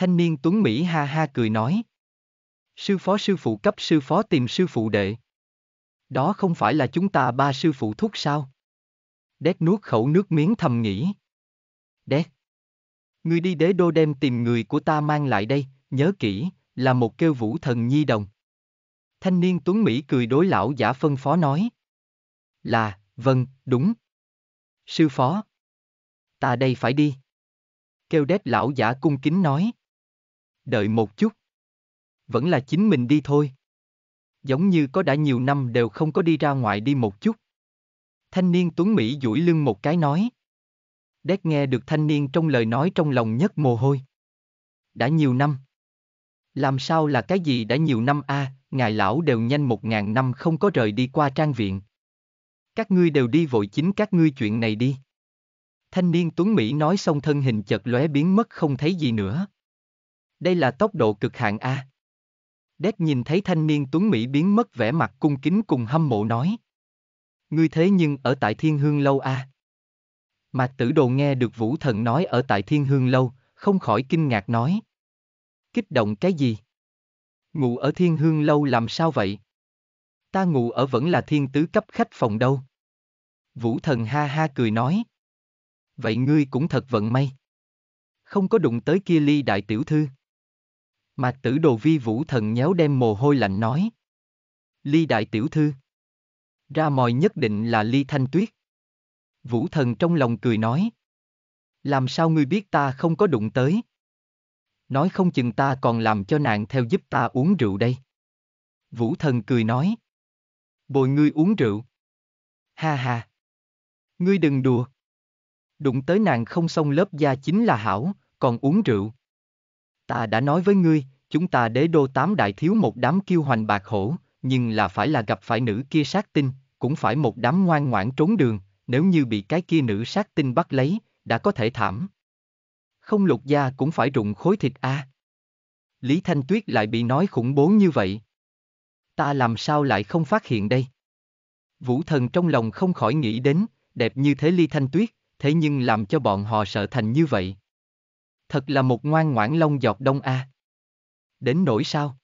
Thanh niên Tuấn Mỹ ha ha cười nói. Sư phó sư phụ cấp sư phó tìm sư phụ đệ. Đó không phải là chúng ta ba sư phụ thúc sao? Đét nuốt khẩu nước miếng thầm nghĩ. Đét. người đi đế đô đem tìm người của ta mang lại đây, nhớ kỹ, là một kêu vũ thần nhi đồng. Thanh niên Tuấn Mỹ cười đối lão giả phân phó nói. Là, vâng, đúng. Sư phó. Ta đây phải đi. Kêu đét lão giả cung kính nói. Đợi một chút. Vẫn là chính mình đi thôi. Giống như có đã nhiều năm đều không có đi ra ngoài đi một chút. Thanh niên Tuấn Mỹ duỗi lưng một cái nói. Đét nghe được thanh niên trong lời nói trong lòng nhất mồ hôi. Đã nhiều năm. Làm sao là cái gì đã nhiều năm a à, ngài lão đều nhanh một ngàn năm không có rời đi qua trang viện. Các ngươi đều đi vội chính các ngươi chuyện này đi. Thanh niên Tuấn Mỹ nói xong thân hình chợt lóe biến mất không thấy gì nữa. Đây là tốc độ cực hạn A. Đét nhìn thấy thanh niên tuấn Mỹ biến mất vẻ mặt cung kính cùng hâm mộ nói. Ngươi thế nhưng ở tại thiên hương lâu A. Mạc tử đồ nghe được vũ thần nói ở tại thiên hương lâu, không khỏi kinh ngạc nói. Kích động cái gì? Ngủ ở thiên hương lâu làm sao vậy? Ta ngủ ở vẫn là thiên tứ cấp khách phòng đâu. Vũ thần ha ha cười nói. Vậy ngươi cũng thật vận may. Không có đụng tới kia ly đại tiểu thư. Mạc tử đồ vi vũ thần nhéo đem mồ hôi lạnh nói. Ly đại tiểu thư. Ra mòi nhất định là ly thanh tuyết. Vũ thần trong lòng cười nói. Làm sao ngươi biết ta không có đụng tới? Nói không chừng ta còn làm cho nàng theo giúp ta uống rượu đây. Vũ thần cười nói. Bồi ngươi uống rượu. Ha ha. Ngươi đừng đùa. Đụng tới nàng không xong lớp da chính là hảo, còn uống rượu. Ta đã nói với ngươi, chúng ta đế đô tám đại thiếu một đám kiêu hoành bạc hổ, nhưng là phải là gặp phải nữ kia sát tinh, cũng phải một đám ngoan ngoãn trốn đường, nếu như bị cái kia nữ sát tinh bắt lấy, đã có thể thảm. Không lục gia cũng phải rụng khối thịt a. À. Lý Thanh Tuyết lại bị nói khủng bố như vậy. Ta làm sao lại không phát hiện đây? Vũ thần trong lòng không khỏi nghĩ đến, đẹp như thế Lý Thanh Tuyết, thế nhưng làm cho bọn họ sợ thành như vậy, thật là một ngoan ngoãn lông giọt đông a. À. Đến nỗi sao?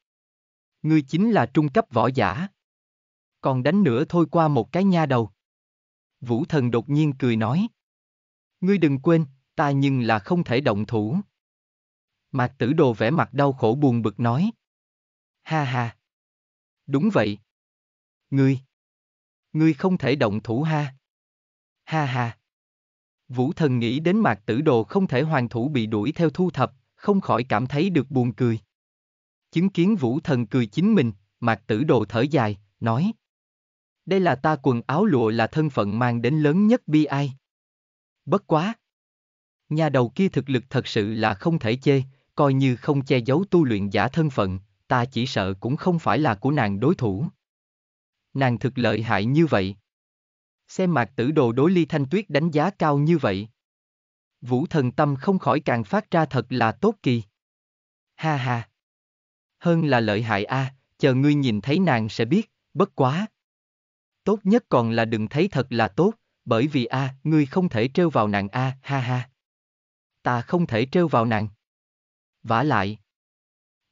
Ngươi chính là trung cấp võ giả. Còn đánh nữa thôi qua một cái nha đầu. Vũ thần đột nhiên cười nói. Ngươi đừng quên, ta nhưng là không thể động thủ. Mạc tử đồ vẻ mặt đau khổ buồn bực nói. Ha ha. Đúng vậy. Ngươi. Ngươi không thể động thủ ha. Ha ha. Vũ thần nghĩ đến mạc tử đồ không thể hoàn thủ bị đuổi theo thu thập, không khỏi cảm thấy được buồn cười. Chứng kiến vũ thần cười chính mình, mạc tử đồ thở dài, nói. Đây là ta quần áo lụa là thân phận mang đến lớn nhất bi ai. Bất quá. Nhà đầu kia thực lực thật sự là không thể chê, coi như không che giấu tu luyện giả thân phận, ta chỉ sợ cũng không phải là của nàng đối thủ. Nàng thực lợi hại như vậy. Xem mạc tử đồ đối ly thanh tuyết đánh giá cao như vậy. Vũ thần tâm không khỏi càng phát ra thật là tốt kỳ. Ha ha. Hơn là lợi hại a, à, chờ ngươi nhìn thấy nàng sẽ biết, bất quá. Tốt nhất còn là đừng thấy thật là tốt, bởi vì a, à, ngươi không thể trêu vào nàng a, à, ha ha. Ta không thể trêu vào nàng. Vả lại.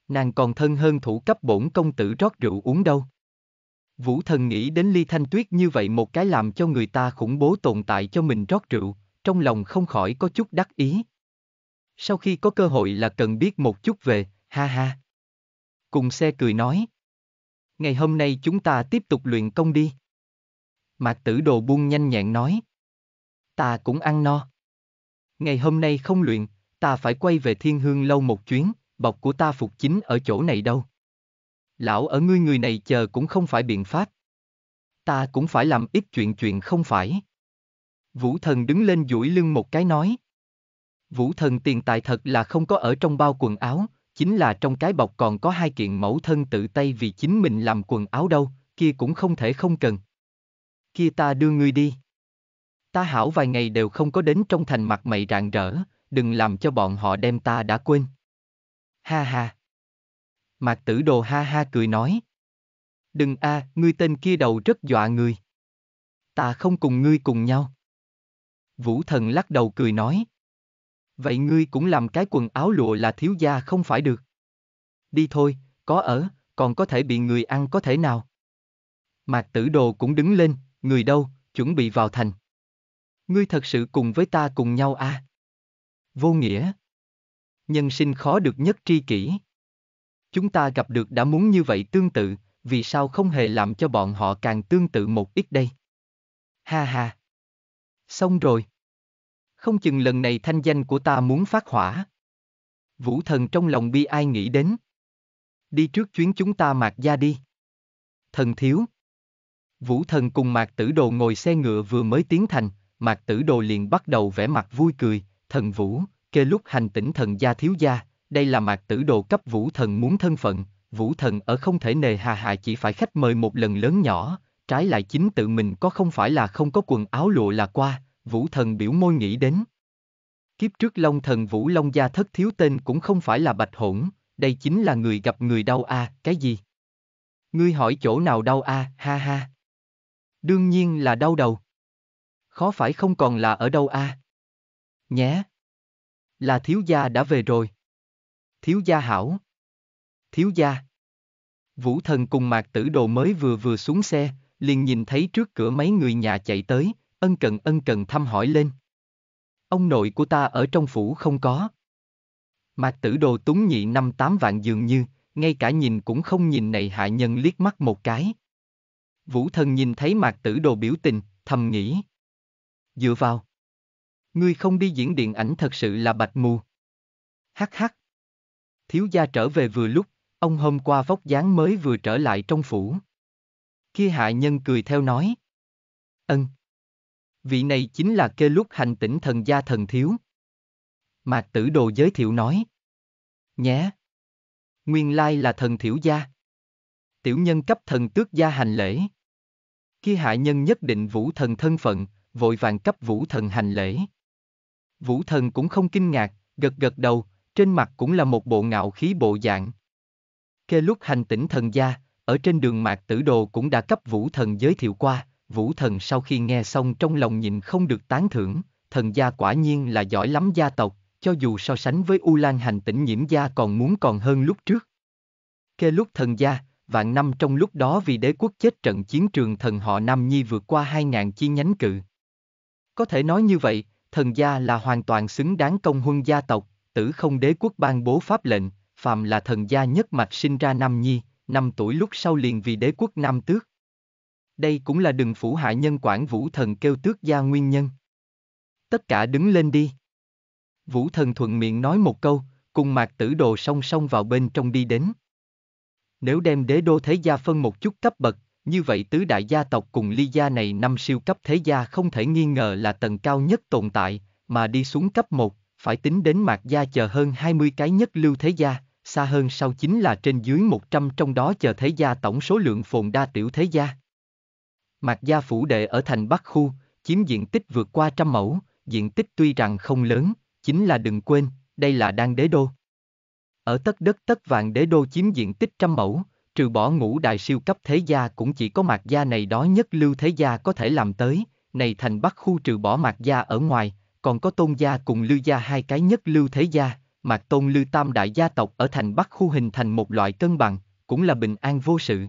Nàng còn thân hơn thủ cấp bổn công tử rót rượu uống đâu. Vũ thần nghĩ đến Ly Thanh Tuyết như vậy một cái làm cho người ta khủng bố tồn tại cho mình rót rượu, trong lòng không khỏi có chút đắc ý. Sau khi có cơ hội là cần biết một chút về, ha ha. Cùng xe cười nói. Ngày hôm nay chúng ta tiếp tục luyện công đi. Mạc tử đồ buông nhanh nhẹn nói. Ta cũng ăn no. Ngày hôm nay không luyện, ta phải quay về thiên hương lâu một chuyến, bọc của ta phục chính ở chỗ này đâu. Lão ở ngươi người này chờ cũng không phải biện pháp. Ta cũng phải làm ít chuyện chuyện không phải. Vũ thần đứng lên duỗi lưng một cái nói. Vũ thần tiền tài thật là không có ở trong bao quần áo, chính là trong cái bọc còn có hai kiện mẫu thân tự tay vì chính mình làm quần áo đâu, kia cũng không thể không cần. Kia ta đưa ngươi đi. Ta hảo vài ngày đều không có đến trong thành mặt mày rạng rỡ, đừng làm cho bọn họ đem ta đã quên. Ha ha. Mạc tử đồ ha ha cười nói. Đừng a, à, ngươi tên kia đầu rất dọa người. Ta không cùng ngươi cùng nhau. Vũ thần lắc đầu cười nói. Vậy ngươi cũng làm cái quần áo lụa là thiếu gia không phải được. Đi thôi, có ở, còn có thể bị người ăn có thể nào. Mạc tử đồ cũng đứng lên, người đâu, chuẩn bị vào thành. Ngươi thật sự cùng với ta cùng nhau à? Vô nghĩa. Nhân sinh khó được nhất tri kỷ. Chúng ta gặp được đã muốn như vậy tương tự, vì sao không hề làm cho bọn họ càng tương tự một ít đây? Ha ha! Xong rồi! Không chừng lần này thanh danh của ta muốn phát hỏa. Vũ thần trong lòng bi ai nghĩ đến. Đi trước chuyến chúng ta mạc gia đi. Thần thiếu! Vũ thần cùng mạc tử đồ ngồi xe ngựa vừa mới tiến thành, mạc tử đồ liền bắt đầu vẽ mặt vui cười, thần vũ, kê lúc hành tỉnh thần gia thiếu gia, đây là mạc tử đồ cấp vũ thần muốn thân phận, vũ thần ở không thể nề hà hạ chỉ phải khách mời một lần lớn nhỏ, trái lại chính tự mình có không phải là không có quần áo lụa là qua, vũ thần biểu môi nghĩ đến. Kiếp trước Long thần Vũ Long gia thất thiếu tên cũng không phải là bạch hỗn, đây chính là người gặp người đau a, à, cái gì? Ngươi hỏi chỗ nào đau a, à, ha ha. Đương nhiên là đau đầu. Khó phải không còn là ở đâu a? À? Nhé. Là thiếu gia đã về rồi. Thiếu gia hảo. Thiếu gia. Vũ thần cùng mạc tử đồ mới vừa vừa xuống xe, liền nhìn thấy trước cửa mấy người nhà chạy tới, ân cần ân cần thăm hỏi lên. Ông nội của ta ở trong phủ không có. Mạc tử đồ túng nhị năm tám vạn dường như, ngay cả nhìn cũng không nhìn này hạ nhân liếc mắt một cái. Vũ thần nhìn thấy mạc tử đồ biểu tình, thầm nghĩ. Dựa vào. Ngươi không đi diễn điện ảnh thật sự là bạch mù. Hắc hắc, thiếu gia trở về vừa lúc, ông hôm qua vóc dáng mới vừa trở lại trong phủ. Khi hạ nhân cười theo nói. Ân. Vị này chính là kê lúc hành tỉnh thần gia thần thiếu. Mạc tử đồ giới thiệu nói. Nhé. Nguyên lai là thần thiểu gia. Tiểu nhân cấp thần tước gia hành lễ. Khi hạ nhân nhất định vũ thần thân phận, vội vàng cấp vũ thần hành lễ. Vũ thần cũng không kinh ngạc, gật gật đầu, trên mặt cũng là một bộ ngạo khí bộ dạng. Kê lúc hành tỉnh thần gia, ở trên đường mạc tử đồ cũng đã cấp vũ thần giới thiệu qua, vũ thần sau khi nghe xong trong lòng nhìn không được tán thưởng, thần gia quả nhiên là giỏi lắm gia tộc, cho dù so sánh với U Lan hành tỉnh nhiễm gia còn muốn còn hơn lúc trước. Kê lúc thần gia, vạn năm trong lúc đó vì đế quốc chết trận chiến trường thần họ Nam Nhi vượt qua hai ngàn chi nhánh cự. Có thể nói như vậy, thần gia là hoàn toàn xứng đáng công huân gia tộc, Tử không đế quốc ban bố pháp lệnh, phàm là thần gia nhất mạch sinh ra năm nhi, năm tuổi lúc sau liền vì đế quốc nam tước. Đây cũng là đừng phủ hại nhân quản vũ thần kêu tước gia nguyên nhân. Tất cả đứng lên đi. Vũ thần thuận miệng nói một câu, cùng mạc tử đồ song song vào bên trong đi đến. Nếu đem đế đô thế gia phân một chút cấp bậc, như vậy tứ đại gia tộc cùng ly gia này năm siêu cấp thế gia không thể nghi ngờ là tầng cao nhất tồn tại, mà đi xuống cấp 1, phải tính đến mạc gia chờ hơn 20 cái nhất lưu thế gia, xa hơn sau chính là trên dưới 100 trong đó chờ thế gia tổng số lượng phồn đa tiểu thế gia. Mạc gia phủ đệ ở thành Bắc Khu, chiếm diện tích vượt qua trăm mẫu, diện tích tuy rằng không lớn, chính là đừng quên, đây là đang đế đô. Ở tất đất tất vàng đế đô chiếm diện tích trăm mẫu, trừ bỏ ngũ đại siêu cấp thế gia cũng chỉ có mạc gia này đó nhất lưu thế gia có thể làm tới, này thành Bắc Khu trừ bỏ mạc gia ở ngoài, còn có tôn gia cùng lưu gia hai cái nhất lưu thế gia, mặc tôn lưu tam đại gia tộc ở thành Bắc khu hình thành một loại cân bằng, cũng là bình an vô sự.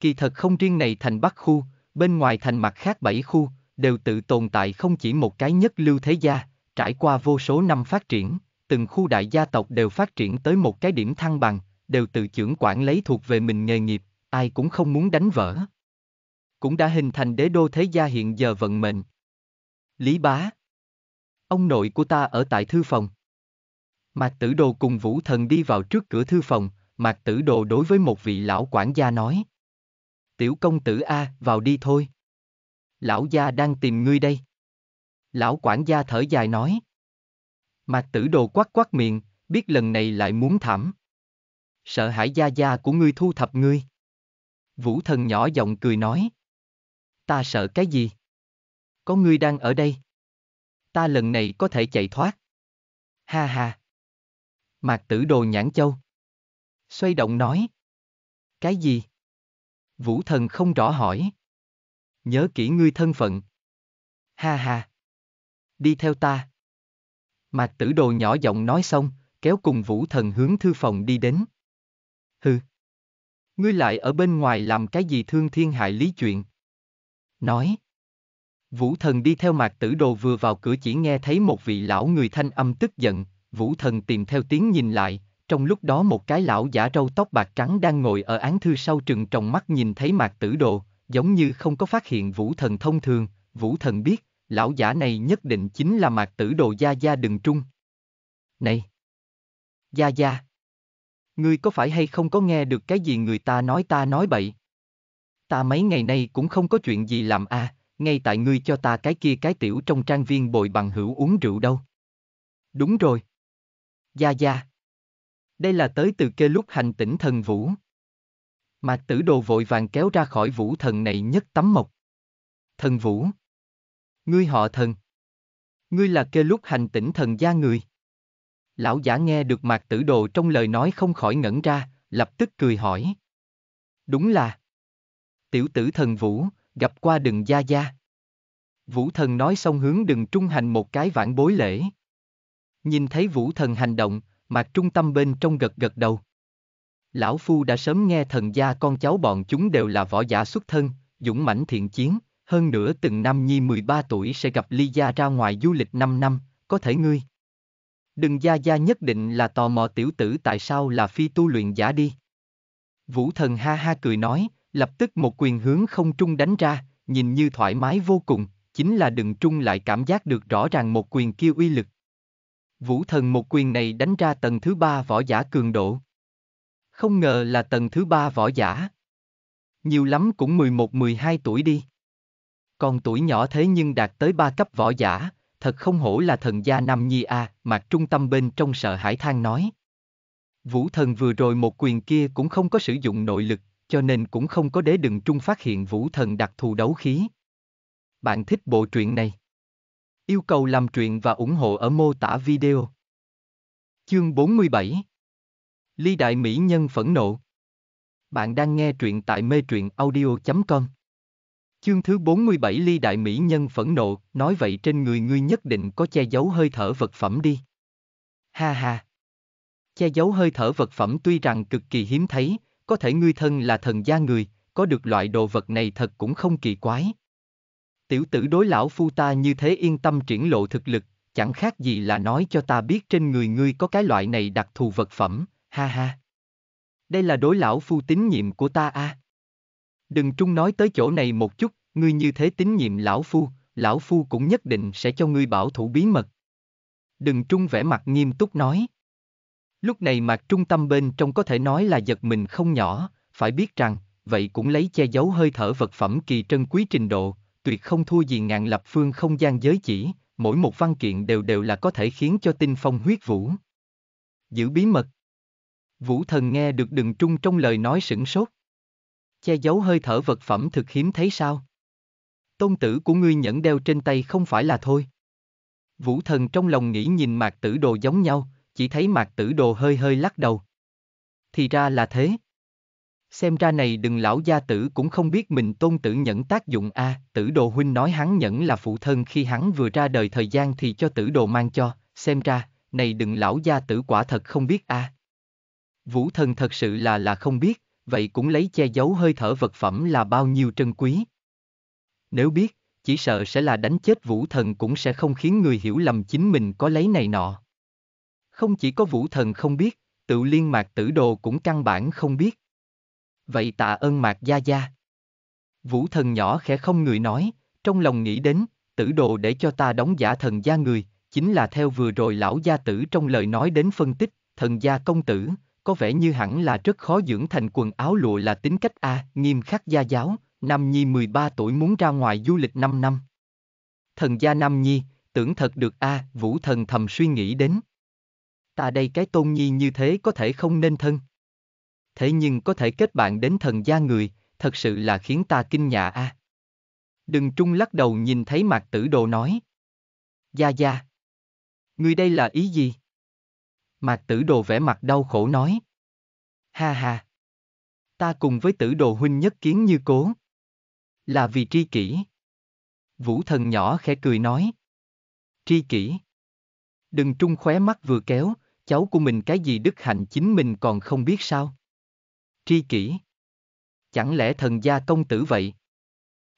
Kỳ thật không riêng này thành Bắc khu, bên ngoài thành mặt khác bảy khu, đều tự tồn tại không chỉ một cái nhất lưu thế gia, trải qua vô số năm phát triển, từng khu đại gia tộc đều phát triển tới một cái điểm thăng bằng, đều tự trưởng quản lấy thuộc về mình nghề nghiệp, ai cũng không muốn đánh vỡ. Cũng đã hình thành đế đô thế gia hiện giờ vận mệnh. Lý Bá ông nội của ta ở tại thư phòng. Mạc tử đồ cùng vũ thần đi vào trước cửa thư phòng, mạc tử đồ đối với một vị lão quản gia nói. Tiểu công tử A, vào đi thôi. Lão gia đang tìm ngươi đây. Lão quản gia thở dài nói. Mạc tử đồ quát quát miệng, biết lần này lại muốn thảm. Sợ hãi gia gia của ngươi thu thập ngươi. Vũ thần nhỏ giọng cười nói. Ta sợ cái gì? Có ngươi đang ở đây ta lần này có thể chạy thoát. Ha ha. Mạc tử đồ nhãn châu. Xoay động nói. Cái gì? Vũ thần không rõ hỏi. Nhớ kỹ ngươi thân phận. Ha ha. Đi theo ta. Mạc tử đồ nhỏ giọng nói xong, kéo cùng vũ thần hướng thư phòng đi đến. Hừ. Ngươi lại ở bên ngoài làm cái gì thương thiên hại lý chuyện. Nói. Vũ thần đi theo mạc tử đồ vừa vào cửa chỉ nghe thấy một vị lão người thanh âm tức giận, vũ thần tìm theo tiếng nhìn lại, trong lúc đó một cái lão giả râu tóc bạc trắng đang ngồi ở án thư sau trừng trong mắt nhìn thấy mạc tử đồ, giống như không có phát hiện vũ thần thông thường, vũ thần biết, lão giả này nhất định chính là mạc tử đồ gia gia đừng trung. Này! Gia gia! Ngươi có phải hay không có nghe được cái gì người ta nói ta nói bậy? Ta mấy ngày nay cũng không có chuyện gì làm à, ngay tại ngươi cho ta cái kia cái tiểu trong trang viên bồi bằng hữu uống rượu đâu. Đúng rồi. Gia Gia. Đây là tới từ kê lúc hành tỉnh thần Vũ. Mạc tử đồ vội vàng kéo ra khỏi vũ thần này nhất tấm mộc. Thần Vũ. Ngươi họ thần. Ngươi là kê lúc hành tỉnh thần gia người. Lão giả nghe được mạc tử đồ trong lời nói không khỏi ngẩn ra, lập tức cười hỏi. Đúng là. Tiểu tử thần Vũ, gặp qua đừng gia gia. Vũ thần nói xong hướng đừng trung hành một cái vãn bối lễ. Nhìn thấy vũ thần hành động, mặt trung tâm bên trong gật gật đầu. Lão Phu đã sớm nghe thần gia con cháu bọn chúng đều là võ giả xuất thân, dũng mãnh thiện chiến, hơn nữa từng năm nhi 13 tuổi sẽ gặp ly gia ra ngoài du lịch 5 năm, có thể ngươi. Đừng gia gia nhất định là tò mò tiểu tử tại sao là phi tu luyện giả đi. Vũ thần ha ha cười nói, lập tức một quyền hướng không trung đánh ra, nhìn như thoải mái vô cùng, chính là đừng trung lại cảm giác được rõ ràng một quyền kia uy lực. Vũ thần một quyền này đánh ra tầng thứ ba võ giả cường độ. Không ngờ là tầng thứ ba võ giả. Nhiều lắm cũng 11-12 tuổi đi. Còn tuổi nhỏ thế nhưng đạt tới ba cấp võ giả, thật không hổ là thần gia Nam Nhi A, mặt trung tâm bên trong sợ hãi than nói. Vũ thần vừa rồi một quyền kia cũng không có sử dụng nội lực, cho nên cũng không có đế đừng trung phát hiện vũ thần đặc thù đấu khí. Bạn thích bộ truyện này? Yêu cầu làm truyện và ủng hộ ở mô tả video. Chương 47 Ly Đại Mỹ Nhân Phẫn Nộ Bạn đang nghe truyện tại mê truyện audio.com Chương thứ 47 Ly Đại Mỹ Nhân Phẫn Nộ, nói vậy trên người ngươi nhất định có che giấu hơi thở vật phẩm đi. Ha ha! Che giấu hơi thở vật phẩm tuy rằng cực kỳ hiếm thấy, có thể ngươi thân là thần gia người, có được loại đồ vật này thật cũng không kỳ quái. Tiểu tử đối lão phu ta như thế yên tâm triển lộ thực lực, chẳng khác gì là nói cho ta biết trên người ngươi có cái loại này đặc thù vật phẩm, ha ha. Đây là đối lão phu tín nhiệm của ta a. À. Đừng trung nói tới chỗ này một chút, ngươi như thế tín nhiệm lão phu, lão phu cũng nhất định sẽ cho ngươi bảo thủ bí mật. Đừng trung vẻ mặt nghiêm túc nói. Lúc này mặt trung tâm bên trong có thể nói là giật mình không nhỏ, phải biết rằng, vậy cũng lấy che giấu hơi thở vật phẩm kỳ trân quý trình độ, tuyệt không thua gì ngạn lập phương không gian giới chỉ, mỗi một văn kiện đều đều là có thể khiến cho tinh phong huyết vũ. Giữ bí mật. Vũ thần nghe được đường trung trong lời nói sửng sốt. Che giấu hơi thở vật phẩm thực hiếm thấy sao? Tôn tử của ngươi nhẫn đeo trên tay không phải là thôi. Vũ thần trong lòng nghĩ nhìn mạc tử đồ giống nhau, chỉ thấy mạc tử đồ hơi hơi lắc đầu. Thì ra là thế. Xem ra này đừng lão gia tử cũng không biết mình tôn tử nhẫn tác dụng a à, tử đồ huynh nói hắn nhẫn là phụ thân khi hắn vừa ra đời thời gian thì cho tử đồ mang cho, xem ra, này đừng lão gia tử quả thật không biết a à. Vũ thần thật sự là là không biết, vậy cũng lấy che giấu hơi thở vật phẩm là bao nhiêu trân quý. Nếu biết, chỉ sợ sẽ là đánh chết vũ thần cũng sẽ không khiến người hiểu lầm chính mình có lấy này nọ. Không chỉ có vũ thần không biết, tự liên mạc tử đồ cũng căn bản không biết. Vậy tạ ơn mạc gia gia. Vũ thần nhỏ khẽ không người nói, trong lòng nghĩ đến, tử đồ để cho ta đóng giả thần gia người, chính là theo vừa rồi lão gia tử trong lời nói đến phân tích, thần gia công tử, có vẻ như hẳn là rất khó dưỡng thành quần áo lụa là tính cách A, nghiêm khắc gia giáo, năm Nhi 13 tuổi muốn ra ngoài du lịch 5 năm. Thần gia Nam Nhi, tưởng thật được A, à, vũ thần thầm suy nghĩ đến. Ta đây cái tôn nhi như thế có thể không nên thân. Thế nhưng có thể kết bạn đến thần gia người, thật sự là khiến ta kinh nhạ a. À. Đừng trung lắc đầu nhìn thấy mạc tử đồ nói. Gia gia. Người đây là ý gì? Mạc tử đồ vẻ mặt đau khổ nói. Ha ha. Ta cùng với tử đồ huynh nhất kiến như cố. Là vì tri kỷ. Vũ thần nhỏ khẽ cười nói. Tri kỷ. Đừng trung khóe mắt vừa kéo, cháu của mình cái gì đức hạnh chính mình còn không biết sao? Tri kỷ. Chẳng lẽ thần gia công tử vậy?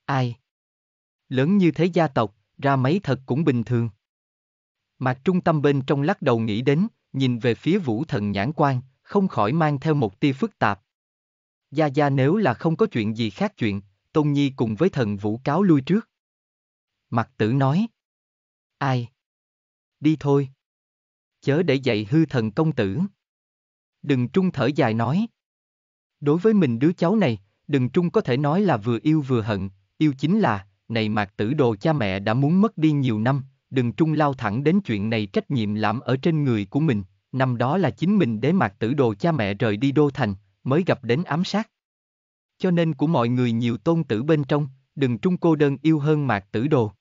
Ai? Lớn như thế gia tộc, ra mấy thật cũng bình thường. Mạc trung tâm bên trong lắc đầu nghĩ đến, nhìn về phía vũ thần nhãn quan, không khỏi mang theo một tia phức tạp. Gia Gia nếu là không có chuyện gì khác chuyện, Tôn Nhi cùng với thần vũ cáo lui trước. Mặt tử nói. Ai? Đi thôi chớ để dạy hư thần công tử. Đừng trung thở dài nói. Đối với mình đứa cháu này, đừng trung có thể nói là vừa yêu vừa hận, yêu chính là, này mạc tử đồ cha mẹ đã muốn mất đi nhiều năm, đừng trung lao thẳng đến chuyện này trách nhiệm làm ở trên người của mình, năm đó là chính mình để mạc tử đồ cha mẹ rời đi đô thành, mới gặp đến ám sát. Cho nên của mọi người nhiều tôn tử bên trong, đừng trung cô đơn yêu hơn mạc tử đồ.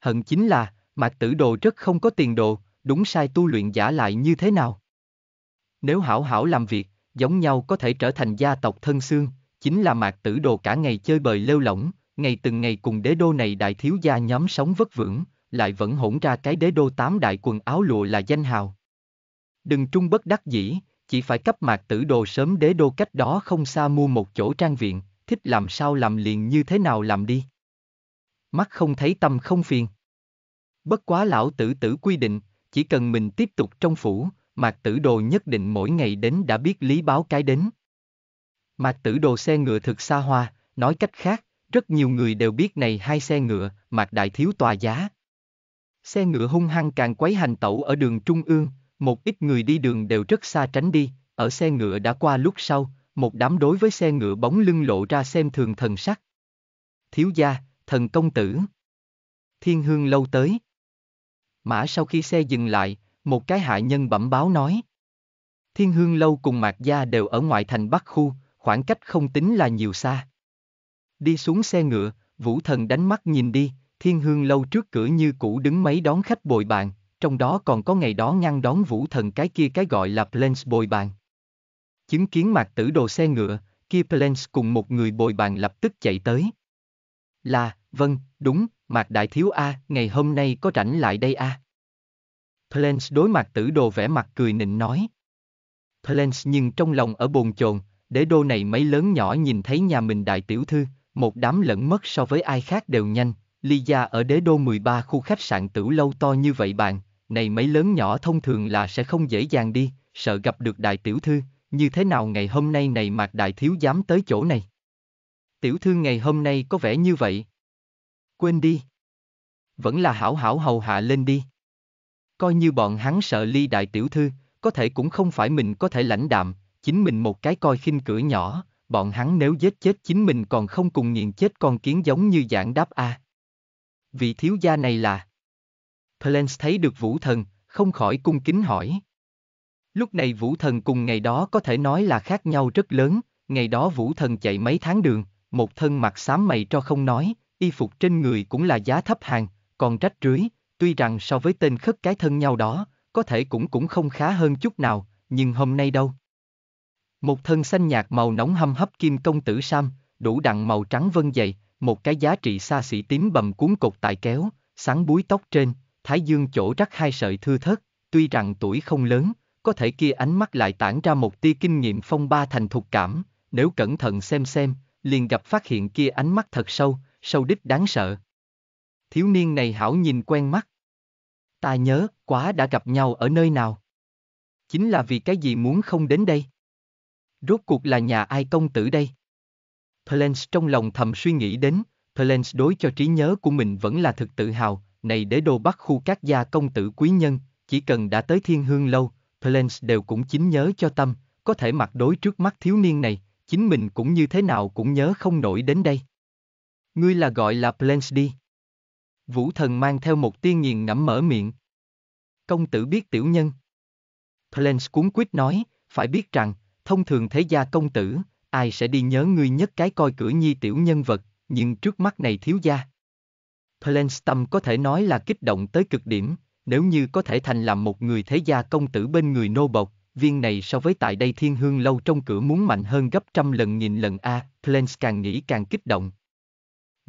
Hận chính là, mạc tử đồ rất không có tiền đồ, đúng sai tu luyện giả lại như thế nào? Nếu hảo hảo làm việc, giống nhau có thể trở thành gia tộc thân xương, chính là mạc tử đồ cả ngày chơi bời lêu lỏng, ngày từng ngày cùng đế đô này đại thiếu gia nhóm sống vất vưởng, lại vẫn hỗn ra cái đế đô tám đại quần áo lụa là danh hào. Đừng trung bất đắc dĩ, chỉ phải cấp mạc tử đồ sớm đế đô cách đó không xa mua một chỗ trang viện, thích làm sao làm liền như thế nào làm đi. Mắt không thấy tâm không phiền. Bất quá lão tử tử quy định, chỉ cần mình tiếp tục trong phủ, Mạc Tử Đồ nhất định mỗi ngày đến đã biết lý báo cái đến. Mạc Tử Đồ xe ngựa thực xa hoa, nói cách khác, rất nhiều người đều biết này hai xe ngựa, Mạc Đại Thiếu tòa giá. Xe ngựa hung hăng càng quấy hành tẩu ở đường Trung ương, một ít người đi đường đều rất xa tránh đi, ở xe ngựa đã qua lúc sau, một đám đối với xe ngựa bóng lưng lộ ra xem thường thần sắc. Thiếu gia, thần công tử. Thiên hương lâu tới. Mã sau khi xe dừng lại, một cái hạ nhân bẩm báo nói. Thiên Hương Lâu cùng Mạc Gia đều ở ngoại thành Bắc Khu, khoảng cách không tính là nhiều xa. Đi xuống xe ngựa, Vũ Thần đánh mắt nhìn đi, Thiên Hương Lâu trước cửa như cũ đứng mấy đón khách bồi bàn, trong đó còn có ngày đó ngăn đón Vũ Thần cái kia cái gọi là Plains bồi bàn. Chứng kiến Mạc Tử đồ xe ngựa, kia Plains cùng một người bồi bàn lập tức chạy tới. Là, vâng, đúng, Mạc Đại Thiếu A, ngày hôm nay có rảnh lại đây A. Plains đối mặt tử đồ vẽ mặt cười nịnh nói. Plains nhưng trong lòng ở bồn chồn, để đô này mấy lớn nhỏ nhìn thấy nhà mình đại tiểu thư, một đám lẫn mất so với ai khác đều nhanh, ly gia ở đế đô 13 khu khách sạn tửu lâu to như vậy bạn, này mấy lớn nhỏ thông thường là sẽ không dễ dàng đi, sợ gặp được đại tiểu thư, như thế nào ngày hôm nay này mạc đại thiếu dám tới chỗ này. Tiểu thư ngày hôm nay có vẻ như vậy, quên đi. Vẫn là hảo hảo hầu hạ lên đi. Coi như bọn hắn sợ ly đại tiểu thư, có thể cũng không phải mình có thể lãnh đạm, chính mình một cái coi khinh cửa nhỏ, bọn hắn nếu giết chết chính mình còn không cùng nghiện chết con kiến giống như dạng đáp A. Vị thiếu gia này là... Plens thấy được vũ thần, không khỏi cung kính hỏi. Lúc này vũ thần cùng ngày đó có thể nói là khác nhau rất lớn, ngày đó vũ thần chạy mấy tháng đường, một thân mặt xám mày cho không nói, y phục trên người cũng là giá thấp hàng, còn rách rưới, tuy rằng so với tên khất cái thân nhau đó, có thể cũng cũng không khá hơn chút nào, nhưng hôm nay đâu. Một thân xanh nhạt màu nóng hâm hấp kim công tử sam, đủ đặn màu trắng vân dày, một cái giá trị xa xỉ tím bầm cuốn cột tại kéo, sáng búi tóc trên, thái dương chỗ rắc hai sợi thư thớt, tuy rằng tuổi không lớn, có thể kia ánh mắt lại tản ra một tia kinh nghiệm phong ba thành thục cảm, nếu cẩn thận xem xem, liền gặp phát hiện kia ánh mắt thật sâu, sâu đích đáng sợ. Thiếu niên này hảo nhìn quen mắt. Ta nhớ, quá đã gặp nhau ở nơi nào. Chính là vì cái gì muốn không đến đây. Rốt cuộc là nhà ai công tử đây? Plens trong lòng thầm suy nghĩ đến, Plens đối cho trí nhớ của mình vẫn là thực tự hào, này để đồ bắt khu các gia công tử quý nhân, chỉ cần đã tới thiên hương lâu, Plens đều cũng chính nhớ cho tâm, có thể mặt đối trước mắt thiếu niên này, chính mình cũng như thế nào cũng nhớ không nổi đến đây. Ngươi là gọi là Plens đi. Vũ thần mang theo một tiên nghiền ngẫm mở miệng. Công tử biết tiểu nhân. Plens cuốn quýt nói, phải biết rằng, thông thường thế gia công tử, ai sẽ đi nhớ ngươi nhất cái coi cửa nhi tiểu nhân vật, nhưng trước mắt này thiếu gia. Plens tâm có thể nói là kích động tới cực điểm, nếu như có thể thành làm một người thế gia công tử bên người nô bộc, viên này so với tại đây thiên hương lâu trong cửa muốn mạnh hơn gấp trăm lần nghìn lần a, Plens càng nghĩ càng kích động.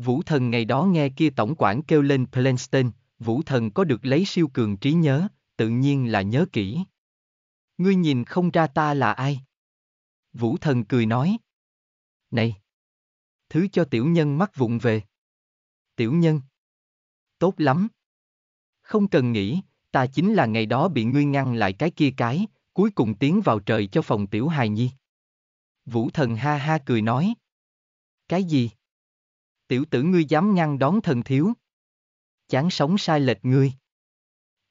Vũ thần ngày đó nghe kia tổng quản kêu lên Plenstein, vũ thần có được lấy siêu cường trí nhớ, tự nhiên là nhớ kỹ. Ngươi nhìn không ra ta là ai? Vũ thần cười nói. Này! Thứ cho tiểu nhân mắc vụng về. Tiểu nhân! Tốt lắm! Không cần nghĩ, ta chính là ngày đó bị ngươi ngăn lại cái kia cái, cuối cùng tiến vào trời cho phòng tiểu hài nhi. Vũ thần ha ha cười nói. Cái gì? tiểu tử ngươi dám ngăn đón thần thiếu. Chán sống sai lệch ngươi.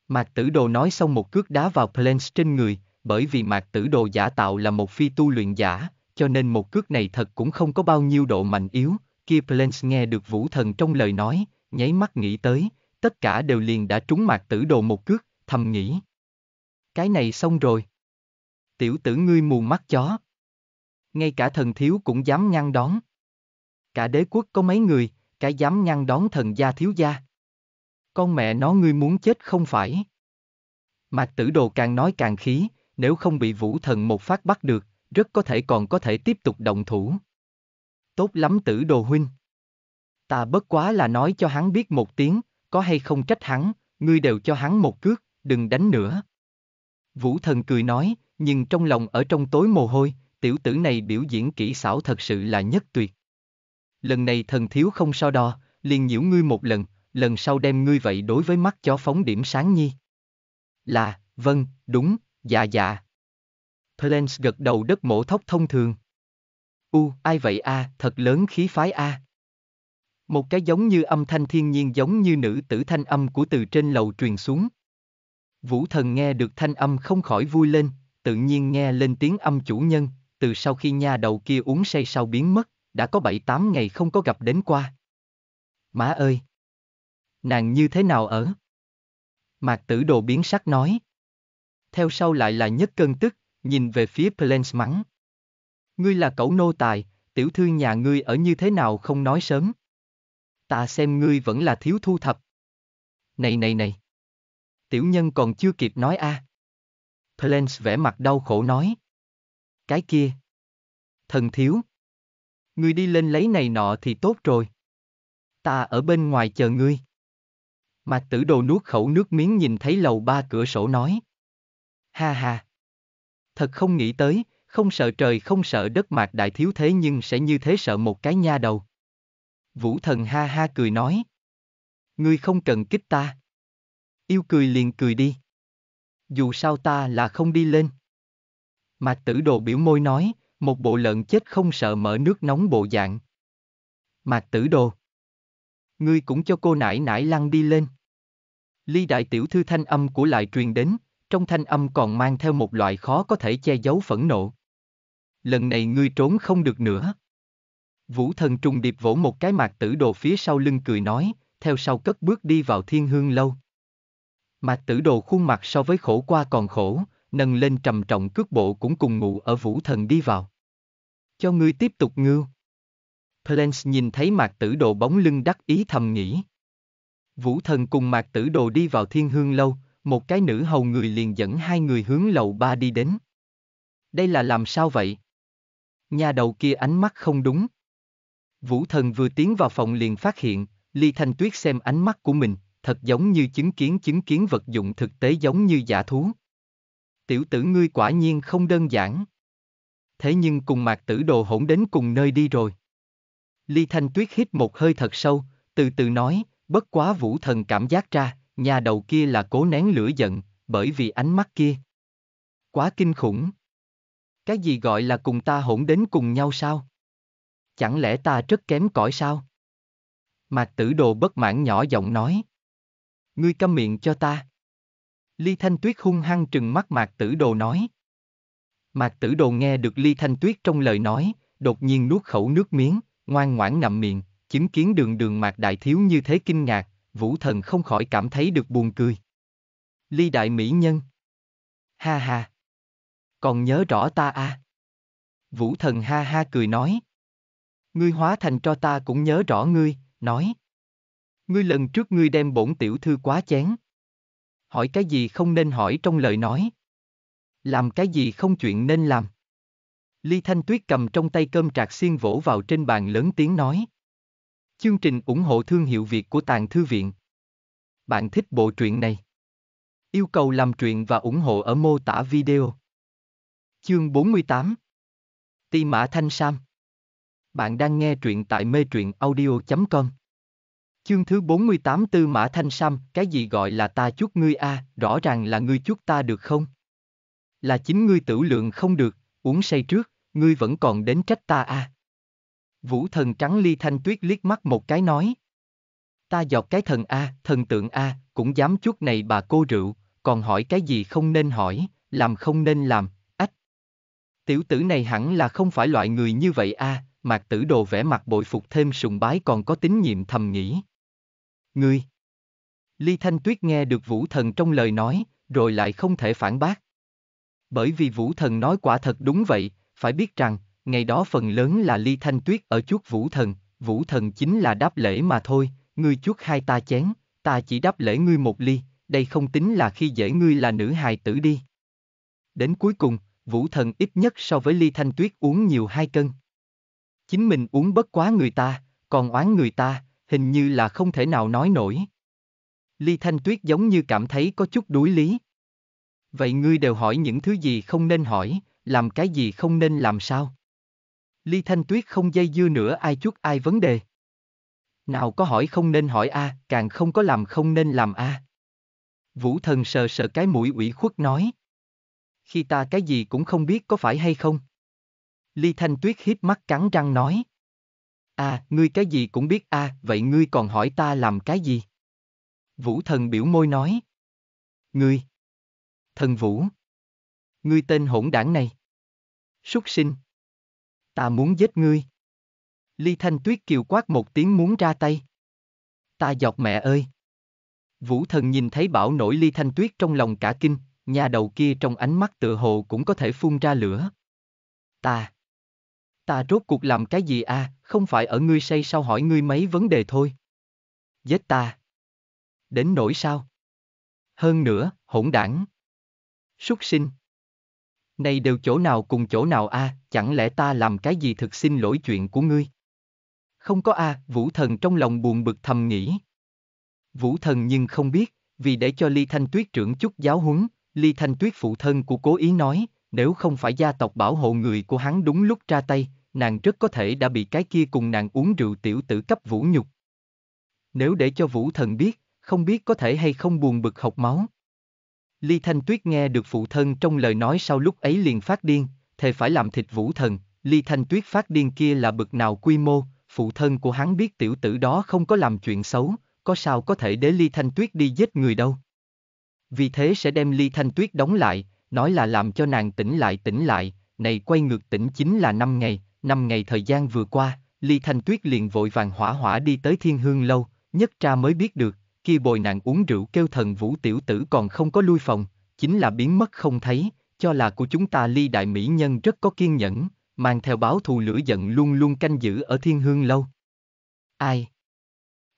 Mạc tử đồ nói xong một cước đá vào Plains trên người, bởi vì mạc tử đồ giả tạo là một phi tu luyện giả, cho nên một cước này thật cũng không có bao nhiêu độ mạnh yếu, kia Plains nghe được vũ thần trong lời nói, nháy mắt nghĩ tới, tất cả đều liền đã trúng mạc tử đồ một cước, thầm nghĩ. Cái này xong rồi. Tiểu tử ngươi mù mắt chó. Ngay cả thần thiếu cũng dám ngăn đón. Cả đế quốc có mấy người, cái dám ngăn đón thần gia thiếu gia. Con mẹ nó ngươi muốn chết không phải. Mạc tử đồ càng nói càng khí, nếu không bị vũ thần một phát bắt được, rất có thể còn có thể tiếp tục động thủ. Tốt lắm tử đồ huynh. Ta bất quá là nói cho hắn biết một tiếng, có hay không trách hắn, ngươi đều cho hắn một cước, đừng đánh nữa. Vũ thần cười nói, nhưng trong lòng ở trong tối mồ hôi, tiểu tử này biểu diễn kỹ xảo thật sự là nhất tuyệt lần này thần thiếu không so đo, liền nhiễu ngươi một lần, lần sau đem ngươi vậy đối với mắt cho phóng điểm sáng nhi. Là, vâng, đúng, dạ dạ. Terence gật đầu đất mổ thóc thông thường. U, ai vậy a, à, thật lớn khí phái a. À. Một cái giống như âm thanh thiên nhiên giống như nữ tử thanh âm của từ trên lầu truyền xuống. Vũ thần nghe được thanh âm không khỏi vui lên, tự nhiên nghe lên tiếng âm chủ nhân, từ sau khi nha đầu kia uống say sau biến mất, đã có bảy tám ngày không có gặp đến qua. Má ơi! Nàng như thế nào ở? Mạc tử đồ biến sắc nói. Theo sau lại là nhất cơn tức, nhìn về phía Plens mắng. Ngươi là cậu nô tài, tiểu thư nhà ngươi ở như thế nào không nói sớm. Ta xem ngươi vẫn là thiếu thu thập. Này này này! Tiểu nhân còn chưa kịp nói a. À. Plens vẻ mặt đau khổ nói. Cái kia! Thần thiếu! ngươi đi lên lấy này nọ thì tốt rồi. Ta ở bên ngoài chờ ngươi. Mạc tử đồ nuốt khẩu nước miếng nhìn thấy lầu ba cửa sổ nói. Ha ha. Thật không nghĩ tới, không sợ trời không sợ đất mạc đại thiếu thế nhưng sẽ như thế sợ một cái nha đầu. Vũ thần ha ha cười nói. Ngươi không cần kích ta. Yêu cười liền cười đi. Dù sao ta là không đi lên. Mạc tử đồ biểu môi nói, một bộ lợn chết không sợ mở nước nóng bộ dạng. Mạc tử đồ. Ngươi cũng cho cô nải nải lăn đi lên. Ly đại tiểu thư thanh âm của lại truyền đến, trong thanh âm còn mang theo một loại khó có thể che giấu phẫn nộ. Lần này ngươi trốn không được nữa. Vũ thần trùng điệp vỗ một cái mạc tử đồ phía sau lưng cười nói, theo sau cất bước đi vào thiên hương lâu. Mạc tử đồ khuôn mặt so với khổ qua còn khổ, nâng lên trầm trọng cước bộ cũng cùng ngủ ở vũ thần đi vào. Cho ngươi tiếp tục ngưu. Plains nhìn thấy mạc tử đồ bóng lưng đắc ý thầm nghĩ. Vũ thần cùng mạc tử đồ đi vào thiên hương lâu, một cái nữ hầu người liền dẫn hai người hướng lầu ba đi đến. Đây là làm sao vậy? Nhà đầu kia ánh mắt không đúng. Vũ thần vừa tiến vào phòng liền phát hiện, Ly Thanh Tuyết xem ánh mắt của mình, thật giống như chứng kiến chứng kiến vật dụng thực tế giống như giả thú tiểu tử ngươi quả nhiên không đơn giản. Thế nhưng cùng mạc tử đồ hỗn đến cùng nơi đi rồi. Ly Thanh Tuyết hít một hơi thật sâu, từ từ nói, bất quá vũ thần cảm giác ra, nhà đầu kia là cố nén lửa giận, bởi vì ánh mắt kia. Quá kinh khủng. Cái gì gọi là cùng ta hỗn đến cùng nhau sao? Chẳng lẽ ta rất kém cỏi sao? Mạc tử đồ bất mãn nhỏ giọng nói. Ngươi câm miệng cho ta. Ly Thanh Tuyết hung hăng trừng mắt Mạc Tử Đồ nói. Mạc Tử Đồ nghe được Ly Thanh Tuyết trong lời nói, đột nhiên nuốt khẩu nước miếng, ngoan ngoãn ngậm miệng, chứng kiến đường đường Mạc Đại Thiếu như thế kinh ngạc, Vũ Thần không khỏi cảm thấy được buồn cười. Ly Đại Mỹ Nhân Ha ha! Còn nhớ rõ ta à? Vũ Thần ha ha cười nói. Ngươi hóa thành cho ta cũng nhớ rõ ngươi, nói. Ngươi lần trước ngươi đem bổn tiểu thư quá chén hỏi cái gì không nên hỏi trong lời nói. Làm cái gì không chuyện nên làm. Ly Thanh Tuyết cầm trong tay cơm trạc xiên vỗ vào trên bàn lớn tiếng nói. Chương trình ủng hộ thương hiệu Việt của Tàng Thư Viện. Bạn thích bộ truyện này? Yêu cầu làm truyện và ủng hộ ở mô tả video. Chương 48 Ti Mã Thanh Sam Bạn đang nghe truyện tại mê truyện audio.com Chương thứ 48 Tư Mã Thanh Sam, cái gì gọi là ta chút ngươi a, à, rõ ràng là ngươi chút ta được không? Là chính ngươi tử lượng không được, uống say trước, ngươi vẫn còn đến trách ta a. À. Vũ thần trắng ly thanh tuyết liếc mắt một cái nói. Ta dọc cái thần A, thần tượng A, cũng dám chút này bà cô rượu, còn hỏi cái gì không nên hỏi, làm không nên làm, ách. Tiểu tử này hẳn là không phải loại người như vậy A, à, mạc tử đồ vẽ mặt bội phục thêm sùng bái còn có tín nhiệm thầm nghĩ. Ngươi! Ly Thanh Tuyết nghe được Vũ Thần trong lời nói, rồi lại không thể phản bác. Bởi vì Vũ Thần nói quả thật đúng vậy, phải biết rằng, ngày đó phần lớn là Ly Thanh Tuyết ở chuốt Vũ Thần, Vũ Thần chính là đáp lễ mà thôi, ngươi chuốt hai ta chén, ta chỉ đáp lễ ngươi một ly, đây không tính là khi dễ ngươi là nữ hài tử đi. Đến cuối cùng, Vũ Thần ít nhất so với Ly Thanh Tuyết uống nhiều hai cân. Chính mình uống bất quá người ta, còn oán người ta, hình như là không thể nào nói nổi. Ly Thanh Tuyết giống như cảm thấy có chút đuối lý. Vậy ngươi đều hỏi những thứ gì không nên hỏi, làm cái gì không nên làm sao? Ly Thanh Tuyết không dây dưa nữa ai chút ai vấn đề. Nào có hỏi không nên hỏi a, à, càng không có làm không nên làm a. À. Vũ thần sờ sờ cái mũi ủy khuất nói. Khi ta cái gì cũng không biết có phải hay không? Ly Thanh Tuyết hít mắt cắn răng nói. À, ngươi cái gì cũng biết à, vậy ngươi còn hỏi ta làm cái gì? Vũ thần biểu môi nói. Ngươi! Thần vũ! Ngươi tên hỗn đảng này! Súc sinh! Ta muốn giết ngươi! Ly Thanh Tuyết kiều quát một tiếng muốn ra tay. Ta dọc mẹ ơi! Vũ thần nhìn thấy bão nổi Ly Thanh Tuyết trong lòng cả kinh, nhà đầu kia trong ánh mắt tựa hồ cũng có thể phun ra lửa. Ta! Ta rốt cuộc làm cái gì à, không phải ở ngươi say sao hỏi ngươi mấy vấn đề thôi. Giết ta. Đến nỗi sao? Hơn nữa, hỗn đảng. Súc sinh. Này đều chỗ nào cùng chỗ nào a, à, chẳng lẽ ta làm cái gì thực xin lỗi chuyện của ngươi? Không có a, à, Vũ Thần trong lòng buồn bực thầm nghĩ. Vũ Thần nhưng không biết, vì để cho Ly Thanh Tuyết trưởng chút giáo huấn, Ly Thanh Tuyết phụ thân của cố ý nói, nếu không phải gia tộc bảo hộ người của hắn đúng lúc ra tay, nàng rất có thể đã bị cái kia cùng nàng uống rượu tiểu tử cấp vũ nhục. Nếu để cho vũ thần biết, không biết có thể hay không buồn bực học máu. Ly Thanh Tuyết nghe được phụ thân trong lời nói sau lúc ấy liền phát điên, thề phải làm thịt vũ thần, Ly Thanh Tuyết phát điên kia là bực nào quy mô, phụ thân của hắn biết tiểu tử đó không có làm chuyện xấu, có sao có thể để Ly Thanh Tuyết đi giết người đâu. Vì thế sẽ đem Ly Thanh Tuyết đóng lại, nói là làm cho nàng tỉnh lại tỉnh lại, này quay ngược tỉnh chính là 5 ngày, 5 ngày thời gian vừa qua, Ly Thanh Tuyết liền vội vàng hỏa hỏa đi tới thiên hương lâu, nhất tra mới biết được, kia bồi nàng uống rượu kêu thần vũ tiểu tử còn không có lui phòng, chính là biến mất không thấy, cho là của chúng ta Ly Đại Mỹ Nhân rất có kiên nhẫn, mang theo báo thù lửa giận luôn luôn canh giữ ở thiên hương lâu. Ai?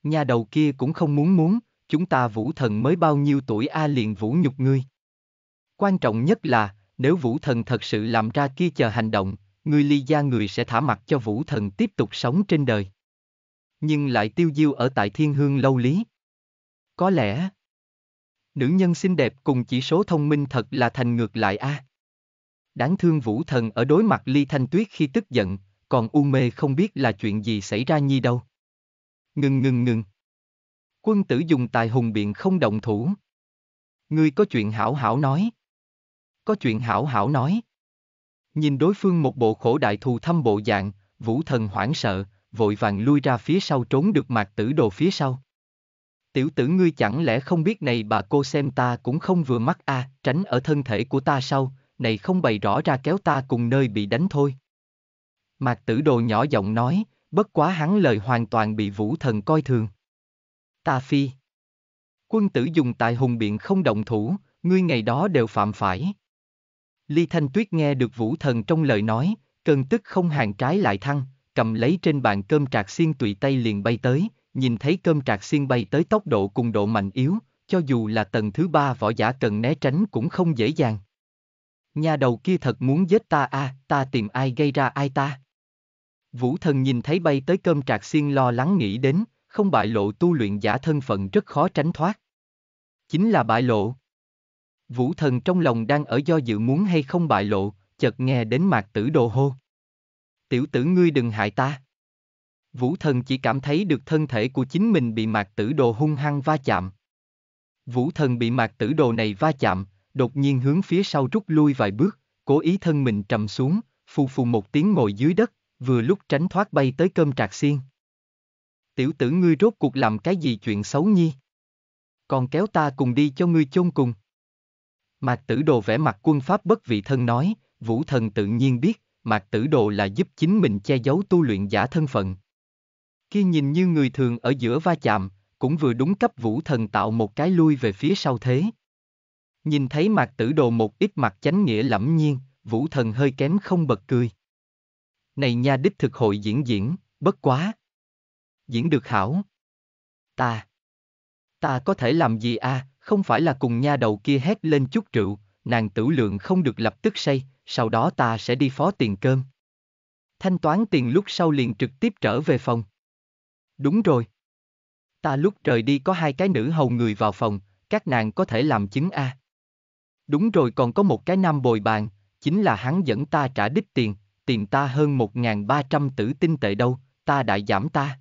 Nhà đầu kia cũng không muốn muốn, chúng ta vũ thần mới bao nhiêu tuổi A liền vũ nhục ngươi. Quan trọng nhất là, nếu vũ thần thật sự làm ra kia chờ hành động, người ly gia người sẽ thả mặt cho vũ thần tiếp tục sống trên đời. Nhưng lại tiêu diêu ở tại thiên hương lâu lý. Có lẽ, nữ nhân xinh đẹp cùng chỉ số thông minh thật là thành ngược lại a. À? Đáng thương vũ thần ở đối mặt ly thanh tuyết khi tức giận, còn u mê không biết là chuyện gì xảy ra nhi đâu. Ngừng ngừng ngừng. Quân tử dùng tài hùng biện không động thủ. Ngươi có chuyện hảo hảo nói có chuyện hảo hảo nói. Nhìn đối phương một bộ khổ đại thù thâm bộ dạng, vũ thần hoảng sợ, vội vàng lui ra phía sau trốn được mạc tử đồ phía sau. Tiểu tử ngươi chẳng lẽ không biết này bà cô xem ta cũng không vừa mắt a, à, tránh ở thân thể của ta sau, này không bày rõ ra kéo ta cùng nơi bị đánh thôi. Mạc tử đồ nhỏ giọng nói, bất quá hắn lời hoàn toàn bị vũ thần coi thường. Ta phi. Quân tử dùng tài hùng biện không động thủ, ngươi ngày đó đều phạm phải. Ly Thanh Tuyết nghe được Vũ Thần trong lời nói, cơn tức không hàng trái lại thăng, cầm lấy trên bàn cơm trạc xiên tùy tay liền bay tới, nhìn thấy cơm trạc xiên bay tới tốc độ cùng độ mạnh yếu, cho dù là tầng thứ ba võ giả cần né tránh cũng không dễ dàng. Nhà đầu kia thật muốn giết ta a, à, ta tìm ai gây ra ai ta. Vũ thần nhìn thấy bay tới cơm trạc xiên lo lắng nghĩ đến, không bại lộ tu luyện giả thân phận rất khó tránh thoát. Chính là bại lộ. Vũ thần trong lòng đang ở do dự muốn hay không bại lộ, chợt nghe đến mạc tử đồ hô. Tiểu tử ngươi đừng hại ta. Vũ thần chỉ cảm thấy được thân thể của chính mình bị mạc tử đồ hung hăng va chạm. Vũ thần bị mạc tử đồ này va chạm, đột nhiên hướng phía sau rút lui vài bước, cố ý thân mình trầm xuống, phù phù một tiếng ngồi dưới đất, vừa lúc tránh thoát bay tới cơm trạc xiên. Tiểu tử ngươi rốt cuộc làm cái gì chuyện xấu nhi? Còn kéo ta cùng đi cho ngươi chôn cùng. Mạc Tử Đồ vẽ mặt quân pháp bất vị thân nói, Vũ Thần tự nhiên biết, Mạc Tử Đồ là giúp chính mình che giấu tu luyện giả thân phận. Khi nhìn như người thường ở giữa va chạm, cũng vừa đúng cấp Vũ Thần tạo một cái lui về phía sau thế. Nhìn thấy Mạc Tử Đồ một ít mặt chánh nghĩa lẫm nhiên, Vũ Thần hơi kém không bật cười. Này nha đích thực hội diễn diễn, bất quá. Diễn được hảo. Ta. Ta có thể làm gì a? À? không phải là cùng nha đầu kia hét lên chút rượu, nàng tử lượng không được lập tức say, sau đó ta sẽ đi phó tiền cơm. Thanh toán tiền lúc sau liền trực tiếp trở về phòng. Đúng rồi. Ta lúc rời đi có hai cái nữ hầu người vào phòng, các nàng có thể làm chứng A. Đúng rồi còn có một cái nam bồi bàn, chính là hắn dẫn ta trả đích tiền, tiền ta hơn 1.300 tử tinh tệ đâu, ta đại giảm ta.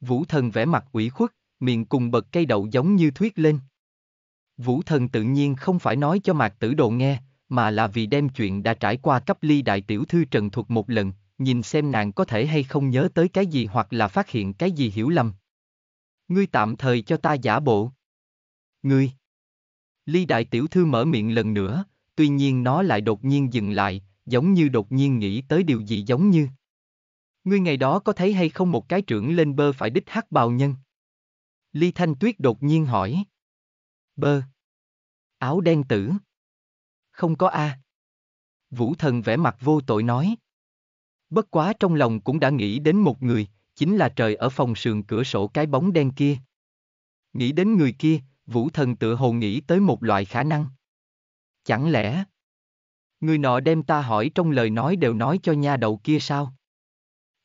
Vũ thần vẻ mặt ủy khuất, miệng cùng bật cây đậu giống như thuyết lên. Vũ thần tự nhiên không phải nói cho mạc tử đồ nghe, mà là vì đem chuyện đã trải qua cấp ly đại tiểu thư trần thuật một lần, nhìn xem nàng có thể hay không nhớ tới cái gì hoặc là phát hiện cái gì hiểu lầm. Ngươi tạm thời cho ta giả bộ. Ngươi. Ly đại tiểu thư mở miệng lần nữa, tuy nhiên nó lại đột nhiên dừng lại, giống như đột nhiên nghĩ tới điều gì giống như. Ngươi ngày đó có thấy hay không một cái trưởng lên bơ phải đích hát bào nhân? Ly Thanh Tuyết đột nhiên hỏi. Bơ. Áo đen tử. Không có A. À. Vũ thần vẻ mặt vô tội nói. Bất quá trong lòng cũng đã nghĩ đến một người, chính là trời ở phòng sườn cửa sổ cái bóng đen kia. Nghĩ đến người kia, vũ thần tự hồ nghĩ tới một loại khả năng. Chẳng lẽ... Người nọ đem ta hỏi trong lời nói đều nói cho nha đầu kia sao?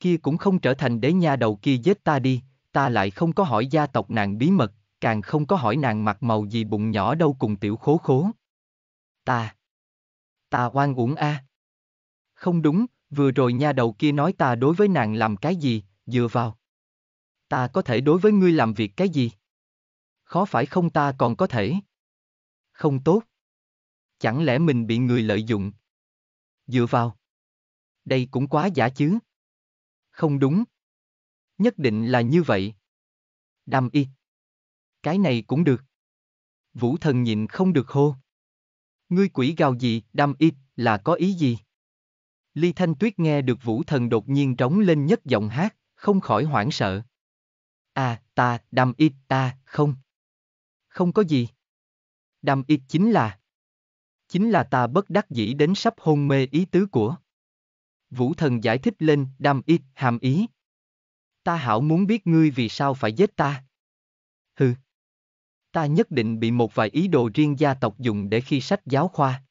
Kia cũng không trở thành để nha đầu kia giết ta đi, ta lại không có hỏi gia tộc nàng bí mật, càng không có hỏi nàng mặc màu gì bụng nhỏ đâu cùng tiểu khố khố. Ta. Ta oan uổng a. À. Không đúng, vừa rồi nha đầu kia nói ta đối với nàng làm cái gì, dựa vào. Ta có thể đối với ngươi làm việc cái gì? Khó phải không ta còn có thể. Không tốt. Chẳng lẽ mình bị người lợi dụng? Dựa vào. Đây cũng quá giả chứ. Không đúng. Nhất định là như vậy. Đam y, cái này cũng được. Vũ thần nhịn không được hô. Ngươi quỷ gào gì, đam ít, là có ý gì? Ly Thanh Tuyết nghe được vũ thần đột nhiên trống lên nhất giọng hát, không khỏi hoảng sợ. À, ta, đam ít, ta, không. Không có gì. Đam ít chính là. Chính là ta bất đắc dĩ đến sắp hôn mê ý tứ của. Vũ thần giải thích lên, đam ít, hàm ý. Ta hảo muốn biết ngươi vì sao phải giết ta ta nhất định bị một vài ý đồ riêng gia tộc dùng để khi sách giáo khoa.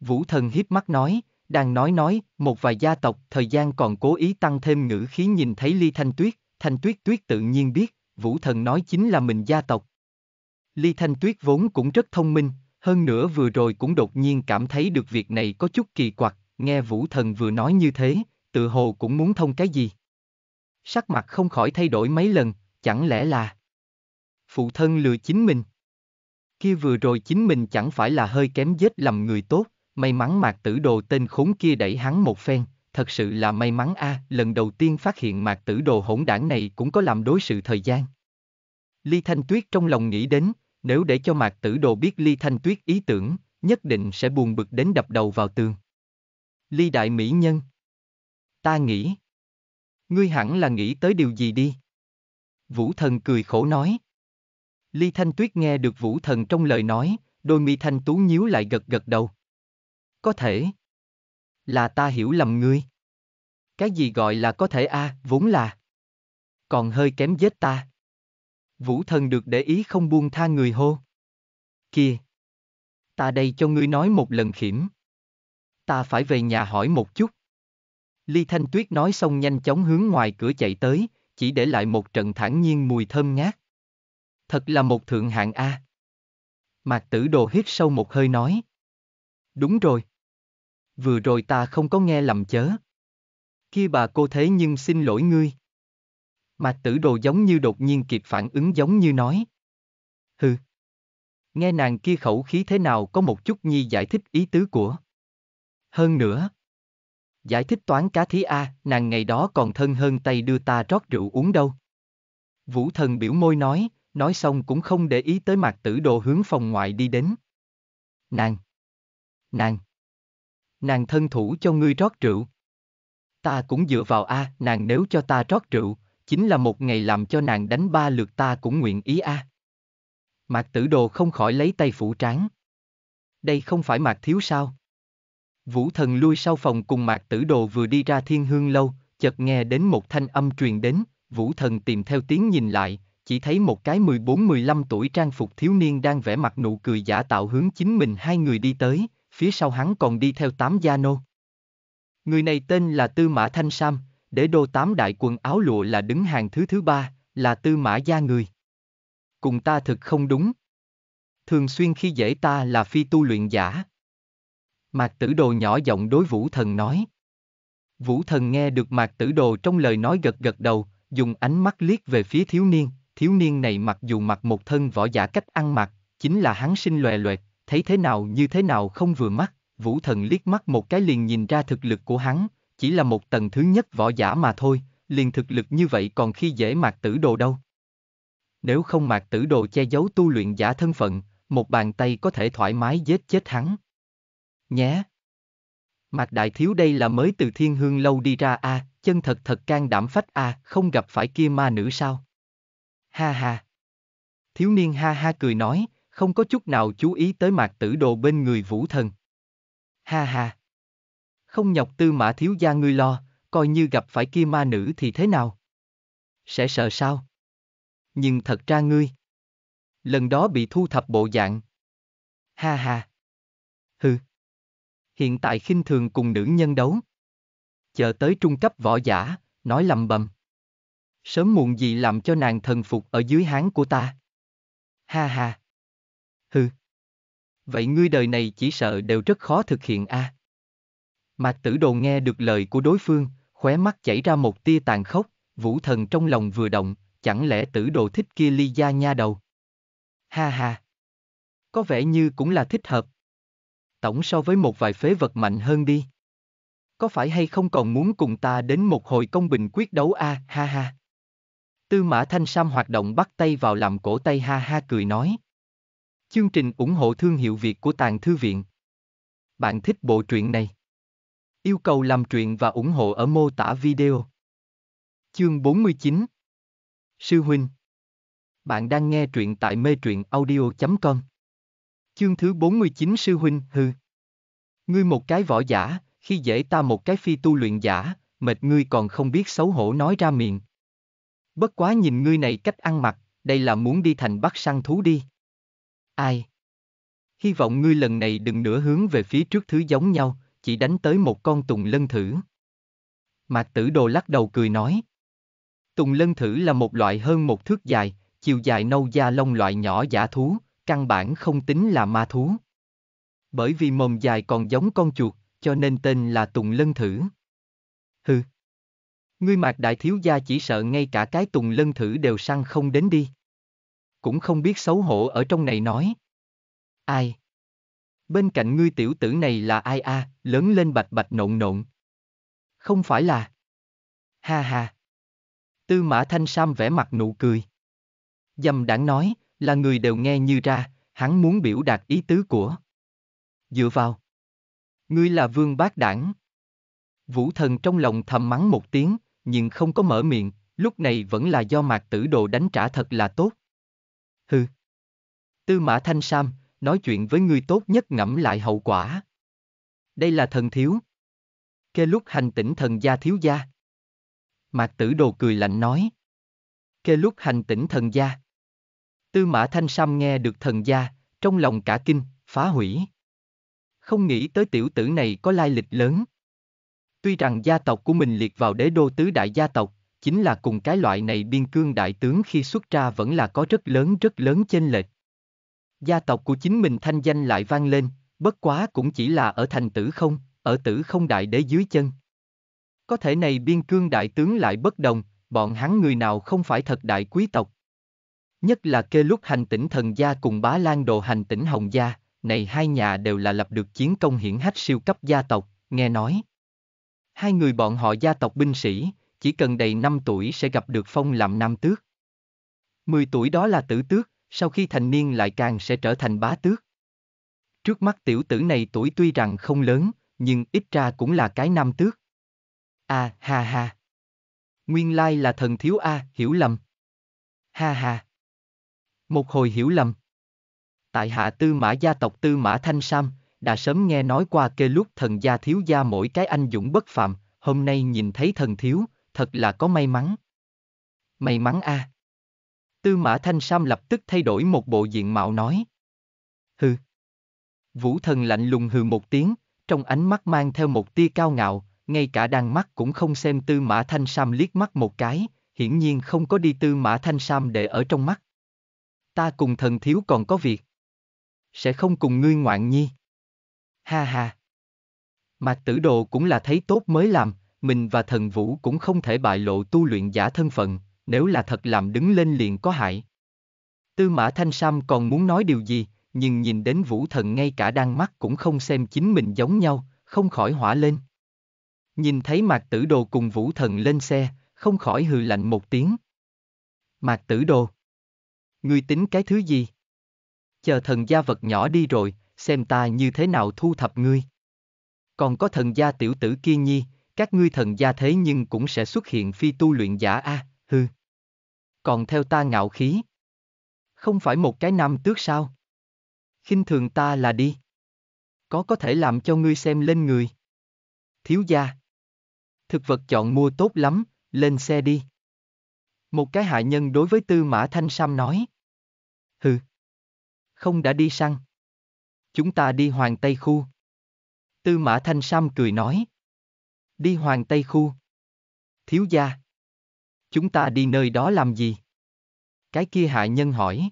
Vũ thần hiếp mắt nói, đang nói nói, một vài gia tộc thời gian còn cố ý tăng thêm ngữ khí nhìn thấy Ly Thanh Tuyết, Thanh Tuyết Tuyết tự nhiên biết, Vũ thần nói chính là mình gia tộc. Ly Thanh Tuyết vốn cũng rất thông minh, hơn nữa vừa rồi cũng đột nhiên cảm thấy được việc này có chút kỳ quặc, nghe Vũ thần vừa nói như thế, tự hồ cũng muốn thông cái gì. Sắc mặt không khỏi thay đổi mấy lần, chẳng lẽ là phụ thân lừa chính mình. Kia vừa rồi chính mình chẳng phải là hơi kém dết làm người tốt, may mắn mạc tử đồ tên khốn kia đẩy hắn một phen, thật sự là may mắn a, à, lần đầu tiên phát hiện mạc tử đồ hỗn đảng này cũng có làm đối sự thời gian. Ly Thanh Tuyết trong lòng nghĩ đến, nếu để cho mạc tử đồ biết Ly Thanh Tuyết ý tưởng, nhất định sẽ buồn bực đến đập đầu vào tường. Ly Đại Mỹ Nhân Ta nghĩ Ngươi hẳn là nghĩ tới điều gì đi? Vũ thần cười khổ nói Ly Thanh Tuyết nghe được Vũ Thần trong lời nói, đôi mi thanh tú nhíu lại gật gật đầu. Có thể. Là ta hiểu lầm ngươi. Cái gì gọi là có thể a, à, vốn là. Còn hơi kém giết ta. Vũ thần được để ý không buông tha người hô. Kìa. Ta đây cho ngươi nói một lần khiểm. Ta phải về nhà hỏi một chút. Ly Thanh Tuyết nói xong nhanh chóng hướng ngoài cửa chạy tới, chỉ để lại một trận thản nhiên mùi thơm ngát. Thật là một thượng hạng A. Mạc tử đồ hít sâu một hơi nói. Đúng rồi. Vừa rồi ta không có nghe lầm chớ. Khi bà cô thế nhưng xin lỗi ngươi. Mạc tử đồ giống như đột nhiên kịp phản ứng giống như nói. Hừ. Nghe nàng kia khẩu khí thế nào có một chút nhi giải thích ý tứ của. Hơn nữa. Giải thích toán cá thí A, nàng ngày đó còn thân hơn tay đưa ta rót rượu uống đâu. Vũ thần biểu môi nói nói xong cũng không để ý tới mạc tử đồ hướng phòng ngoại đi đến. Nàng! Nàng! Nàng thân thủ cho ngươi rót rượu. Ta cũng dựa vào a, à, nàng nếu cho ta rót rượu, chính là một ngày làm cho nàng đánh ba lượt ta cũng nguyện ý a. À. Mạc tử đồ không khỏi lấy tay phủ tráng. Đây không phải mạc thiếu sao? Vũ thần lui sau phòng cùng mạc tử đồ vừa đi ra thiên hương lâu, chợt nghe đến một thanh âm truyền đến, vũ thần tìm theo tiếng nhìn lại, chỉ thấy một cái 14-15 tuổi trang phục thiếu niên đang vẽ mặt nụ cười giả tạo hướng chính mình hai người đi tới, phía sau hắn còn đi theo tám gia nô. Người này tên là Tư Mã Thanh Sam, để đô tám đại quần áo lụa là đứng hàng thứ thứ ba, là Tư Mã gia người. Cùng ta thực không đúng. Thường xuyên khi dễ ta là phi tu luyện giả. Mạc tử đồ nhỏ giọng đối vũ thần nói. Vũ thần nghe được mạc tử đồ trong lời nói gật gật đầu, dùng ánh mắt liếc về phía thiếu niên, thiếu niên này mặc dù mặc một thân võ giả cách ăn mặc, chính là hắn sinh lòe loẹt, thấy thế nào như thế nào không vừa mắt, vũ thần liếc mắt một cái liền nhìn ra thực lực của hắn, chỉ là một tầng thứ nhất võ giả mà thôi, liền thực lực như vậy còn khi dễ mạc tử đồ đâu. Nếu không mạc tử đồ che giấu tu luyện giả thân phận, một bàn tay có thể thoải mái giết chết hắn. Nhé! Mạc đại thiếu đây là mới từ thiên hương lâu đi ra a à, chân thật thật can đảm phách a à, không gặp phải kia ma nữ sao? ha ha. Thiếu niên ha ha cười nói, không có chút nào chú ý tới mạc tử đồ bên người vũ thần. Ha ha. Không nhọc tư mã thiếu gia ngươi lo, coi như gặp phải kia ma nữ thì thế nào? Sẽ sợ sao? Nhưng thật ra ngươi. Lần đó bị thu thập bộ dạng. Ha ha. Hừ. Hiện tại khinh thường cùng nữ nhân đấu. Chờ tới trung cấp võ giả, nói lầm bầm sớm muộn gì làm cho nàng thần phục ở dưới hán của ta. Ha ha. Hừ. Vậy ngươi đời này chỉ sợ đều rất khó thực hiện a. À? Mạc tử đồ nghe được lời của đối phương, khóe mắt chảy ra một tia tàn khốc, vũ thần trong lòng vừa động, chẳng lẽ tử đồ thích kia ly gia nha đầu. Ha ha. Có vẻ như cũng là thích hợp. Tổng so với một vài phế vật mạnh hơn đi. Có phải hay không còn muốn cùng ta đến một hồi công bình quyết đấu a à? ha ha. Tư Mã Thanh Sam hoạt động bắt tay vào làm cổ tay ha ha cười nói. Chương trình ủng hộ thương hiệu Việt của Tàng Thư Viện. Bạn thích bộ truyện này? Yêu cầu làm truyện và ủng hộ ở mô tả video. Chương 49 Sư Huynh Bạn đang nghe truyện tại mê truyện audio.com Chương thứ 49 Sư Huynh hư Ngươi một cái võ giả, khi dễ ta một cái phi tu luyện giả, mệt ngươi còn không biết xấu hổ nói ra miệng. Bất quá nhìn ngươi này cách ăn mặc, đây là muốn đi thành bắt săn thú đi. Ai? Hy vọng ngươi lần này đừng nửa hướng về phía trước thứ giống nhau, chỉ đánh tới một con tùng lân thử. Mạc tử đồ lắc đầu cười nói. Tùng lân thử là một loại hơn một thước dài, chiều dài nâu da lông loại nhỏ giả thú, căn bản không tính là ma thú. Bởi vì mồm dài còn giống con chuột, cho nên tên là tùng lân thử. Hừ, Ngươi mạc đại thiếu gia chỉ sợ ngay cả cái tùng lân thử đều săn không đến đi. Cũng không biết xấu hổ ở trong này nói. Ai? Bên cạnh ngươi tiểu tử này là ai a, à, lớn lên bạch bạch nộn nộn. Không phải là. Ha ha. Tư mã thanh sam vẽ mặt nụ cười. Dầm đảng nói, là người đều nghe như ra, hắn muốn biểu đạt ý tứ của. Dựa vào. Ngươi là vương bác đảng. Vũ thần trong lòng thầm mắng một tiếng, nhưng không có mở miệng, lúc này vẫn là do mạc tử đồ đánh trả thật là tốt. Hừ. Tư mã thanh sam, nói chuyện với người tốt nhất ngẫm lại hậu quả. Đây là thần thiếu. Kê lúc hành tỉnh thần gia thiếu gia. Mạc tử đồ cười lạnh nói. Kê lúc hành tỉnh thần gia. Tư mã thanh sam nghe được thần gia, trong lòng cả kinh, phá hủy. Không nghĩ tới tiểu tử này có lai lịch lớn. Tuy rằng gia tộc của mình liệt vào đế đô tứ đại gia tộc, chính là cùng cái loại này biên cương đại tướng khi xuất ra vẫn là có rất lớn rất lớn chênh lệch. Gia tộc của chính mình thanh danh lại vang lên, bất quá cũng chỉ là ở thành tử không, ở tử không đại đế dưới chân. Có thể này biên cương đại tướng lại bất đồng, bọn hắn người nào không phải thật đại quý tộc. Nhất là kê lúc hành tỉnh thần gia cùng bá lan đồ hành tỉnh hồng gia, này hai nhà đều là lập được chiến công hiển hách siêu cấp gia tộc, nghe nói. Hai người bọn họ gia tộc binh sĩ, chỉ cần đầy 5 tuổi sẽ gặp được phong làm nam tước. 10 tuổi đó là tử tước, sau khi thành niên lại càng sẽ trở thành bá tước. Trước mắt tiểu tử này tuổi tuy rằng không lớn, nhưng ít ra cũng là cái nam tước. À, ha ha. Nguyên lai là thần thiếu A, à, hiểu lầm. Ha ha. Một hồi hiểu lầm. Tại hạ tư mã gia tộc tư mã Thanh Sam, đã sớm nghe nói qua kê lúc thần gia thiếu gia mỗi cái anh dũng bất phạm, hôm nay nhìn thấy thần thiếu, thật là có may mắn. May mắn a. À. Tư mã thanh sam lập tức thay đổi một bộ diện mạo nói. Hừ. Vũ thần lạnh lùng hừ một tiếng, trong ánh mắt mang theo một tia cao ngạo, ngay cả đang mắt cũng không xem tư mã thanh sam liếc mắt một cái, hiển nhiên không có đi tư mã thanh sam để ở trong mắt. Ta cùng thần thiếu còn có việc. Sẽ không cùng ngươi ngoạn nhi ha ha. Mạc tử đồ cũng là thấy tốt mới làm, mình và thần vũ cũng không thể bại lộ tu luyện giả thân phận, nếu là thật làm đứng lên liền có hại. Tư mã thanh sam còn muốn nói điều gì, nhưng nhìn đến vũ thần ngay cả đang mắt cũng không xem chính mình giống nhau, không khỏi hỏa lên. Nhìn thấy mạc tử đồ cùng vũ thần lên xe, không khỏi hừ lạnh một tiếng. Mạc tử đồ. Ngươi tính cái thứ gì? Chờ thần gia vật nhỏ đi rồi, xem ta như thế nào thu thập ngươi. Còn có thần gia tiểu tử kia nhi, các ngươi thần gia thế nhưng cũng sẽ xuất hiện phi tu luyện giả a, à, hư. Còn theo ta ngạo khí. Không phải một cái nam tước sao? khinh thường ta là đi. Có có thể làm cho ngươi xem lên người. Thiếu gia. Thực vật chọn mua tốt lắm, lên xe đi. Một cái hạ nhân đối với tư mã thanh sam nói. Hừ. Không đã đi săn chúng ta đi Hoàng Tây Khu. Tư Mã Thanh Sam cười nói. Đi Hoàng Tây Khu. Thiếu gia. Chúng ta đi nơi đó làm gì? Cái kia hạ nhân hỏi.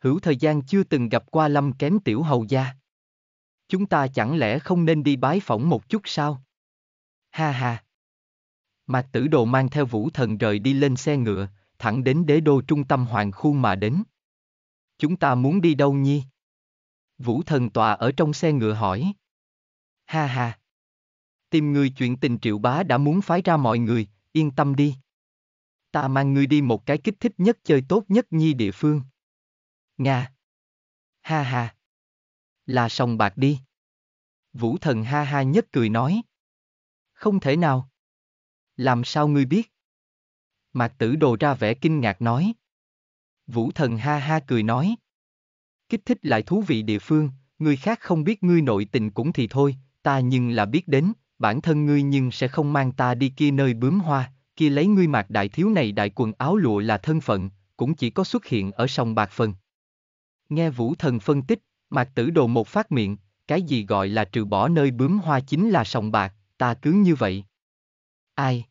Hữu thời gian chưa từng gặp qua lâm kém tiểu hầu gia. Chúng ta chẳng lẽ không nên đi bái phỏng một chút sao? Ha ha. Mạc tử đồ mang theo vũ thần rời đi lên xe ngựa, thẳng đến đế đô trung tâm hoàng khu mà đến. Chúng ta muốn đi đâu nhi? Vũ thần tòa ở trong xe ngựa hỏi. Ha ha. Tìm người chuyện tình triệu bá đã muốn phái ra mọi người, yên tâm đi. Ta mang ngươi đi một cái kích thích nhất chơi tốt nhất nhi địa phương. Nga. Ha ha. Là sòng bạc đi. Vũ thần ha ha nhất cười nói. Không thể nào. Làm sao ngươi biết? Mạc tử đồ ra vẻ kinh ngạc nói. Vũ thần ha ha cười nói kích thích lại thú vị địa phương, người khác không biết ngươi nội tình cũng thì thôi, ta nhưng là biết đến, bản thân ngươi nhưng sẽ không mang ta đi kia nơi bướm hoa, kia lấy ngươi mặc đại thiếu này đại quần áo lụa là thân phận, cũng chỉ có xuất hiện ở sông Bạc Phần. Nghe Vũ Thần phân tích, Mạc Tử Đồ một phát miệng, cái gì gọi là trừ bỏ nơi bướm hoa chính là sòng bạc, ta cứ như vậy. Ai?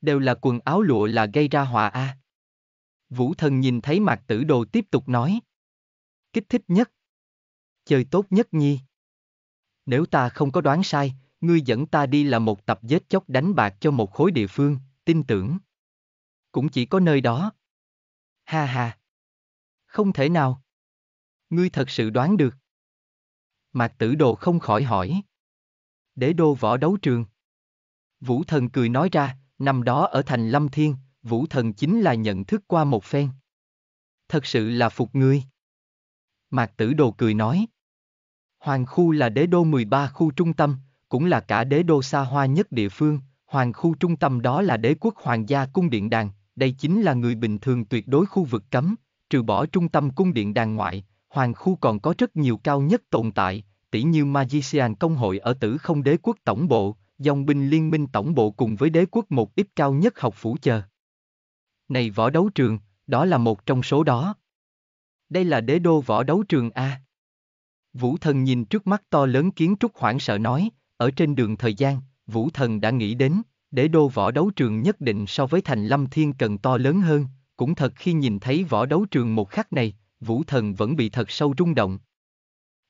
Đều là quần áo lụa là gây ra hòa a. À. Vũ Thần nhìn thấy Mạc Tử Đồ tiếp tục nói kích thích nhất. Chơi tốt nhất nhi. Nếu ta không có đoán sai, ngươi dẫn ta đi là một tập giết chóc đánh bạc cho một khối địa phương, tin tưởng. Cũng chỉ có nơi đó. Ha ha. Không thể nào. Ngươi thật sự đoán được. Mạc tử đồ không khỏi hỏi. Đế đô võ đấu trường. Vũ thần cười nói ra, năm đó ở thành Lâm Thiên, Vũ thần chính là nhận thức qua một phen. Thật sự là phục ngươi. Mạc Tử Đồ cười nói. Hoàng khu là đế đô 13 khu trung tâm, cũng là cả đế đô xa hoa nhất địa phương, hoàng khu trung tâm đó là đế quốc hoàng gia cung điện đàn, đây chính là người bình thường tuyệt đối khu vực cấm, trừ bỏ trung tâm cung điện đàn ngoại, hoàng khu còn có rất nhiều cao nhất tồn tại, tỷ như Magician công hội ở tử không đế quốc tổng bộ, dòng binh liên minh tổng bộ cùng với đế quốc một ít cao nhất học phủ chờ. Này võ đấu trường, đó là một trong số đó. Đây là đế đô võ đấu trường A. Vũ thần nhìn trước mắt to lớn kiến trúc hoảng sợ nói, ở trên đường thời gian, vũ thần đã nghĩ đến, đế đô võ đấu trường nhất định so với thành lâm thiên cần to lớn hơn, cũng thật khi nhìn thấy võ đấu trường một khắc này, vũ thần vẫn bị thật sâu rung động.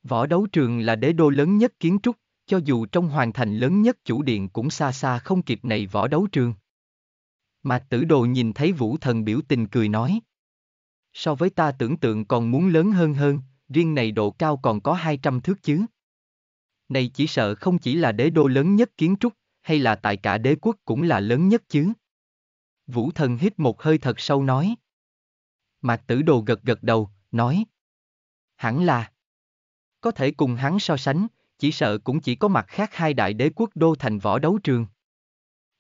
Võ đấu trường là đế đô lớn nhất kiến trúc, cho dù trong hoàng thành lớn nhất chủ điện cũng xa xa không kịp này võ đấu trường. Mạc tử đồ nhìn thấy vũ thần biểu tình cười nói so với ta tưởng tượng còn muốn lớn hơn hơn, riêng này độ cao còn có 200 thước chứ. Này chỉ sợ không chỉ là đế đô lớn nhất kiến trúc, hay là tại cả đế quốc cũng là lớn nhất chứ. Vũ thần hít một hơi thật sâu nói. Mạc tử đồ gật gật đầu, nói. Hẳn là. Có thể cùng hắn so sánh, chỉ sợ cũng chỉ có mặt khác hai đại đế quốc đô thành võ đấu trường.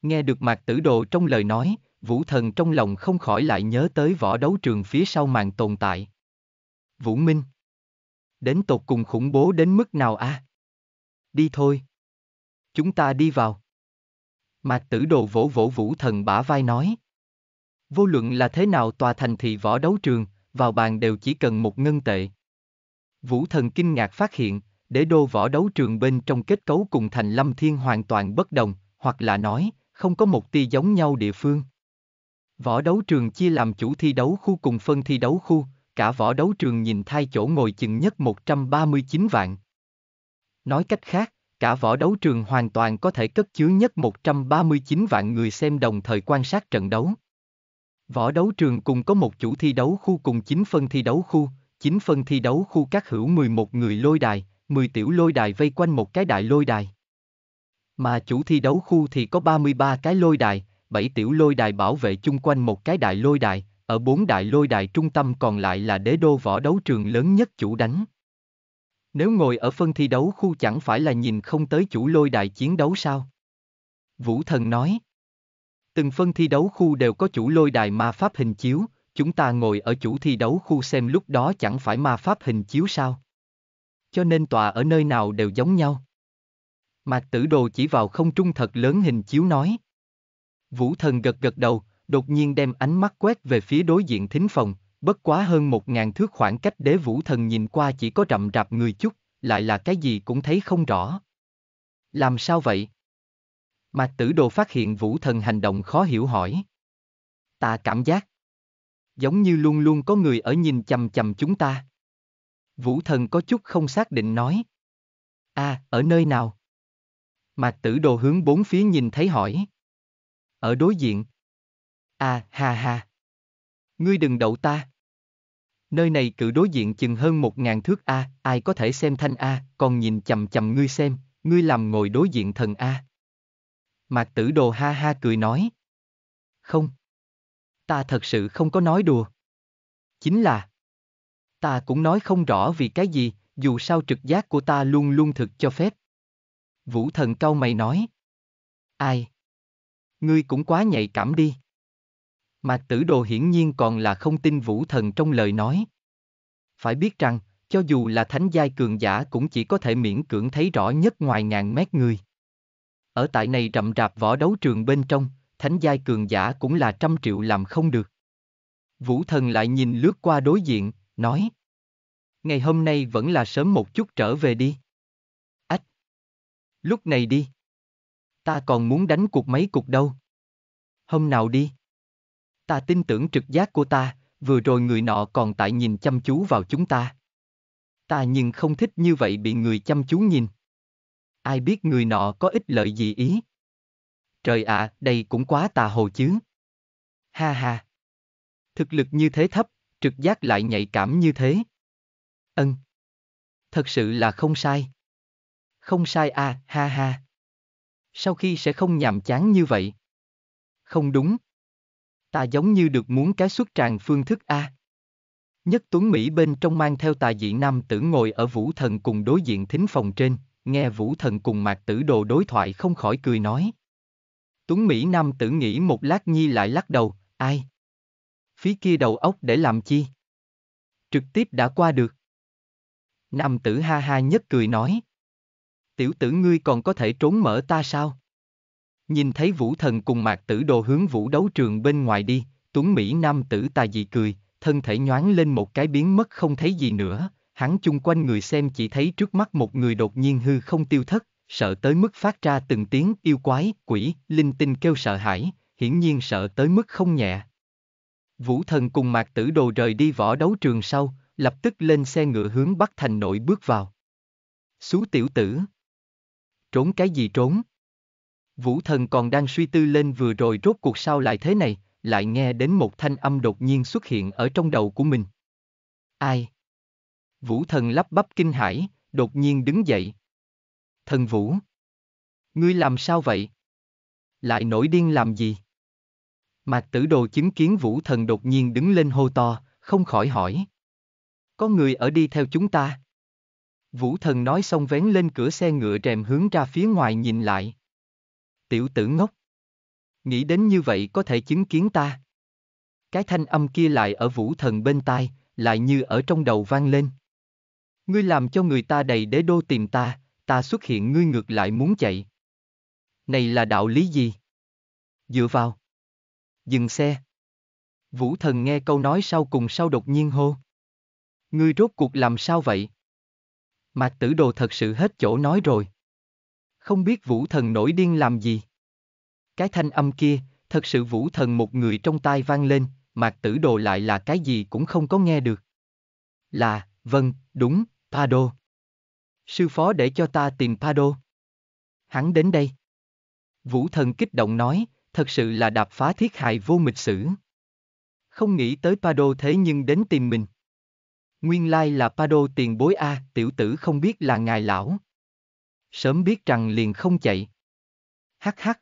Nghe được mạc tử đồ trong lời nói, Vũ thần trong lòng không khỏi lại nhớ tới võ đấu trường phía sau màn tồn tại. Vũ Minh. Đến tột cùng khủng bố đến mức nào a? À? Đi thôi. Chúng ta đi vào. Mạc tử đồ vỗ vỗ vũ thần bả vai nói. Vô luận là thế nào tòa thành thị võ đấu trường, vào bàn đều chỉ cần một ngân tệ. Vũ thần kinh ngạc phát hiện, để đô võ đấu trường bên trong kết cấu cùng thành lâm thiên hoàn toàn bất đồng, hoặc là nói, không có một tia giống nhau địa phương. Võ đấu trường chia làm chủ thi đấu khu cùng phân thi đấu khu, cả võ đấu trường nhìn thay chỗ ngồi chừng nhất 139 vạn. Nói cách khác, cả võ đấu trường hoàn toàn có thể cất chứa nhất 139 vạn người xem đồng thời quan sát trận đấu. Võ đấu trường cùng có một chủ thi đấu khu cùng 9 phân thi đấu khu, 9 phân thi đấu khu các hữu 11 người lôi đài, 10 tiểu lôi đài vây quanh một cái đại lôi đài. Mà chủ thi đấu khu thì có 33 cái lôi đài, bảy tiểu lôi đài bảo vệ chung quanh một cái đại lôi đài, ở bốn đại lôi đài trung tâm còn lại là đế đô võ đấu trường lớn nhất chủ đánh. Nếu ngồi ở phân thi đấu khu chẳng phải là nhìn không tới chủ lôi đài chiến đấu sao? Vũ thần nói. Từng phân thi đấu khu đều có chủ lôi đài ma pháp hình chiếu, chúng ta ngồi ở chủ thi đấu khu xem lúc đó chẳng phải ma pháp hình chiếu sao? Cho nên tòa ở nơi nào đều giống nhau. Mạc tử đồ chỉ vào không trung thật lớn hình chiếu nói. Vũ thần gật gật đầu, đột nhiên đem ánh mắt quét về phía đối diện thính phòng, bất quá hơn một ngàn thước khoảng cách đế vũ thần nhìn qua chỉ có rậm rạp người chút, lại là cái gì cũng thấy không rõ. Làm sao vậy? Mạc tử đồ phát hiện vũ thần hành động khó hiểu hỏi. Ta cảm giác. Giống như luôn luôn có người ở nhìn chầm chầm chúng ta. Vũ thần có chút không xác định nói. a à, ở nơi nào? Mạc tử đồ hướng bốn phía nhìn thấy hỏi ở đối diện. À, ha ha. Ngươi đừng đậu ta. Nơi này cự đối diện chừng hơn một ngàn thước A, à, ai có thể xem thanh A, à, còn nhìn chầm chầm ngươi xem, ngươi làm ngồi đối diện thần A. À. Mạc tử đồ ha ha cười nói. Không. Ta thật sự không có nói đùa. Chính là. Ta cũng nói không rõ vì cái gì, dù sao trực giác của ta luôn luôn thực cho phép. Vũ thần cao mày nói. Ai? ngươi cũng quá nhạy cảm đi. Mạc tử đồ hiển nhiên còn là không tin vũ thần trong lời nói. Phải biết rằng, cho dù là thánh giai cường giả cũng chỉ có thể miễn cưỡng thấy rõ nhất ngoài ngàn mét người. Ở tại này rậm rạp võ đấu trường bên trong, thánh giai cường giả cũng là trăm triệu làm không được. Vũ thần lại nhìn lướt qua đối diện, nói. Ngày hôm nay vẫn là sớm một chút trở về đi. Ách! Lúc này đi! Ta còn muốn đánh cuộc mấy cuộc đâu. Hôm nào đi. Ta tin tưởng trực giác của ta, vừa rồi người nọ còn tại nhìn chăm chú vào chúng ta. Ta nhưng không thích như vậy bị người chăm chú nhìn. Ai biết người nọ có ích lợi gì ý. Trời ạ, à, đây cũng quá tà hồ chứ. Ha ha. Thực lực như thế thấp, trực giác lại nhạy cảm như thế. Ân. Thật sự là không sai. Không sai à, ha ha sau khi sẽ không nhàm chán như vậy. Không đúng. Ta giống như được muốn cái xuất tràng phương thức A. Nhất Tuấn Mỹ bên trong mang theo tà dị nam tử ngồi ở vũ thần cùng đối diện thính phòng trên, nghe vũ thần cùng mạc tử đồ đối thoại không khỏi cười nói. Tuấn Mỹ nam tử nghĩ một lát nhi lại lắc đầu, ai? Phía kia đầu óc để làm chi? Trực tiếp đã qua được. Nam tử ha ha nhất cười nói tiểu tử ngươi còn có thể trốn mở ta sao? Nhìn thấy vũ thần cùng mạc tử đồ hướng vũ đấu trường bên ngoài đi, tuấn Mỹ nam tử tà dị cười, thân thể nhoáng lên một cái biến mất không thấy gì nữa, hắn chung quanh người xem chỉ thấy trước mắt một người đột nhiên hư không tiêu thất, sợ tới mức phát ra từng tiếng yêu quái, quỷ, linh tinh kêu sợ hãi, hiển nhiên sợ tới mức không nhẹ. Vũ thần cùng mạc tử đồ rời đi võ đấu trường sau, lập tức lên xe ngựa hướng Bắc Thành nội bước vào. Xú tiểu tử, Trốn cái gì trốn? Vũ thần còn đang suy tư lên vừa rồi rốt cuộc sao lại thế này, lại nghe đến một thanh âm đột nhiên xuất hiện ở trong đầu của mình. Ai? Vũ thần lắp bắp kinh hãi, đột nhiên đứng dậy. Thần vũ! Ngươi làm sao vậy? Lại nổi điên làm gì? Mạc tử đồ chứng kiến vũ thần đột nhiên đứng lên hô to, không khỏi hỏi. Có người ở đi theo chúng ta, Vũ thần nói xong vén lên cửa xe ngựa rèm hướng ra phía ngoài nhìn lại. Tiểu tử ngốc. Nghĩ đến như vậy có thể chứng kiến ta. Cái thanh âm kia lại ở vũ thần bên tai, lại như ở trong đầu vang lên. Ngươi làm cho người ta đầy đế đô tìm ta, ta xuất hiện ngươi ngược lại muốn chạy. Này là đạo lý gì? Dựa vào. Dừng xe. Vũ thần nghe câu nói sau cùng sau đột nhiên hô. Ngươi rốt cuộc làm sao vậy? Mạc tử đồ thật sự hết chỗ nói rồi. Không biết vũ thần nổi điên làm gì. Cái thanh âm kia, thật sự vũ thần một người trong tai vang lên, mạc tử đồ lại là cái gì cũng không có nghe được. Là, vâng, đúng, Pado. Sư phó để cho ta tìm Pado. Hắn đến đây. Vũ thần kích động nói, thật sự là đạp phá thiết hại vô mịch sử. Không nghĩ tới Pado thế nhưng đến tìm mình. Nguyên lai là Pado tiền bối A, tiểu tử không biết là ngài lão. Sớm biết rằng liền không chạy. Hắc hắc.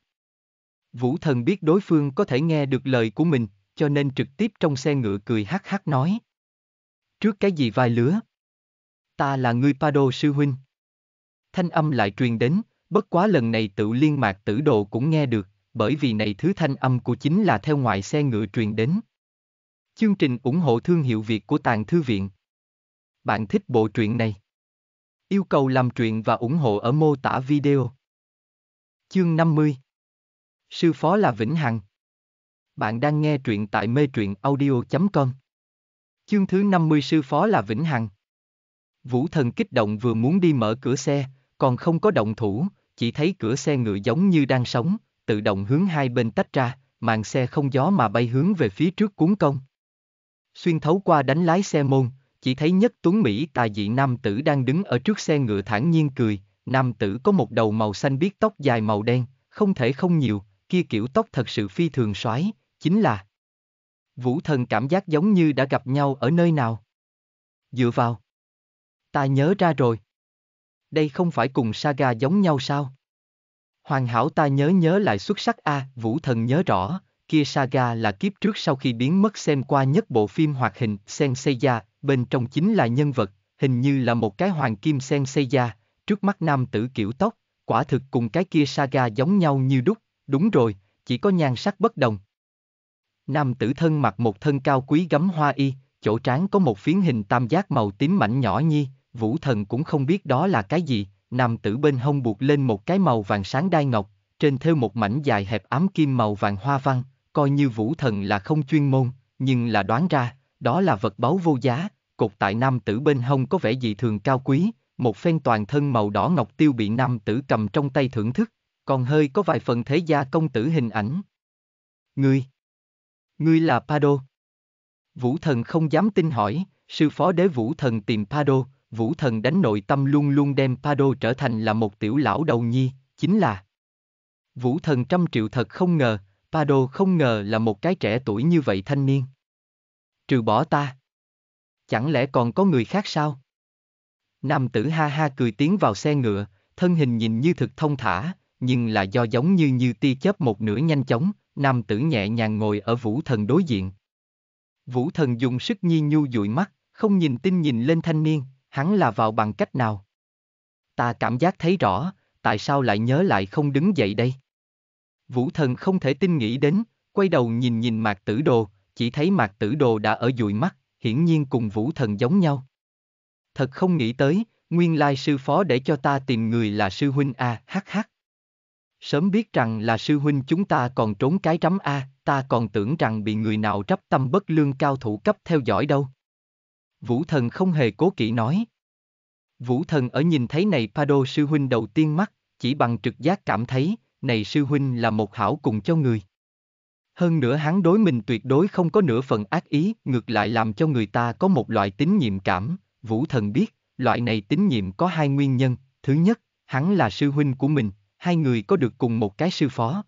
Vũ thần biết đối phương có thể nghe được lời của mình, cho nên trực tiếp trong xe ngựa cười hắc hắc nói. Trước cái gì vai lứa? Ta là ngươi Pado sư huynh. Thanh âm lại truyền đến, bất quá lần này tự liên mạc tử đồ cũng nghe được, bởi vì này thứ thanh âm của chính là theo ngoại xe ngựa truyền đến. Chương trình ủng hộ thương hiệu Việt của Tàng Thư Viện bạn thích bộ truyện này? Yêu cầu làm truyện và ủng hộ ở mô tả video. Chương 50 Sư phó là Vĩnh Hằng Bạn đang nghe truyện tại mê truyện audio.com Chương thứ 50 Sư phó là Vĩnh Hằng Vũ thần kích động vừa muốn đi mở cửa xe, còn không có động thủ, chỉ thấy cửa xe ngựa giống như đang sống, tự động hướng hai bên tách ra, màn xe không gió mà bay hướng về phía trước cuốn công. Xuyên thấu qua đánh lái xe môn, chỉ thấy nhất tuấn Mỹ tà dị nam tử đang đứng ở trước xe ngựa thản nhiên cười, nam tử có một đầu màu xanh biết tóc dài màu đen, không thể không nhiều, kia kiểu tóc thật sự phi thường xoái, chính là Vũ thần cảm giác giống như đã gặp nhau ở nơi nào. Dựa vào. Ta nhớ ra rồi. Đây không phải cùng Saga giống nhau sao? Hoàn hảo ta nhớ nhớ lại xuất sắc a, à, Vũ thần nhớ rõ, kia saga là kiếp trước sau khi biến mất xem qua nhất bộ phim hoạt hình Sen Seiya bên trong chính là nhân vật, hình như là một cái hoàng kim Sen Seiya trước mắt nam tử kiểu tóc, quả thực cùng cái kia saga giống nhau như đúc, đúng rồi, chỉ có nhan sắc bất đồng. Nam tử thân mặc một thân cao quý gấm hoa y, chỗ trán có một phiến hình tam giác màu tím mảnh nhỏ nhi, vũ thần cũng không biết đó là cái gì, nam tử bên hông buộc lên một cái màu vàng sáng đai ngọc, trên thêu một mảnh dài hẹp ám kim màu vàng hoa văn, coi như vũ thần là không chuyên môn, nhưng là đoán ra, đó là vật báu vô giá, cột tại nam tử bên hông có vẻ gì thường cao quý, một phen toàn thân màu đỏ ngọc tiêu bị nam tử cầm trong tay thưởng thức, còn hơi có vài phần thế gia công tử hình ảnh. Ngươi! Ngươi là Pado! Vũ thần không dám tin hỏi, sư phó đế vũ thần tìm Pado, vũ thần đánh nội tâm luôn luôn đem Pado trở thành là một tiểu lão đầu nhi, chính là... Vũ thần trăm triệu thật không ngờ, Pado không ngờ là một cái trẻ tuổi như vậy thanh niên. Trừ bỏ ta. Chẳng lẽ còn có người khác sao? Nam tử ha ha cười tiến vào xe ngựa, thân hình nhìn như thực thông thả, nhưng là do giống như như ti chớp một nửa nhanh chóng, nam tử nhẹ nhàng ngồi ở vũ thần đối diện. Vũ thần dùng sức nhi nhu dụi mắt, không nhìn tin nhìn lên thanh niên, hắn là vào bằng cách nào? Ta cảm giác thấy rõ, tại sao lại nhớ lại không đứng dậy đây? Vũ thần không thể tin nghĩ đến, quay đầu nhìn nhìn mạc tử đồ, chỉ thấy mạc tử đồ đã ở dụi mắt, hiển nhiên cùng vũ thần giống nhau. Thật không nghĩ tới, nguyên lai sư phó để cho ta tìm người là sư huynh a hắc hắc. Sớm biết rằng là sư huynh chúng ta còn trốn cái rắm a, ta còn tưởng rằng bị người nào trắp tâm bất lương cao thủ cấp theo dõi đâu. Vũ thần không hề cố kỹ nói. Vũ thần ở nhìn thấy này Pado sư huynh đầu tiên mắt, chỉ bằng trực giác cảm thấy, này sư huynh là một hảo cùng cho người. Hơn nữa hắn đối mình tuyệt đối không có nửa phần ác ý, ngược lại làm cho người ta có một loại tín nhiệm cảm, vũ thần biết, loại này tín nhiệm có hai nguyên nhân, thứ nhất, hắn là sư huynh của mình, hai người có được cùng một cái sư phó.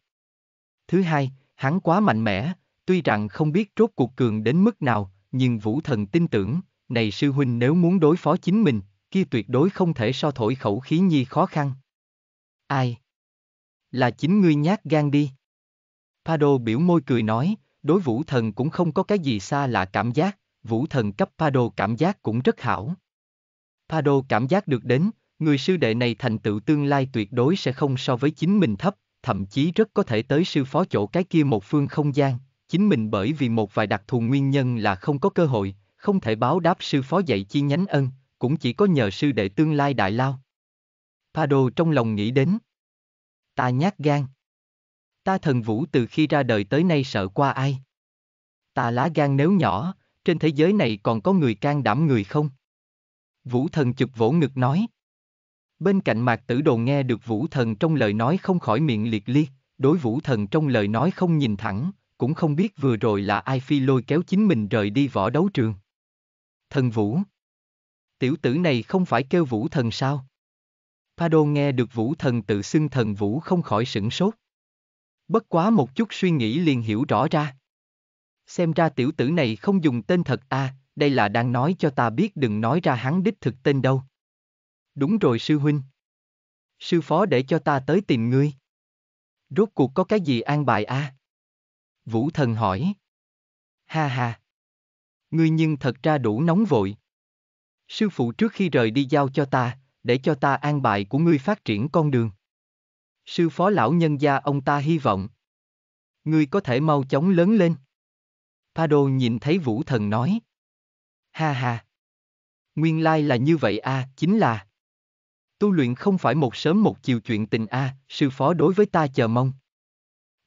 Thứ hai, hắn quá mạnh mẽ, tuy rằng không biết rốt cuộc cường đến mức nào, nhưng vũ thần tin tưởng, này sư huynh nếu muốn đối phó chính mình, kia tuyệt đối không thể so thổi khẩu khí nhi khó khăn. Ai? là chính ngươi nhát gan đi. Pado biểu môi cười nói, đối vũ thần cũng không có cái gì xa lạ cảm giác, vũ thần cấp Pado cảm giác cũng rất hảo. Pado cảm giác được đến, người sư đệ này thành tựu tương lai tuyệt đối sẽ không so với chính mình thấp, thậm chí rất có thể tới sư phó chỗ cái kia một phương không gian, chính mình bởi vì một vài đặc thù nguyên nhân là không có cơ hội, không thể báo đáp sư phó dạy chi nhánh ân, cũng chỉ có nhờ sư đệ tương lai đại lao. Pado trong lòng nghĩ đến. Ta nhát gan. Ta thần vũ từ khi ra đời tới nay sợ qua ai? Ta lá gan nếu nhỏ, trên thế giới này còn có người can đảm người không? Vũ thần chụp vỗ ngực nói. Bên cạnh mạc tử đồ nghe được vũ thần trong lời nói không khỏi miệng liệt liệt, đối vũ thần trong lời nói không nhìn thẳng, cũng không biết vừa rồi là ai phi lôi kéo chính mình rời đi võ đấu trường. Thần vũ. Tiểu tử này không phải kêu vũ thần sao? Pado nghe được vũ thần tự xưng thần vũ không khỏi sửng sốt. Bất quá một chút suy nghĩ liền hiểu rõ ra. Xem ra tiểu tử này không dùng tên thật à, đây là đang nói cho ta biết đừng nói ra hắn đích thực tên đâu. Đúng rồi sư huynh. Sư phó để cho ta tới tìm ngươi. Rốt cuộc có cái gì an bài à? Vũ thần hỏi. Ha ha. Ngươi nhưng thật ra đủ nóng vội. Sư phụ trước khi rời đi giao cho ta, để cho ta an bài của ngươi phát triển con đường. Sư phó lão nhân gia ông ta hy vọng. Ngươi có thể mau chóng lớn lên. Pado nhìn thấy vũ thần nói. Ha ha. Nguyên lai là như vậy a, à, chính là. Tu luyện không phải một sớm một chiều chuyện tình a, à, sư phó đối với ta chờ mong.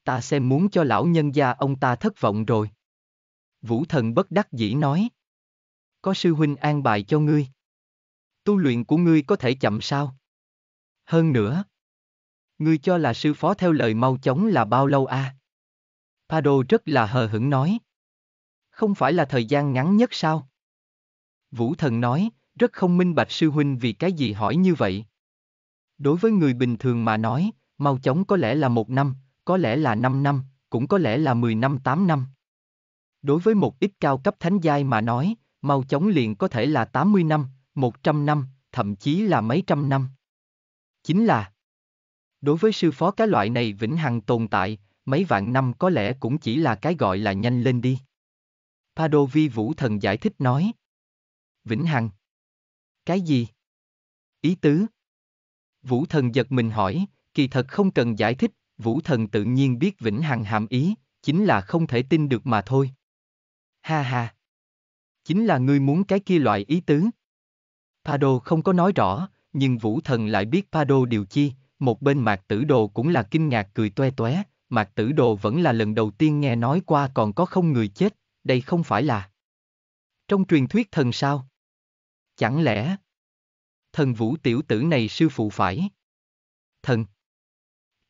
Ta xem muốn cho lão nhân gia ông ta thất vọng rồi. Vũ thần bất đắc dĩ nói. Có sư huynh an bài cho ngươi tu luyện của ngươi có thể chậm sao? Hơn nữa, ngươi cho là sư phó theo lời mau chóng là bao lâu a? À? Pado rất là hờ hững nói. Không phải là thời gian ngắn nhất sao? Vũ thần nói, rất không minh bạch sư huynh vì cái gì hỏi như vậy. Đối với người bình thường mà nói, mau chóng có lẽ là một năm, có lẽ là năm năm, cũng có lẽ là mười năm tám năm. Đối với một ít cao cấp thánh giai mà nói, mau chóng liền có thể là tám mươi năm, một trăm năm, thậm chí là mấy trăm năm. Chính là Đối với sư phó cái loại này vĩnh hằng tồn tại, mấy vạn năm có lẽ cũng chỉ là cái gọi là nhanh lên đi. Pado Vi Vũ Thần giải thích nói. Vĩnh Hằng. Cái gì? Ý tứ. Vũ Thần giật mình hỏi, kỳ thật không cần giải thích, Vũ Thần tự nhiên biết Vĩnh Hằng hàm ý, chính là không thể tin được mà thôi. Ha ha. Chính là ngươi muốn cái kia loại ý tứ. Pado không có nói rõ, nhưng vũ thần lại biết Pado điều chi, một bên mạc tử đồ cũng là kinh ngạc cười toe toé, mạc tử đồ vẫn là lần đầu tiên nghe nói qua còn có không người chết, đây không phải là... Trong truyền thuyết thần sao? Chẳng lẽ... Thần vũ tiểu tử này sư phụ phải... Thần...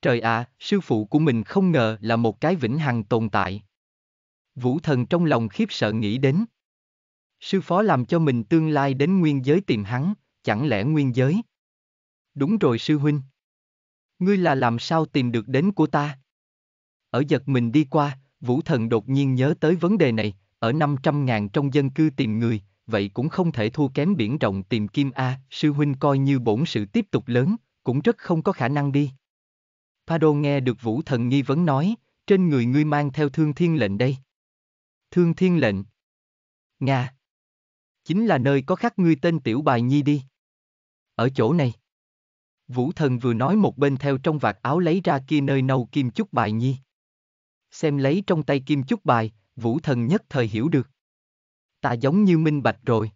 Trời ạ, à, sư phụ của mình không ngờ là một cái vĩnh hằng tồn tại. Vũ thần trong lòng khiếp sợ nghĩ đến. Sư phó làm cho mình tương lai đến nguyên giới tìm hắn, chẳng lẽ nguyên giới? Đúng rồi sư huynh. Ngươi là làm sao tìm được đến của ta? Ở giật mình đi qua, Vũ Thần đột nhiên nhớ tới vấn đề này, ở 500.000 trong dân cư tìm người, vậy cũng không thể thua kém biển rộng tìm kim A, sư huynh coi như bổn sự tiếp tục lớn, cũng rất không có khả năng đi. Pado nghe được Vũ Thần nghi vấn nói, trên người ngươi mang theo thương thiên lệnh đây. Thương thiên lệnh. Nga chính là nơi có khắc ngươi tên tiểu bài nhi đi. Ở chỗ này. Vũ thần vừa nói một bên theo trong vạt áo lấy ra kia nơi nâu kim chúc bài nhi. Xem lấy trong tay kim chúc bài, vũ thần nhất thời hiểu được. Ta giống như minh bạch rồi.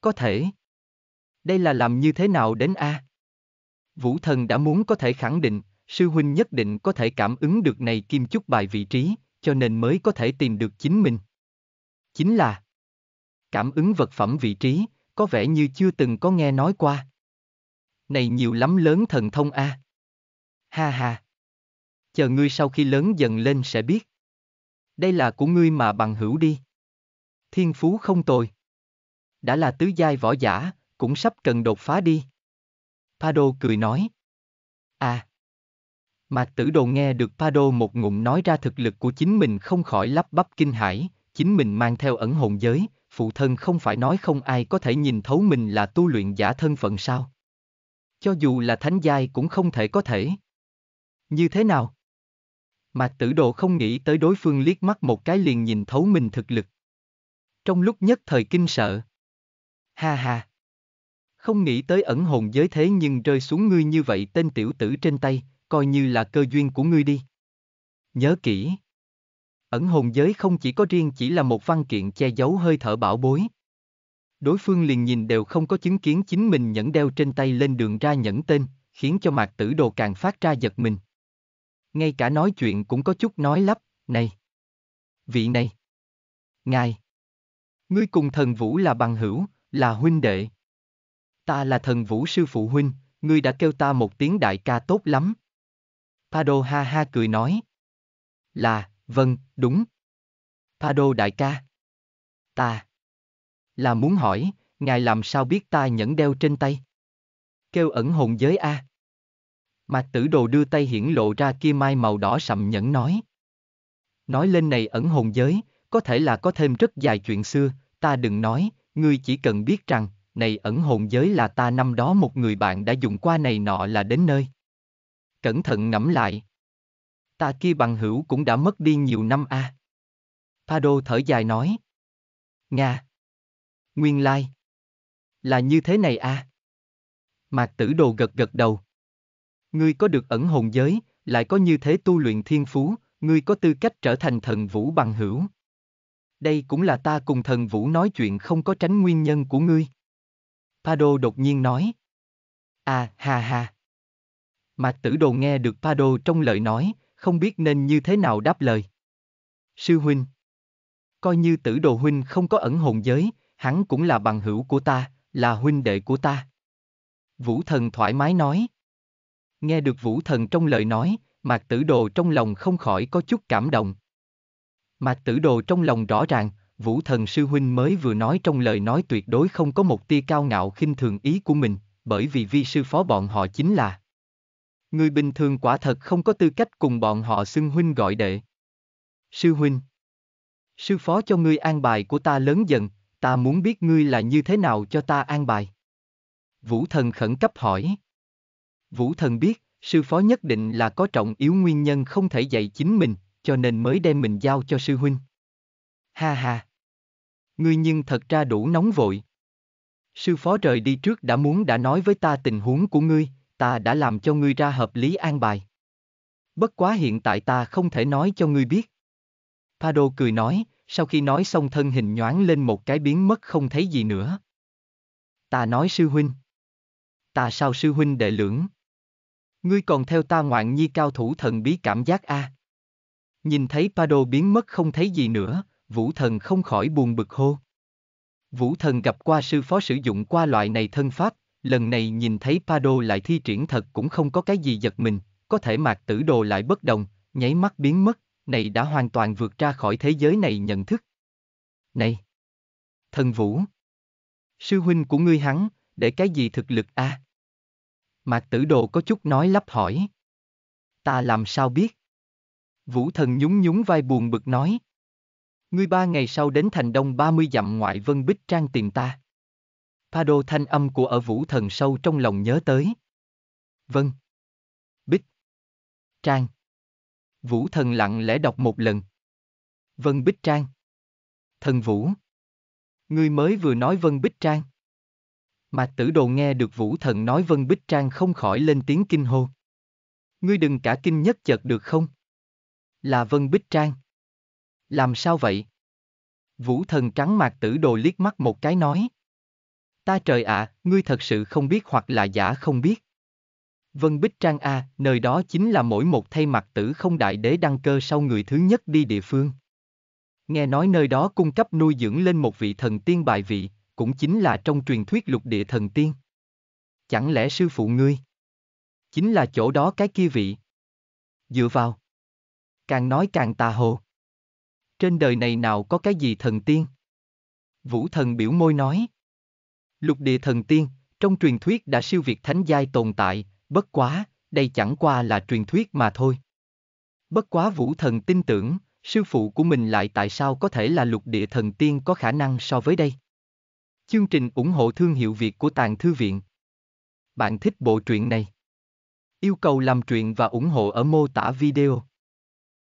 Có thể. Đây là làm như thế nào đến a? Vũ thần đã muốn có thể khẳng định, sư huynh nhất định có thể cảm ứng được này kim chúc bài vị trí, cho nên mới có thể tìm được chính mình. Chính là Cảm ứng vật phẩm vị trí, có vẻ như chưa từng có nghe nói qua. Này nhiều lắm lớn thần thông a. À. Ha ha. Chờ ngươi sau khi lớn dần lên sẽ biết. Đây là của ngươi mà bằng hữu đi. Thiên phú không tồi. Đã là tứ giai võ giả, cũng sắp cần đột phá đi. Pado cười nói. À. Mạc tử đồ nghe được Pado một ngụm nói ra thực lực của chính mình không khỏi lắp bắp kinh hãi, chính mình mang theo ẩn hồn giới, phụ thân không phải nói không ai có thể nhìn thấu mình là tu luyện giả thân phận sao? Cho dù là thánh giai cũng không thể có thể. Như thế nào? Mạc tử độ không nghĩ tới đối phương liếc mắt một cái liền nhìn thấu mình thực lực. Trong lúc nhất thời kinh sợ. Ha ha. Không nghĩ tới ẩn hồn giới thế nhưng rơi xuống ngươi như vậy tên tiểu tử trên tay, coi như là cơ duyên của ngươi đi. Nhớ kỹ. Ẩn hồn giới không chỉ có riêng chỉ là một văn kiện che giấu hơi thở bảo bối. Đối phương liền nhìn đều không có chứng kiến chính mình nhẫn đeo trên tay lên đường ra nhẫn tên, khiến cho mạc tử đồ càng phát ra giật mình. Ngay cả nói chuyện cũng có chút nói lắp, này. Vị này. Ngài. Ngươi cùng thần vũ là bằng hữu, là huynh đệ. Ta là thần vũ sư phụ huynh, ngươi đã kêu ta một tiếng đại ca tốt lắm. Pado ha ha cười nói. Là, Vâng, đúng. Pado đại ca. Ta. Là muốn hỏi, ngài làm sao biết ta nhẫn đeo trên tay? Kêu ẩn hồn giới a. À. Mạc tử đồ đưa tay hiển lộ ra kia mai màu đỏ sậm nhẫn nói. Nói lên này ẩn hồn giới, có thể là có thêm rất dài chuyện xưa, ta đừng nói, ngươi chỉ cần biết rằng, này ẩn hồn giới là ta năm đó một người bạn đã dùng qua này nọ là đến nơi. Cẩn thận ngẫm lại, Ta kia bằng hữu cũng đã mất đi nhiều năm a. À. Pado thở dài nói. Nga. Nguyên lai. Like. Là như thế này a. À. Mạc tử đồ gật gật đầu. Ngươi có được ẩn hồn giới, lại có như thế tu luyện thiên phú, ngươi có tư cách trở thành thần vũ bằng hữu. Đây cũng là ta cùng thần vũ nói chuyện không có tránh nguyên nhân của ngươi. Pado đột nhiên nói. À, ha ha. Mạc tử đồ nghe được Pado trong lời nói, không biết nên như thế nào đáp lời. Sư huynh. Coi như tử đồ huynh không có ẩn hồn giới, hắn cũng là bằng hữu của ta, là huynh đệ của ta. Vũ thần thoải mái nói. Nghe được vũ thần trong lời nói, mạc tử đồ trong lòng không khỏi có chút cảm động. Mạc tử đồ trong lòng rõ ràng, vũ thần sư huynh mới vừa nói trong lời nói tuyệt đối không có một tia cao ngạo khinh thường ý của mình, bởi vì vi sư phó bọn họ chính là Người bình thường quả thật không có tư cách cùng bọn họ xưng huynh gọi đệ. Sư huynh. Sư phó cho ngươi an bài của ta lớn dần, ta muốn biết ngươi là như thế nào cho ta an bài. Vũ thần khẩn cấp hỏi. Vũ thần biết, sư phó nhất định là có trọng yếu nguyên nhân không thể dạy chính mình, cho nên mới đem mình giao cho sư huynh. Ha ha. Ngươi nhưng thật ra đủ nóng vội. Sư phó rời đi trước đã muốn đã nói với ta tình huống của ngươi, ta đã làm cho ngươi ra hợp lý an bài. Bất quá hiện tại ta không thể nói cho ngươi biết. Pado cười nói, sau khi nói xong thân hình nhoáng lên một cái biến mất không thấy gì nữa. Ta nói sư huynh. Ta sao sư huynh đệ lưỡng. Ngươi còn theo ta ngoạn nhi cao thủ thần bí cảm giác a. À? Nhìn thấy Pado biến mất không thấy gì nữa, vũ thần không khỏi buồn bực hô. Vũ thần gặp qua sư phó sử dụng qua loại này thân pháp, lần này nhìn thấy Pado lại thi triển thật cũng không có cái gì giật mình, có thể mạc tử đồ lại bất đồng, nháy mắt biến mất, này đã hoàn toàn vượt ra khỏi thế giới này nhận thức. Này! Thần Vũ! Sư huynh của ngươi hắn, để cái gì thực lực a? À? Mạc tử đồ có chút nói lắp hỏi. Ta làm sao biết? Vũ thần nhún nhún vai buồn bực nói. Ngươi ba ngày sau đến thành đông 30 dặm ngoại Vân Bích Trang tìm ta. Pado thanh âm của ở vũ thần sâu trong lòng nhớ tới. Vâng. Bích. Trang. Vũ thần lặng lẽ đọc một lần. Vân Bích Trang. Thần Vũ. Ngươi mới vừa nói Vân Bích Trang. Mà tử đồ nghe được vũ thần nói Vân Bích Trang không khỏi lên tiếng kinh hô. Ngươi đừng cả kinh nhất chợt được không? Là Vân Bích Trang. Làm sao vậy? Vũ thần trắng mạc tử đồ liếc mắt một cái nói. Ta trời ạ, à, ngươi thật sự không biết hoặc là giả không biết. Vân Bích Trang A, nơi đó chính là mỗi một thay mặt tử không đại đế đăng cơ sau người thứ nhất đi địa phương. Nghe nói nơi đó cung cấp nuôi dưỡng lên một vị thần tiên bài vị, cũng chính là trong truyền thuyết lục địa thần tiên. Chẳng lẽ sư phụ ngươi? Chính là chỗ đó cái kia vị. Dựa vào. Càng nói càng tà hồ. Trên đời này nào có cái gì thần tiên? Vũ thần biểu môi nói. Lục địa thần tiên, trong truyền thuyết đã siêu việt thánh giai tồn tại, bất quá, đây chẳng qua là truyền thuyết mà thôi. Bất quá vũ thần tin tưởng, sư phụ của mình lại tại sao có thể là lục địa thần tiên có khả năng so với đây. Chương trình ủng hộ thương hiệu Việt của Tàng Thư Viện. Bạn thích bộ truyện này? Yêu cầu làm truyện và ủng hộ ở mô tả video.